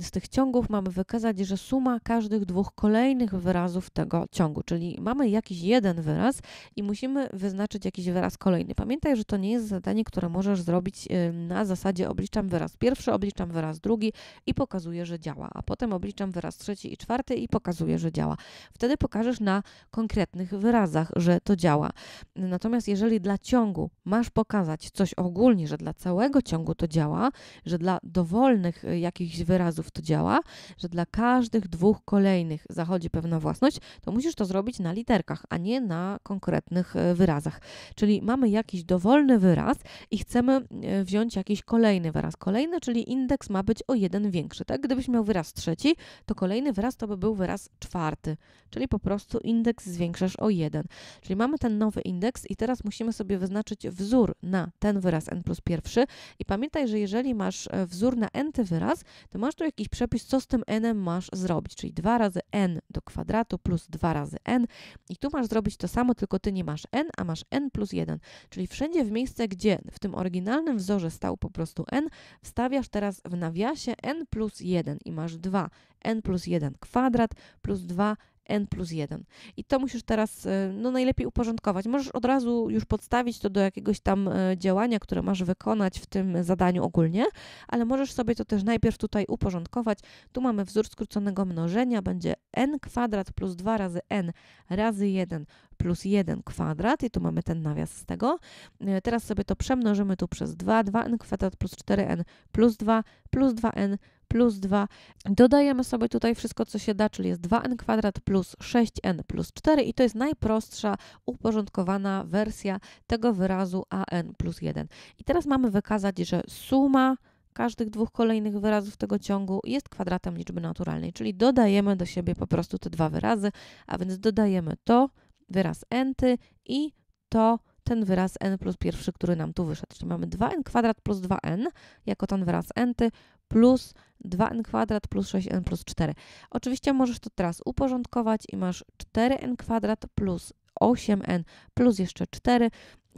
z tych ciągów. Mamy wykazać, że suma każdych dwóch kolejnych wyrazów tego ciągu, czyli mamy jakiś jeden wyraz i musimy wyznaczyć jakiś wyraz kolejny. Pamiętaj, że to nie jest zadanie, które możesz zrobić na zasadzie obliczam wyraz pierwszy, obliczam wyraz drugi i pokazuję, że działa, a potem obliczam wyraz trzeci i czwarty i pokazuję, że działa. Wtedy pokażesz na konkretnych wyrazach, że to działa. Natomiast jeżeli dla ciągu masz pokazać coś ogólnie, że dla całego ciągu to działa, że dla dowolnych y, jakichś wyrazów to działa, że dla każdych dwóch kolejnych zachodzi pewna własność, to musisz to zrobić na literkach, a nie na konkretnych y, wyrazach. Czyli mamy jakiś dowolny wyraz i chcemy y, wziąć jakiś kolejny wyraz. Kolejny, czyli indeks ma być o jeden większy. Tak? Gdybyśmy miał wyraz trzeci, to kolejny wyraz to by był wyraz czwarty, czyli po prostu indeks zwiększasz o 1. Czyli mamy ten nowy indeks i teraz musimy sobie wyznaczyć wzór na ten wyraz n plus pierwszy i pamiętaj, że jeżeli masz e, wzór na n-ty wyraz, to masz tu jakiś przepis, co z tym n masz zrobić, czyli 2 razy n do kwadratu plus 2 razy n i tu masz zrobić to samo, tylko ty nie masz n, a masz n plus 1, czyli wszędzie w miejsce, gdzie w tym oryginalnym wzorze stał po prostu n, wstawiasz teraz w nawiasie n plus 1. 1 i masz 2 n plus 1 kwadrat plus 2 n plus 1. I to musisz teraz e, no, najlepiej uporządkować. Możesz od razu już podstawić to do jakiegoś tam e, działania, które masz wykonać w tym zadaniu ogólnie, ale możesz sobie to też najpierw tutaj uporządkować. Tu mamy wzór skróconego mnożenia, będzie n kwadrat plus 2 razy n razy 1 plus 1 kwadrat i tu mamy ten nawias z tego. E, teraz sobie to przemnożymy tu przez 2, 2n kwadrat plus 4n plus 2 plus 2n plus 2. Dodajemy sobie tutaj wszystko, co się da, czyli jest 2n kwadrat plus 6n plus 4 i to jest najprostsza uporządkowana wersja tego wyrazu an plus 1. I teraz mamy wykazać, że suma każdych dwóch kolejnych wyrazów tego ciągu jest kwadratem liczby naturalnej, czyli dodajemy do siebie po prostu te dwa wyrazy, a więc dodajemy to, wyraz enty i to ten wyraz n plus pierwszy, który nam tu wyszedł. Czyli mamy 2n kwadrat plus 2n jako ten wyraz enty plus 2n kwadrat plus 6n plus 4. Oczywiście możesz to teraz uporządkować i masz 4n kwadrat plus 8n plus jeszcze 4.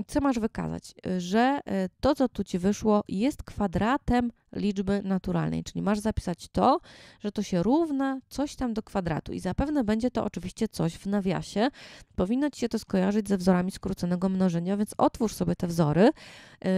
Co masz wykazać? Że y, to, co tu ci wyszło, jest kwadratem liczby naturalnej, czyli masz zapisać to, że to się równa coś tam do kwadratu i zapewne będzie to oczywiście coś w nawiasie. Powinno Ci się to skojarzyć ze wzorami skróconego mnożenia, więc otwórz sobie te wzory y,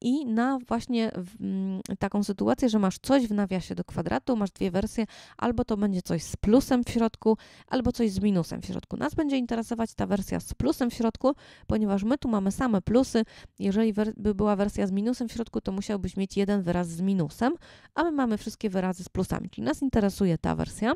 i na właśnie mm, taką sytuację, że masz coś w nawiasie do kwadratu, masz dwie wersje, albo to będzie coś z plusem w środku, albo coś z minusem w środku. Nas będzie interesować ta wersja z plusem w środku, ponieważ my tu mamy same plusy. Jeżeli by była wersja z minusem w środku, to musiałbyś mieć jeden wyraz z minusem minusem, a my mamy wszystkie wyrazy z plusami, czyli nas interesuje ta wersja,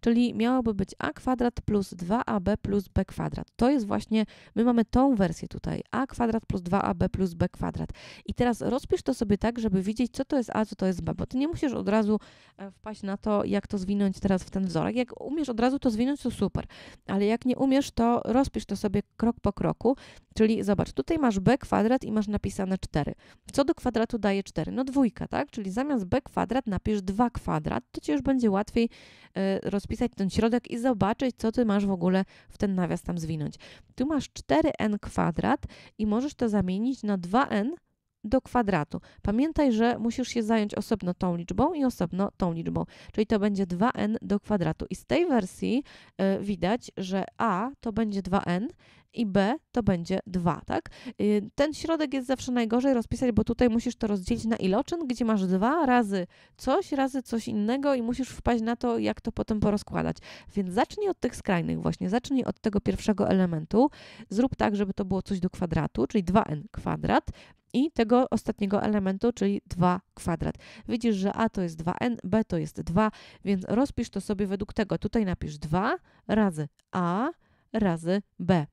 czyli miałoby być a kwadrat plus 2ab plus b kwadrat. To jest właśnie, my mamy tą wersję tutaj, a kwadrat plus 2ab plus b kwadrat. I teraz rozpisz to sobie tak, żeby widzieć, co to jest a, co to jest b, bo ty nie musisz od razu e, wpaść na to, jak to zwinąć teraz w ten wzorek. Jak umiesz od razu to zwinąć, to super, ale jak nie umiesz, to rozpisz to sobie krok po kroku, czyli zobacz, tutaj masz b kwadrat i masz napisane 4. Co do kwadratu daje 4? No dwójka, tak? czyli zamiast b kwadrat napisz 2 kwadrat, to ci już będzie łatwiej e, rozpisać ten środek i zobaczyć, co ty masz w ogóle w ten nawias tam zwinąć. Tu masz 4n kwadrat i możesz to zamienić na 2n do kwadratu. Pamiętaj, że musisz się zająć osobno tą liczbą i osobno tą liczbą, czyli to będzie 2n do kwadratu. I z tej wersji y, widać, że a to będzie 2n, i B to będzie 2, tak? Y, ten środek jest zawsze najgorzej rozpisać, bo tutaj musisz to rozdzielić na iloczyn, gdzie masz dwa razy coś, razy coś innego i musisz wpaść na to, jak to potem porozkładać. Więc zacznij od tych skrajnych właśnie, zacznij od tego pierwszego elementu, zrób tak, żeby to było coś do kwadratu, czyli 2n kwadrat, i tego ostatniego elementu, czyli 2 kwadrat. Widzisz, że a to jest 2n, b to jest 2, więc rozpisz to sobie według tego. Tutaj napisz 2 razy a razy b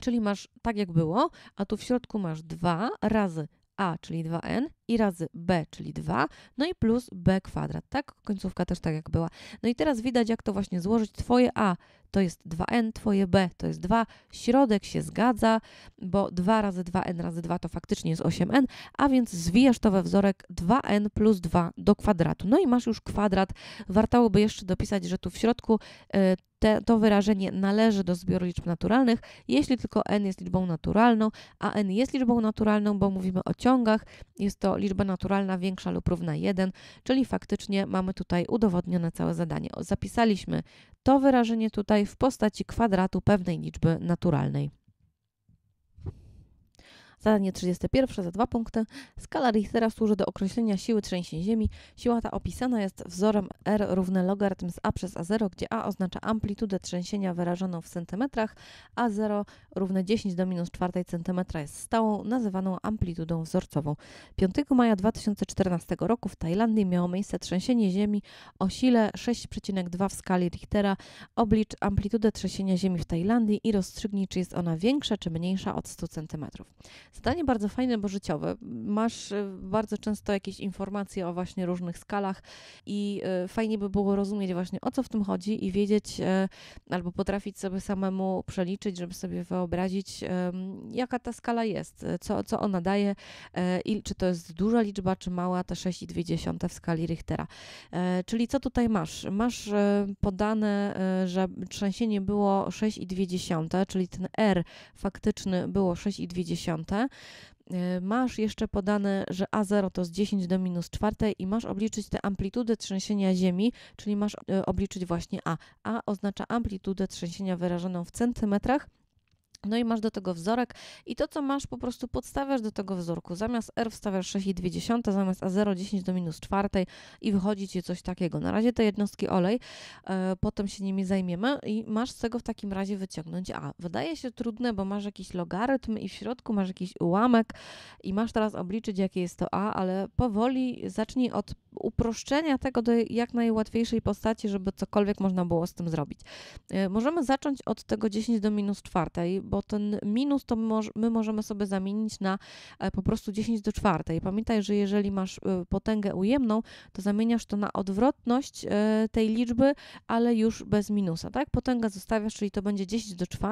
czyli masz tak jak było, a tu w środku masz 2 razy a, czyli 2n i razy b, czyli 2, no i plus b kwadrat, tak? Końcówka też tak jak była. No i teraz widać, jak to właśnie złożyć. Twoje a to jest 2n, twoje b to jest 2, środek się zgadza, bo 2 razy 2n razy 2 to faktycznie jest 8n, a więc zwijasz to we wzorek 2n plus 2 do kwadratu. No i masz już kwadrat. Wartałoby jeszcze dopisać, że tu w środku... Yy, te, to wyrażenie należy do zbioru liczb naturalnych, jeśli tylko n jest liczbą naturalną, a n jest liczbą naturalną, bo mówimy o ciągach, jest to liczba naturalna większa lub równa 1, czyli faktycznie mamy tutaj udowodnione całe zadanie. Zapisaliśmy to wyrażenie tutaj w postaci kwadratu pewnej liczby naturalnej. Zadanie 31 za dwa punkty. Skala Richtera służy do określenia siły trzęsień ziemi. Siła ta opisana jest wzorem R równy logarytm z A przez A0, gdzie A oznacza amplitudę trzęsienia wyrażoną w centymetrach, A0 równe 10 do minus 4 centymetra jest stałą, nazywaną amplitudą wzorcową. 5 maja 2014 roku w Tajlandii miało miejsce trzęsienie ziemi o sile 6,2 w skali Richtera. Oblicz amplitudę trzęsienia ziemi w Tajlandii i rozstrzygnij, czy jest ona większa czy mniejsza od 100 centymetrów. Zadanie bardzo fajne, bo życiowe. Masz y, bardzo często jakieś informacje o właśnie różnych skalach i y, fajnie by było rozumieć właśnie o co w tym chodzi i wiedzieć y, albo potrafić sobie samemu przeliczyć, żeby sobie wyobrazić, jaka ta skala jest, co, co ona daje i czy to jest duża liczba, czy mała, te 6,2 w skali Richtera. Czyli co tutaj masz? Masz podane, że trzęsienie było 6,2, czyli ten R faktyczny było 6,2 Y, masz jeszcze podane, że A0 to z 10 do minus 4 i masz obliczyć tę amplitudę trzęsienia ziemi, czyli masz y, obliczyć właśnie A. A oznacza amplitudę trzęsienia wyrażoną w centymetrach no i masz do tego wzorek i to, co masz, po prostu podstawiasz do tego wzorku. Zamiast R wstawiasz 6,2, zamiast A0 10 do minus czwartej i wychodzi ci coś takiego. Na razie te jednostki olej, e, potem się nimi zajmiemy i masz z tego w takim razie wyciągnąć A. Wydaje się trudne, bo masz jakiś logarytm i w środku masz jakiś ułamek i masz teraz obliczyć, jakie jest to A, ale powoli zacznij od uproszczenia tego do jak najłatwiejszej postaci, żeby cokolwiek można było z tym zrobić. E, możemy zacząć od tego 10 do minus czwartej, bo bo ten minus to my możemy sobie zamienić na e, po prostu 10 do 4. Pamiętaj, że jeżeli masz e, potęgę ujemną, to zamieniasz to na odwrotność e, tej liczby, ale już bez minusa, tak? Potęga zostawiasz, czyli to będzie 10 do 4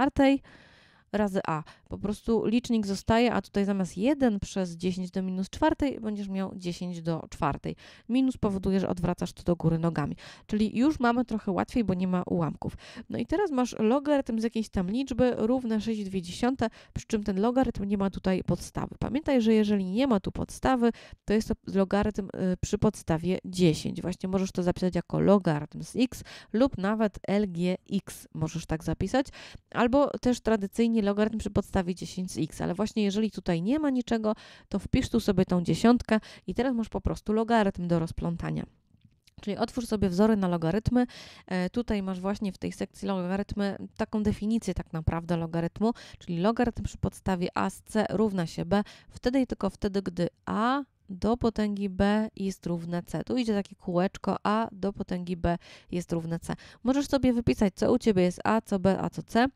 razy a. Po prostu licznik zostaje, a tutaj zamiast 1 przez 10 do minus czwartej będziesz miał 10 do czwartej. Minus powoduje, że odwracasz to do góry nogami. Czyli już mamy trochę łatwiej, bo nie ma ułamków. No i teraz masz logarytm z jakiejś tam liczby równe 6,2, przy czym ten logarytm nie ma tutaj podstawy. Pamiętaj, że jeżeli nie ma tu podstawy, to jest to logarytm y, przy podstawie 10. Właśnie możesz to zapisać jako logarytm z x lub nawet lgx możesz tak zapisać, albo też tradycyjnie logarytm przy podstawie 10 z x, ale właśnie jeżeli tutaj nie ma niczego, to wpisz tu sobie tą dziesiątkę i teraz masz po prostu logarytm do rozplątania. Czyli otwórz sobie wzory na logarytmy. E, tutaj masz właśnie w tej sekcji logarytmy taką definicję tak naprawdę logarytmu, czyli logarytm przy podstawie a z c równa się b, wtedy i tylko wtedy, gdy a do potęgi b jest równe c. Tu idzie takie kółeczko, a do potęgi b jest równe c. Możesz sobie wypisać, co u Ciebie jest a, co b, a co c. E,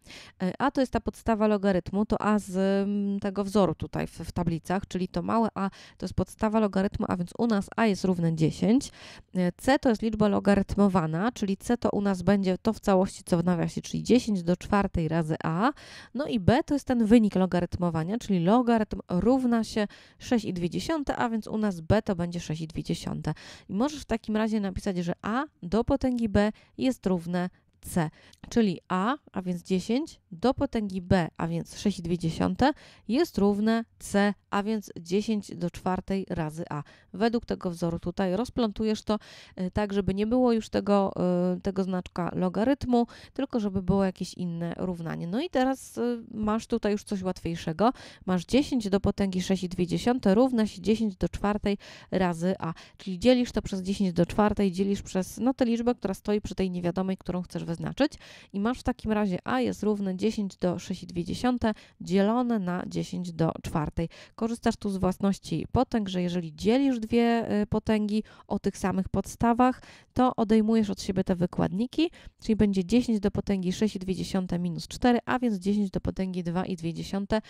a to jest ta podstawa logarytmu, to a z mm, tego wzoru tutaj w, w tablicach, czyli to małe a to jest podstawa logarytmu, a więc u nas a jest równe 10. E, c to jest liczba logarytmowana, czyli c to u nas będzie to w całości, co w nawiasie, czyli 10 do czwartej razy a. No i b to jest ten wynik logarytmowania, czyli logarytm równa się 6,2, a więc więc u nas B to będzie 6,2. I możesz w takim razie napisać, że A do potęgi B jest równe C, czyli A, a więc 10 do potęgi B, a więc 6,2 jest równe C, a więc 10 do czwartej razy A. Według tego wzoru tutaj rozplątujesz to y, tak, żeby nie było już tego, y, tego znaczka logarytmu, tylko żeby było jakieś inne równanie. No i teraz y, masz tutaj już coś łatwiejszego. Masz 10 do potęgi 6,2 równa się 10 do czwartej razy A, czyli dzielisz to przez 10 do czwartej, dzielisz przez no, tę liczbę, która stoi przy tej niewiadomej, którą chcesz wyznaczyć i masz w takim razie a jest równe 10 do 6,2 dzielone na 10 do 4. Korzystasz tu z własności potęg, że jeżeli dzielisz dwie y, potęgi o tych samych podstawach, to odejmujesz od siebie te wykładniki, czyli będzie 10 do potęgi 6,2 minus 4, a więc 10 do potęgi 2,2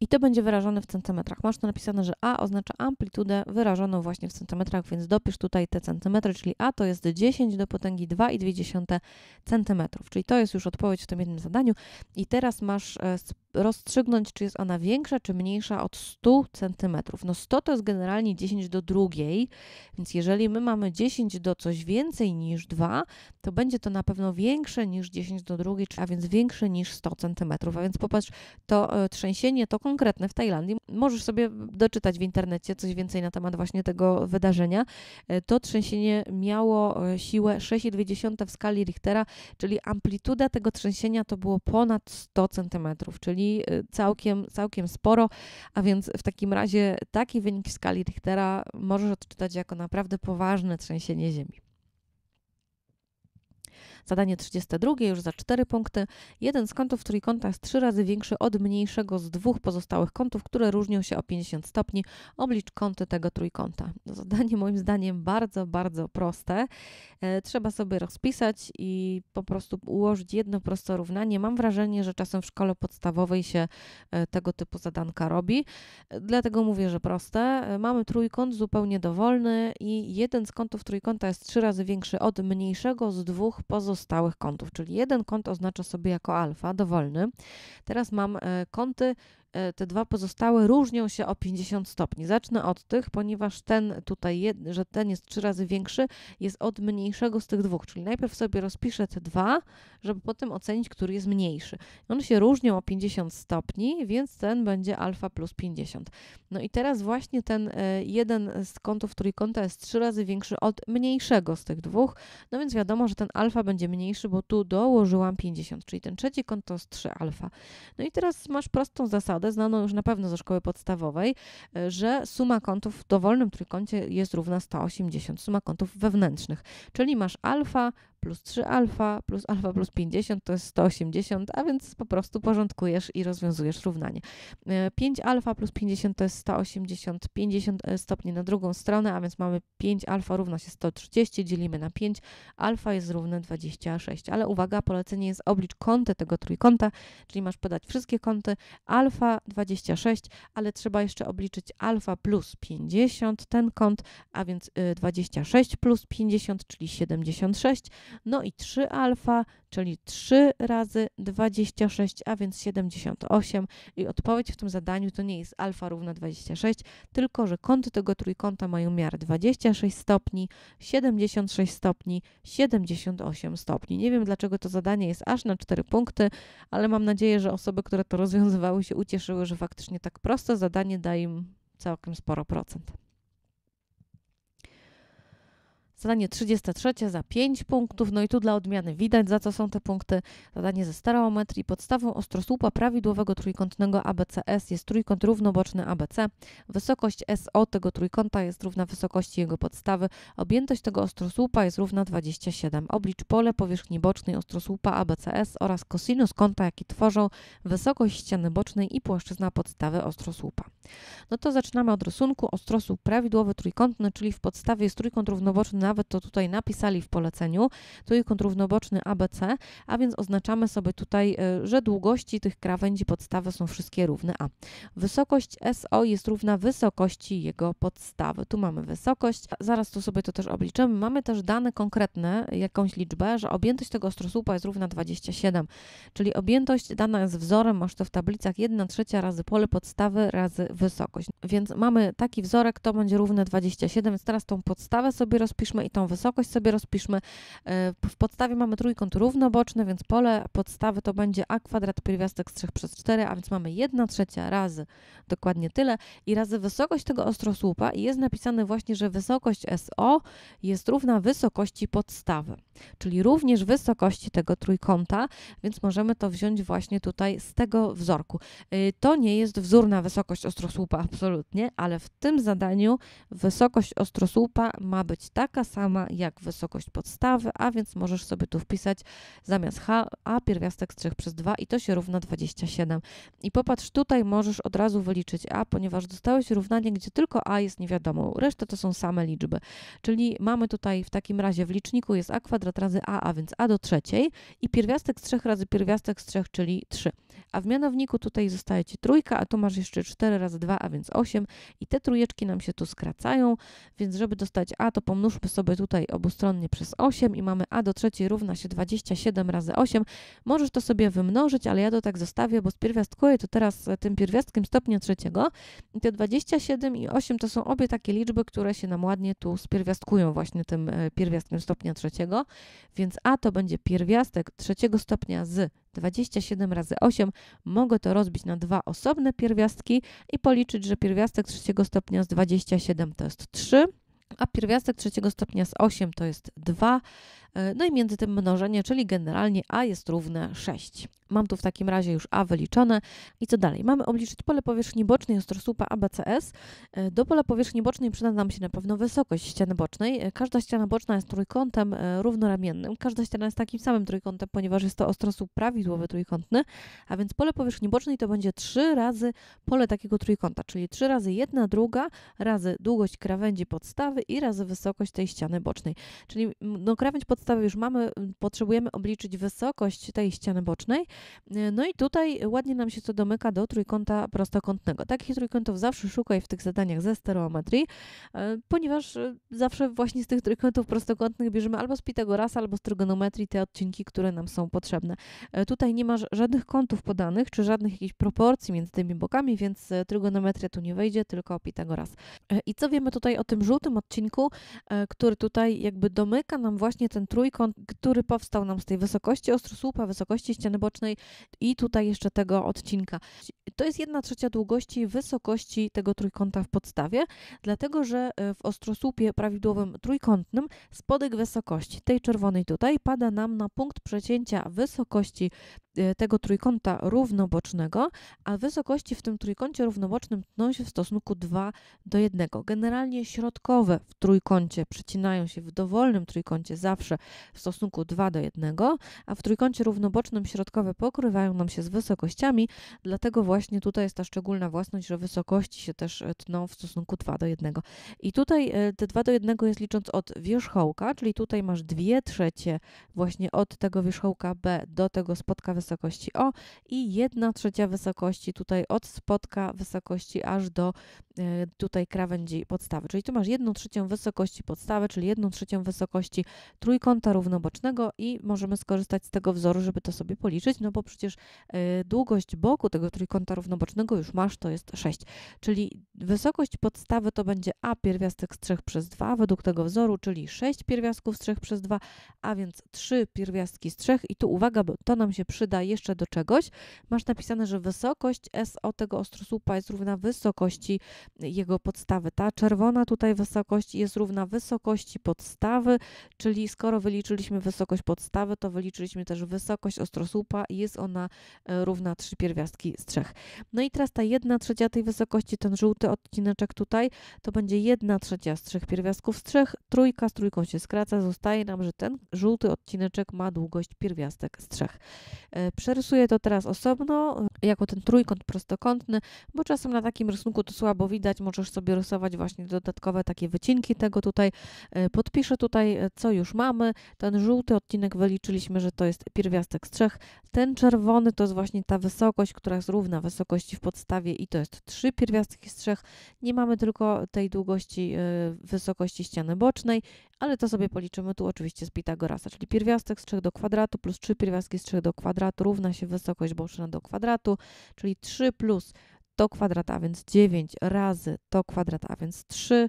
i to będzie wyrażone w centymetrach. Masz to napisane, że a oznacza amplitudę wyrażoną właśnie w centymetrach, więc dopisz tutaj te centymetry, czyli a to jest 10 do potęgi 2,2 cm centymetrów, czyli to jest już odpowiedź w tym jednym zadaniu i teraz masz e, rozstrzygnąć, czy jest ona większa czy mniejsza od 100 cm. No 100 to jest generalnie 10 do drugiej, więc jeżeli my mamy 10 do coś więcej niż 2, to będzie to na pewno większe niż 10 do drugiej, a więc większe niż 100 cm. A więc popatrz, to e, trzęsienie to konkretne w Tajlandii. Możesz sobie doczytać w internecie coś więcej na temat właśnie tego wydarzenia. E, to trzęsienie miało e, siłę 6,2 w skali Richtera, czyli amplituda tego trzęsienia to było ponad 100 cm, czyli czyli y, całkiem, całkiem sporo, a więc w takim razie taki wynik w skali Richtera możesz odczytać jako naprawdę poważne trzęsienie ziemi. Zadanie 32 już za 4 punkty. Jeden z kątów trójkąta jest 3 razy większy od mniejszego z dwóch pozostałych kątów, które różnią się o 50 stopni. Oblicz kąty tego trójkąta. No, zadanie moim zdaniem bardzo, bardzo proste. E, trzeba sobie rozpisać i po prostu ułożyć jedno proste równanie. Mam wrażenie, że czasem w szkole podstawowej się e, tego typu zadanka robi. E, dlatego mówię, że proste. Mamy trójkąt zupełnie dowolny i jeden z kątów trójkąta jest 3 razy większy od mniejszego z dwóch pozostałych pozostałych kątów, czyli jeden kąt oznacza sobie jako alfa, dowolny. Teraz mam e, kąty E, te dwa pozostałe różnią się o 50 stopni. Zacznę od tych, ponieważ ten tutaj, że ten jest trzy razy większy, jest od mniejszego z tych dwóch. Czyli najpierw sobie rozpiszę te dwa, żeby potem ocenić, który jest mniejszy. One się różnią o 50 stopni, więc ten będzie alfa plus 50. No i teraz właśnie ten e, jeden z kątów trójkąta jest trzy razy większy od mniejszego z tych dwóch. No więc wiadomo, że ten alfa będzie mniejszy, bo tu dołożyłam 50, czyli ten trzeci kąt to jest 3 alfa. No i teraz masz prostą zasadę zasadę, znaną już na pewno ze szkoły podstawowej, e, że suma kątów w dowolnym trójkącie jest równa 180, suma kątów wewnętrznych. Czyli masz alfa plus 3 alfa, plus alfa plus 50 to jest 180, a więc po prostu porządkujesz i rozwiązujesz równanie. 5 e, alfa plus 50 to jest 180, 50 e, stopni na drugą stronę, a więc mamy 5 alfa równa się 130, dzielimy na 5, alfa jest równe 26. Ale uwaga, polecenie jest oblicz kąty tego trójkąta, czyli masz podać wszystkie kąty, alfa 26, ale trzeba jeszcze obliczyć alfa plus 50, ten kąt, a więc 26 e, plus 50, czyli 76, no i 3 alfa, czyli 3 razy 26, a więc 78. I odpowiedź w tym zadaniu to nie jest alfa równa 26, tylko że kąty tego trójkąta mają miarę 26 stopni, 76 stopni, 78 stopni. Nie wiem dlaczego to zadanie jest aż na 4 punkty, ale mam nadzieję, że osoby, które to rozwiązywały się ucieszyły, że faktycznie tak proste zadanie da im całkiem sporo procent. Zadanie 33 za 5 punktów, no i tu dla odmiany widać, za co są te punkty. Zadanie ze stereometrii. Podstawą ostrosłupa prawidłowego trójkątnego ABCS jest trójkąt równoboczny ABC. Wysokość SO tego trójkąta jest równa wysokości jego podstawy. Objętość tego ostrosłupa jest równa 27. Oblicz pole powierzchni bocznej ostrosłupa ABCS oraz kosinus kąta, jaki tworzą wysokość ściany bocznej i płaszczyzna podstawy ostrosłupa. No to zaczynamy od rysunku. Ostrosłup prawidłowy trójkątny, czyli w podstawie jest trójkąt równoboczny na nawet to tutaj napisali w poleceniu, trójkąt równoboczny ABC, a więc oznaczamy sobie tutaj, e, że długości tych krawędzi podstawy są wszystkie równe A. Wysokość SO jest równa wysokości jego podstawy. Tu mamy wysokość, zaraz tu sobie to też obliczymy. Mamy też dane konkretne, jakąś liczbę, że objętość tego ostrosłupa jest równa 27, czyli objętość dana jest wzorem, masz to w tablicach 1 trzecia razy pole podstawy razy wysokość. Więc mamy taki wzorek, to będzie równe 27, więc teraz tą podstawę sobie rozpiszmy i tą wysokość sobie rozpiszmy. E, w podstawie mamy trójkąt równoboczny, więc pole podstawy to będzie a kwadrat pierwiastek z 3 przez 4, a więc mamy 1 trzecia razy dokładnie tyle i razy wysokość tego ostrosłupa i jest napisane właśnie, że wysokość SO jest równa wysokości podstawy, czyli również wysokości tego trójkąta, więc możemy to wziąć właśnie tutaj z tego wzorku. E, to nie jest wzór na wysokość ostrosłupa absolutnie, ale w tym zadaniu wysokość ostrosłupa ma być taka sama jak wysokość podstawy, a więc możesz sobie tu wpisać zamiast h, a pierwiastek z 3 przez 2 i to się równa 27. I popatrz, tutaj możesz od razu wyliczyć a, ponieważ dostałeś równanie, gdzie tylko a jest niewiadomą. Reszta to są same liczby. Czyli mamy tutaj w takim razie w liczniku jest a kwadrat razy a, a więc a do trzeciej i pierwiastek z 3 razy pierwiastek z 3, czyli 3. A w mianowniku tutaj zostaje Ci trójka, a tu masz jeszcze 4 razy 2, a więc 8 i te trójeczki nam się tu skracają, więc żeby dostać a, to pomnóżmy sobie tutaj obustronnie przez 8 i mamy a do trzeciej równa się 27 razy 8. Możesz to sobie wymnożyć, ale ja to tak zostawię, bo spierwiastkuję to teraz e, tym pierwiastkiem stopnia trzeciego. I te 27 i 8 to są obie takie liczby, które się nam ładnie tu spierwiastkują właśnie tym e, pierwiastkiem stopnia trzeciego, więc a to będzie pierwiastek trzeciego stopnia z 27 razy 8 mogę to rozbić na dwa osobne pierwiastki i policzyć, że pierwiastek trzeciego stopnia z 27 to jest 3 a pierwiastek trzeciego stopnia z 8 to jest 2 E, no i między tym mnożenie, czyli generalnie a jest równe 6. Mam tu w takim razie już a wyliczone. I co dalej? Mamy obliczyć pole powierzchni bocznej ostrosłupa ABCS. E, do pola powierzchni bocznej przyda nam się na pewno wysokość ściany bocznej. E, każda ściana boczna jest trójkątem równoramiennym. Każda ściana jest takim samym trójkątem, ponieważ jest to ostrosłup prawidłowy trójkątny, a więc pole powierzchni bocznej to będzie 3 razy pole takiego trójkąta, czyli 3 razy jedna druga razy długość krawędzi podstawy i razy wysokość tej ściany bocznej. Czyli no, krawędź podstawy podstawy już mamy, potrzebujemy obliczyć wysokość tej ściany bocznej. Y, no i tutaj ładnie nam się to domyka do trójkąta prostokątnego. Takich trójkątów zawsze szukaj w tych zadaniach ze stereometrii, y, ponieważ y, zawsze właśnie z tych trójkątów prostokątnych bierzemy albo z Pitagorasa, albo z trygonometrii te odcinki, które nam są potrzebne. Tutaj nie ma żadnych kątów podanych, czy żadnych jakichś proporcji między tymi bokami, więc trygonometria tu nie wejdzie, tylko Pitagoras. I co wiemy tutaj o tym żółtym odcinku, który tutaj jakby domyka nam właśnie ten trójkąt, który powstał nam z tej wysokości ostrosłupa, wysokości ściany bocznej i tutaj jeszcze tego odcinka. To jest jedna trzecia długości wysokości tego trójkąta w podstawie, dlatego że e, w ostrosłupie prawidłowym trójkątnym spodek wysokości, tej czerwonej tutaj, pada nam na punkt przecięcia wysokości Y, tego trójkąta równobocznego, a wysokości w tym trójkącie równobocznym tną się w stosunku 2 do 1. Generalnie środkowe w trójkącie przecinają się w dowolnym trójkącie zawsze w stosunku 2 do 1, a w trójkącie równobocznym środkowe pokrywają nam się z wysokościami, dlatego właśnie tutaj jest ta szczególna własność, że wysokości się też e, tną w stosunku 2 do 1. I tutaj e, te 2 do 1 jest licząc od wierzchołka, czyli tutaj masz 2 trzecie właśnie od tego wierzchołka B do tego spotka wysokości, wysokości O i 1 trzecia wysokości tutaj od spotka wysokości aż do e, tutaj krawędzi podstawy. Czyli tu masz 1 trzecią wysokości podstawy, czyli 1 trzecią wysokości trójkąta równobocznego i możemy skorzystać z tego wzoru, żeby to sobie policzyć, no bo przecież e, długość boku tego trójkąta równobocznego już masz, to jest 6. Czyli wysokość podstawy to będzie A pierwiastek z 3 przez 2 według tego wzoru, czyli 6 pierwiastków z 3 przez 2, a więc 3 pierwiastki z 3 i tu uwaga, bo to nam się przyda doda jeszcze do czegoś, masz napisane, że wysokość SO tego ostrosłupa jest równa wysokości jego podstawy. Ta czerwona tutaj wysokość jest równa wysokości podstawy, czyli skoro wyliczyliśmy wysokość podstawy, to wyliczyliśmy też wysokość ostrosłupa i jest ona e, równa 3 pierwiastki z 3. No i teraz ta 1 trzecia tej wysokości, ten żółty odcineczek tutaj, to będzie 1 trzecia z 3 pierwiastków z 3, trójka z trójką się skraca, zostaje nam, że ten żółty odcineczek ma długość pierwiastek z 3. Przerysuję to teraz osobno, e, jako ten trójkąt prostokątny, bo czasem na takim rysunku to słabo widać, możesz sobie rysować właśnie dodatkowe takie wycinki tego tutaj. E, podpiszę tutaj, e, co już mamy. Ten żółty odcinek wyliczyliśmy, że to jest pierwiastek z trzech. Ten czerwony to jest właśnie ta wysokość, która jest równa wysokości w podstawie i to jest trzy pierwiastki z trzech. Nie mamy tylko tej długości wysokości ściany bocznej, ale to sobie policzymy tu oczywiście z Pitagorasa, czyli pierwiastek z 3 do kwadratu plus 3 pierwiastki z 3 do kwadratu równa się wysokość boczna do kwadratu, czyli 3 plus to kwadrat, a więc 9 razy to kwadrat, a więc 3,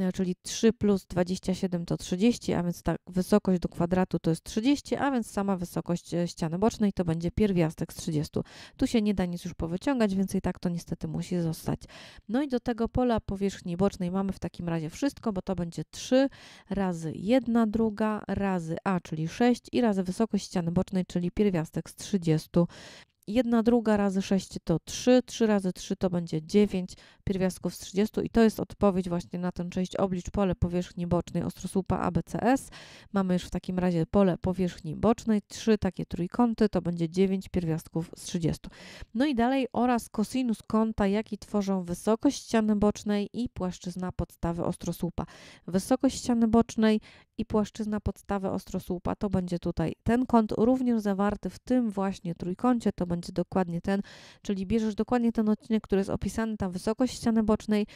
e, czyli 3 plus 27 to 30, a więc ta wysokość do kwadratu to jest 30, a więc sama wysokość e, ściany bocznej to będzie pierwiastek z 30. Tu się nie da nic już powyciągać, więc i tak to niestety musi zostać. No i do tego pola powierzchni bocznej mamy w takim razie wszystko, bo to będzie 3 razy 1 druga razy a, czyli 6 i razy wysokość ściany bocznej, czyli pierwiastek z 30. Jedna druga razy 6 to 3, 3 razy 3 to będzie 9 pierwiastków z 30 i to jest odpowiedź właśnie na tę część oblicz pole powierzchni bocznej ostrosłupa ABCS. Mamy już w takim razie pole powierzchni bocznej, 3 takie trójkąty, to będzie 9 pierwiastków z 30. No i dalej oraz kosinus kąta, jaki tworzą wysokość ściany bocznej i płaszczyzna podstawy ostrosłupa. Wysokość ściany bocznej i płaszczyzna podstawy ostrosłupa to będzie tutaj ten kąt, również zawarty w tym właśnie trójkącie, to będzie będzie dokładnie ten, czyli bierzesz dokładnie ten odcinek, który jest opisany, ta wysokość ściany bocznej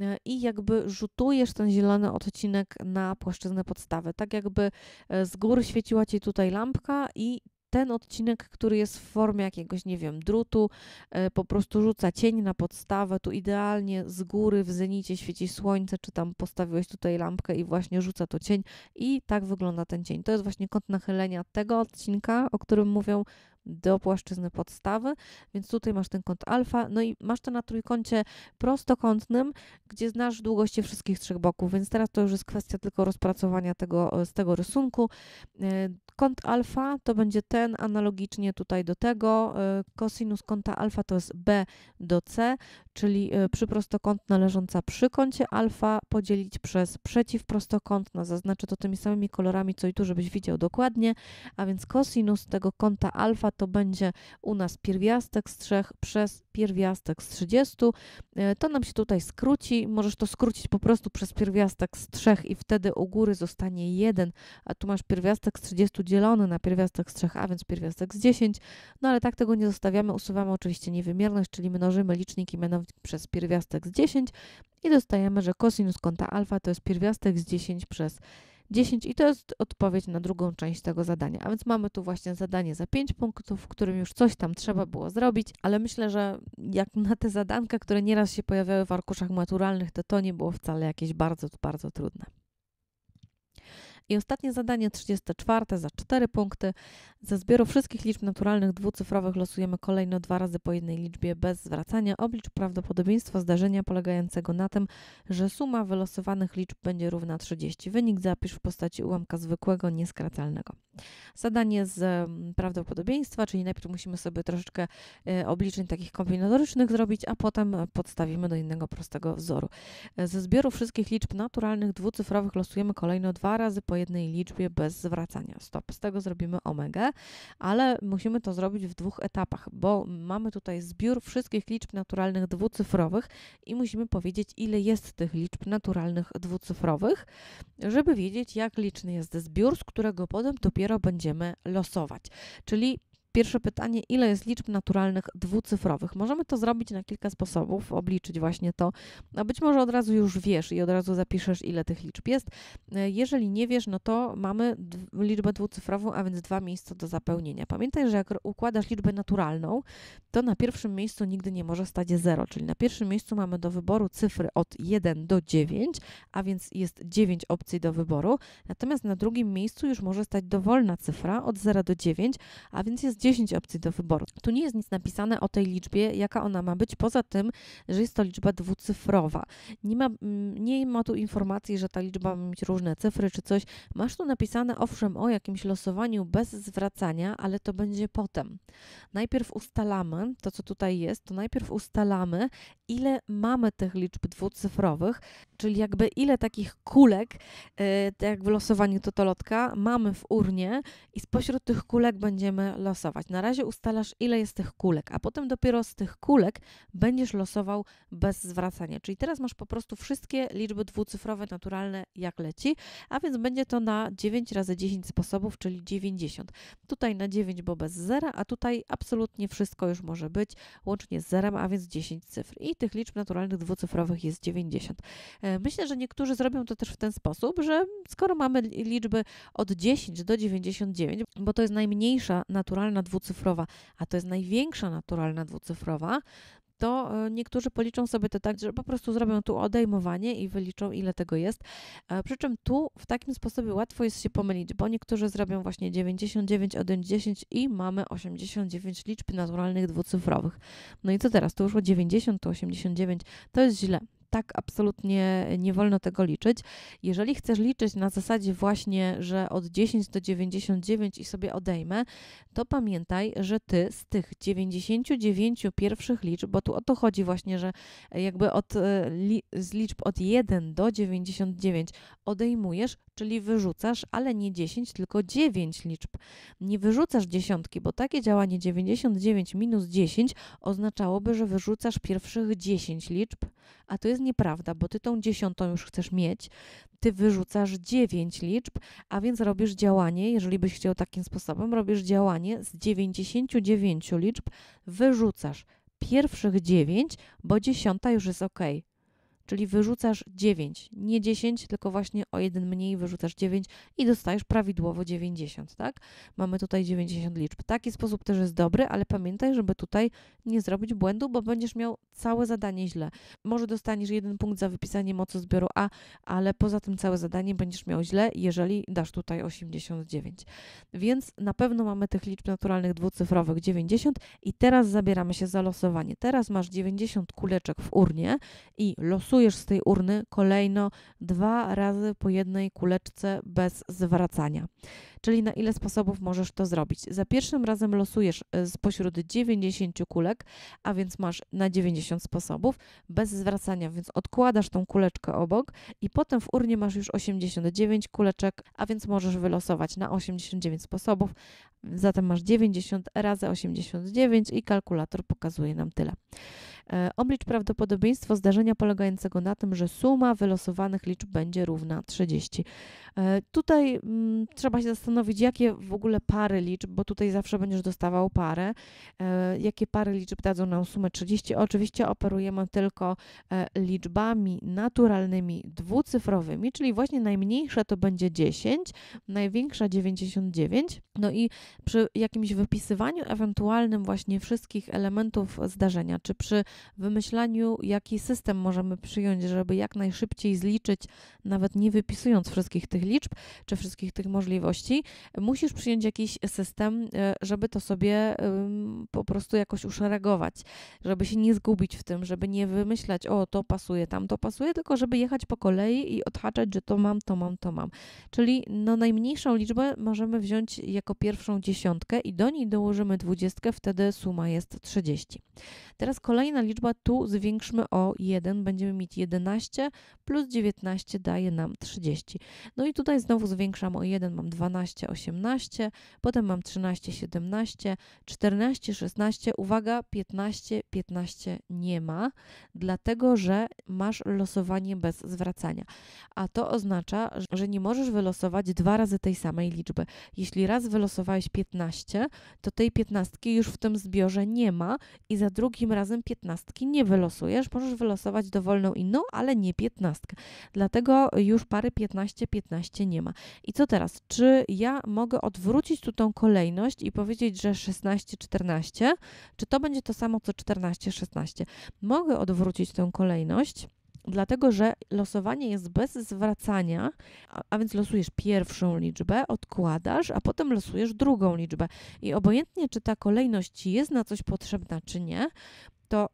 e, i jakby rzutujesz ten zielony odcinek na płaszczyznę podstawy. Tak jakby e, z góry świeciła Ci tutaj lampka i ten odcinek, który jest w formie jakiegoś, nie wiem, drutu, e, po prostu rzuca cień na podstawę, tu idealnie z góry w zenicie świeci słońce, czy tam postawiłeś tutaj lampkę i właśnie rzuca to cień i tak wygląda ten cień. To jest właśnie kąt nachylenia tego odcinka, o którym mówią do płaszczyzny podstawy, więc tutaj masz ten kąt alfa, no i masz to na trójkącie prostokątnym, gdzie znasz długości wszystkich trzech boków, więc teraz to już jest kwestia tylko rozpracowania tego, e, z tego rysunku. E, Kąt alfa to będzie ten analogicznie tutaj do tego. Y, kosinus kąta alfa to jest b do c, czyli przyprostokątna leżąca przy kącie alfa podzielić przez przeciwprostokątna. No, zaznaczę to tymi samymi kolorami, co i tu, żebyś widział dokładnie. A więc kosinus tego kąta alfa to będzie u nas pierwiastek z 3 przez pierwiastek z 30. Y, to nam się tutaj skróci. Możesz to skrócić po prostu przez pierwiastek z 3 i wtedy u góry zostanie 1, a tu masz pierwiastek z 30 podzielony na pierwiastek z 3a, więc pierwiastek z 10, no ale tak tego nie zostawiamy, usuwamy oczywiście niewymierność, czyli mnożymy licznik i mianownik przez pierwiastek z 10 i dostajemy, że kosinus kąta alfa to jest pierwiastek z 10 przez 10 i to jest odpowiedź na drugą część tego zadania. A więc mamy tu właśnie zadanie za 5 punktów, w którym już coś tam trzeba było zrobić, ale myślę, że jak na te zadanka, które nieraz się pojawiały w arkuszach maturalnych, to to nie było wcale jakieś bardzo, bardzo trudne. I ostatnie zadanie, 34, za 4 punkty. Ze zbioru wszystkich liczb naturalnych dwucyfrowych losujemy kolejno dwa razy po jednej liczbie bez zwracania. Oblicz prawdopodobieństwo zdarzenia polegającego na tym, że suma wylosowanych liczb będzie równa 30. Wynik zapisz w postaci ułamka zwykłego, nieskracalnego. Zadanie z mm, prawdopodobieństwa, czyli najpierw musimy sobie troszeczkę e, obliczeń takich kombinatorycznych zrobić, a potem podstawimy do innego prostego wzoru. E, ze zbioru wszystkich liczb naturalnych dwucyfrowych losujemy kolejno dwa razy po jednej liczbie bez zwracania. Stop, z tego zrobimy omegę, ale musimy to zrobić w dwóch etapach, bo mamy tutaj zbiór wszystkich liczb naturalnych dwucyfrowych i musimy powiedzieć, ile jest tych liczb naturalnych dwucyfrowych, żeby wiedzieć, jak liczny jest zbiór, z którego potem dopiero będziemy losować. Czyli Pierwsze pytanie, ile jest liczb naturalnych dwucyfrowych? Możemy to zrobić na kilka sposobów, obliczyć właśnie to. A no być może od razu już wiesz i od razu zapiszesz, ile tych liczb jest. Jeżeli nie wiesz, no to mamy liczbę dwucyfrową, a więc dwa miejsca do zapełnienia. Pamiętaj, że jak układasz liczbę naturalną, to na pierwszym miejscu nigdy nie może stać 0, czyli na pierwszym miejscu mamy do wyboru cyfry od 1 do 9, a więc jest 9 opcji do wyboru. Natomiast na drugim miejscu już może stać dowolna cyfra od 0 do 9, a więc jest 10 opcji do wyboru. Tu nie jest nic napisane o tej liczbie, jaka ona ma być, poza tym, że jest to liczba dwucyfrowa. Nie ma, mm, nie ma tu informacji, że ta liczba ma mieć różne cyfry czy coś. Masz tu napisane owszem o jakimś losowaniu bez zwracania, ale to będzie potem. Najpierw ustalamy, to co tutaj jest, to najpierw ustalamy, ile mamy tych liczb dwucyfrowych, czyli jakby ile takich kulek, yy, tak jak w losowaniu totolotka, mamy w urnie i spośród tych kulek będziemy losować losować. Na razie ustalasz, ile jest tych kulek, a potem dopiero z tych kulek będziesz losował bez zwracania. Czyli teraz masz po prostu wszystkie liczby dwucyfrowe, naturalne, jak leci, a więc będzie to na 9 razy 10 sposobów, czyli 90. Tutaj na 9, bo bez zera, a tutaj absolutnie wszystko już może być, łącznie z zerem, a więc 10 cyfr. I tych liczb naturalnych dwucyfrowych jest 90. E, myślę, że niektórzy zrobią to też w ten sposób, że skoro mamy liczby od 10 do 99, bo to jest najmniejsza naturalna naturalna dwucyfrowa, a to jest największa naturalna dwucyfrowa, to e, niektórzy policzą sobie to tak, że po prostu zrobią tu odejmowanie i wyliczą, ile tego jest. E, przy czym tu w takim sposobie łatwo jest się pomylić, bo niektórzy zrobią właśnie 99, odjąć 10 i mamy 89 liczb naturalnych dwucyfrowych. No i co teraz? To już o 90, to 89, to jest źle tak absolutnie nie wolno tego liczyć. Jeżeli chcesz liczyć na zasadzie właśnie, że od 10 do 99 i sobie odejmę, to pamiętaj, że ty z tych 99 pierwszych liczb, bo tu o to chodzi właśnie, że jakby od, e, li, z liczb od 1 do 99 odejmujesz czyli wyrzucasz, ale nie 10, tylko 9 liczb. Nie wyrzucasz dziesiątki, bo takie działanie 99 minus 10 oznaczałoby, że wyrzucasz pierwszych 10 liczb, a to jest nieprawda, bo ty tą dziesiątą już chcesz mieć, ty wyrzucasz 9 liczb, a więc robisz działanie, jeżeli byś chciał takim sposobem, robisz działanie z 99 liczb, wyrzucasz pierwszych 9, bo dziesiąta już jest ok czyli wyrzucasz 9, nie 10, tylko właśnie o jeden mniej wyrzucasz 9 i dostajesz prawidłowo 90, tak? Mamy tutaj 90 liczb. Taki sposób też jest dobry, ale pamiętaj, żeby tutaj nie zrobić błędu, bo będziesz miał całe zadanie źle. Może dostaniesz jeden punkt za wypisanie mocy zbioru A, ale poza tym całe zadanie będziesz miał źle, jeżeli dasz tutaj 89. Więc na pewno mamy tych liczb naturalnych dwucyfrowych 90 i teraz zabieramy się za losowanie. Teraz masz 90 kuleczek w urnie i losujesz losujesz z tej urny kolejno dwa razy po jednej kuleczce bez zwracania. Czyli na ile sposobów możesz to zrobić. Za pierwszym razem losujesz y, spośród 90 kulek, a więc masz na 90 sposobów bez zwracania, więc odkładasz tą kuleczkę obok i potem w urnie masz już 89 kuleczek, a więc możesz wylosować na 89 sposobów. Zatem masz 90 razy 89 i kalkulator pokazuje nam tyle. E, oblicz prawdopodobieństwo zdarzenia polegającego na tym, że suma wylosowanych liczb będzie równa 30. E, tutaj mm, trzeba się zastanowić, jakie w ogóle pary liczb, bo tutaj zawsze będziesz dostawał parę, e, jakie pary liczb dadzą nam sumę 30. Oczywiście operujemy tylko liczbami naturalnymi dwucyfrowymi, czyli właśnie najmniejsze to będzie 10, największa 99. No i przy jakimś wypisywaniu ewentualnym właśnie wszystkich elementów zdarzenia, czy przy wymyślaniu, jaki system możemy przyjąć, żeby jak najszybciej zliczyć, nawet nie wypisując wszystkich tych liczb czy wszystkich tych możliwości, musisz przyjąć jakiś system, e, żeby to sobie po prostu jakoś uszeregować, żeby się nie zgubić w tym, żeby nie wymyślać, o to pasuje, tam to pasuje, tylko żeby jechać po kolei i odhaczać, że to mam, to mam, to mam. Czyli no najmniejszą liczbę możemy wziąć jako pierwszą dziesiątkę i do niej dołożymy dwudziestkę, wtedy suma jest 30. Teraz kolejna kolejna liczba, tu zwiększmy o 1, będziemy mieć 11 plus 19 daje nam 30. No i tutaj znowu zwiększam o 1, mam 12, 18, potem mam 13, 17, 14, 16, uwaga, 15, 15 nie ma, dlatego że masz losowanie bez zwracania. A to oznacza, że nie możesz wylosować dwa razy tej samej liczby. Jeśli raz wylosowałeś 15, to tej 15 już w tym zbiorze nie ma i za drugim razem 15 piętnastki nie wylosujesz, możesz wylosować dowolną inną, ale nie piętnastkę. Dlatego już pary 15, 15 nie ma. I co teraz? Czy ja mogę odwrócić tu tą kolejność i powiedzieć, że 16, 14? Czy to będzie to samo co 14, 16? Mogę odwrócić tę kolejność dlatego że losowanie jest bez zwracania, a, a, więc losujesz pierwszą liczbę, odkładasz, a potem losujesz drugą liczbę. I obojętnie, czy ta kolejność jest na coś potrzebna, czy nie, to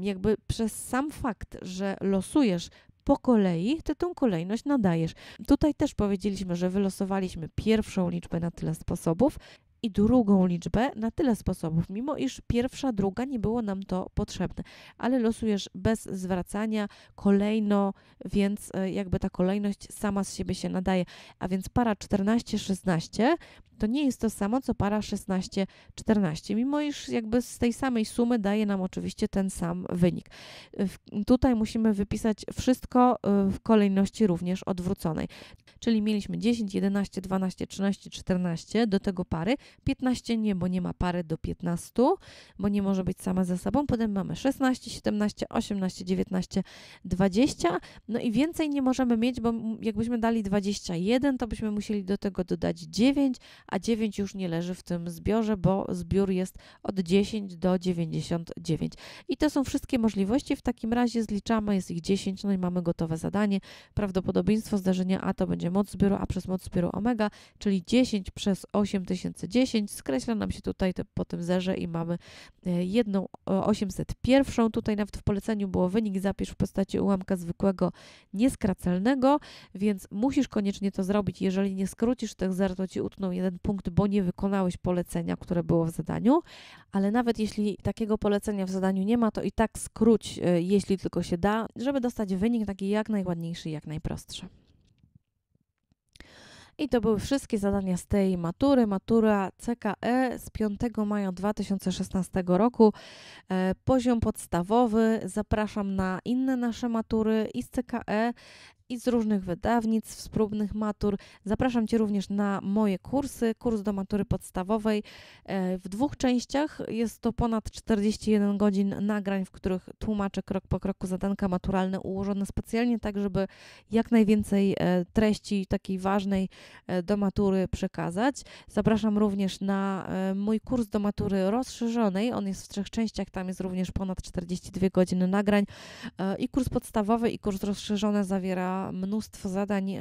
jakby przez sam fakt, że losujesz po kolei, ty tą kolejność nadajesz. Tutaj też powiedzieliśmy, że wylosowaliśmy pierwszą liczbę na tyle sposobów i drugą liczbę na tyle sposobów, mimo iż pierwsza, druga nie było nam to potrzebne, ale losujesz bez zwracania kolejno, więc e, jakby ta kolejność sama z siebie się nadaje, a więc para 14-16 to nie jest to samo co para 16-14, mimo iż jakby z tej samej sumy daje nam oczywiście ten sam wynik. E, tutaj musimy wypisać wszystko e, w kolejności również odwróconej, czyli mieliśmy 10, 11, 12, 13, 14 do tego pary, 15 nie, bo nie ma pary do 15, bo nie może być sama ze sobą. Potem mamy 16, 17, 18, 19, 20. No i więcej nie możemy mieć, bo jakbyśmy dali 21, to byśmy musieli do tego dodać 9, a 9 już nie leży w tym zbiorze, bo zbiór jest od 10 do 99. I to są wszystkie możliwości. W takim razie zliczamy, jest ich 10, no i mamy gotowe zadanie. Prawdopodobieństwo zdarzenia A to będzie moc zbioru A przez moc zbioru omega, czyli 10 przez 8009 10. Skreśla nam się tutaj te, po tym zerze i mamy e, jedną 801. Tutaj nawet w poleceniu było wynik zapisz w postaci ułamka zwykłego nieskracalnego, więc musisz koniecznie to zrobić. Jeżeli nie skrócisz tych zer, to ci utną jeden punkt, bo nie wykonałeś polecenia, które było w zadaniu. Ale nawet jeśli takiego polecenia w zadaniu nie ma, to i tak skróć, e, jeśli tylko się da, żeby dostać wynik taki jak najładniejszy, jak najprostszy. I to były wszystkie zadania z tej matury. Matura CKE z 5 maja 2016 roku. E, poziom podstawowy. Zapraszam na inne nasze matury i z CKE i z różnych wydawnic, z próbnych matur. Zapraszam Cię również na moje kursy, kurs do matury podstawowej e, w dwóch częściach. Jest to ponad 41 godzin nagrań, w których tłumaczę krok po kroku zadanka maturalne ułożone specjalnie tak, żeby jak najwięcej e, treści takiej ważnej e, do matury przekazać. Zapraszam również na mój kurs do matury rozszerzonej. On jest w trzech częściach, tam jest również ponad 42 godziny nagrań i kurs podstawowy i kurs rozszerzony zawiera mnóstwo zadań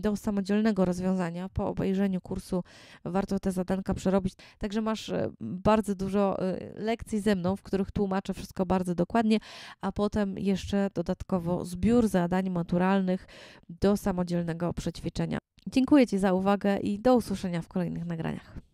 do samodzielnego rozwiązania. Po obejrzeniu kursu warto te zadanka przerobić. Także masz e, bardzo dużo e, lekcji ze mną, w których tłumaczę wszystko bardzo dokładnie, a potem jeszcze dodatkowo zbiór zadań maturalnych do samodzielnego przećwiczenia. Dziękuję Ci za uwagę i do usłyszenia w kolejnych nagraniach.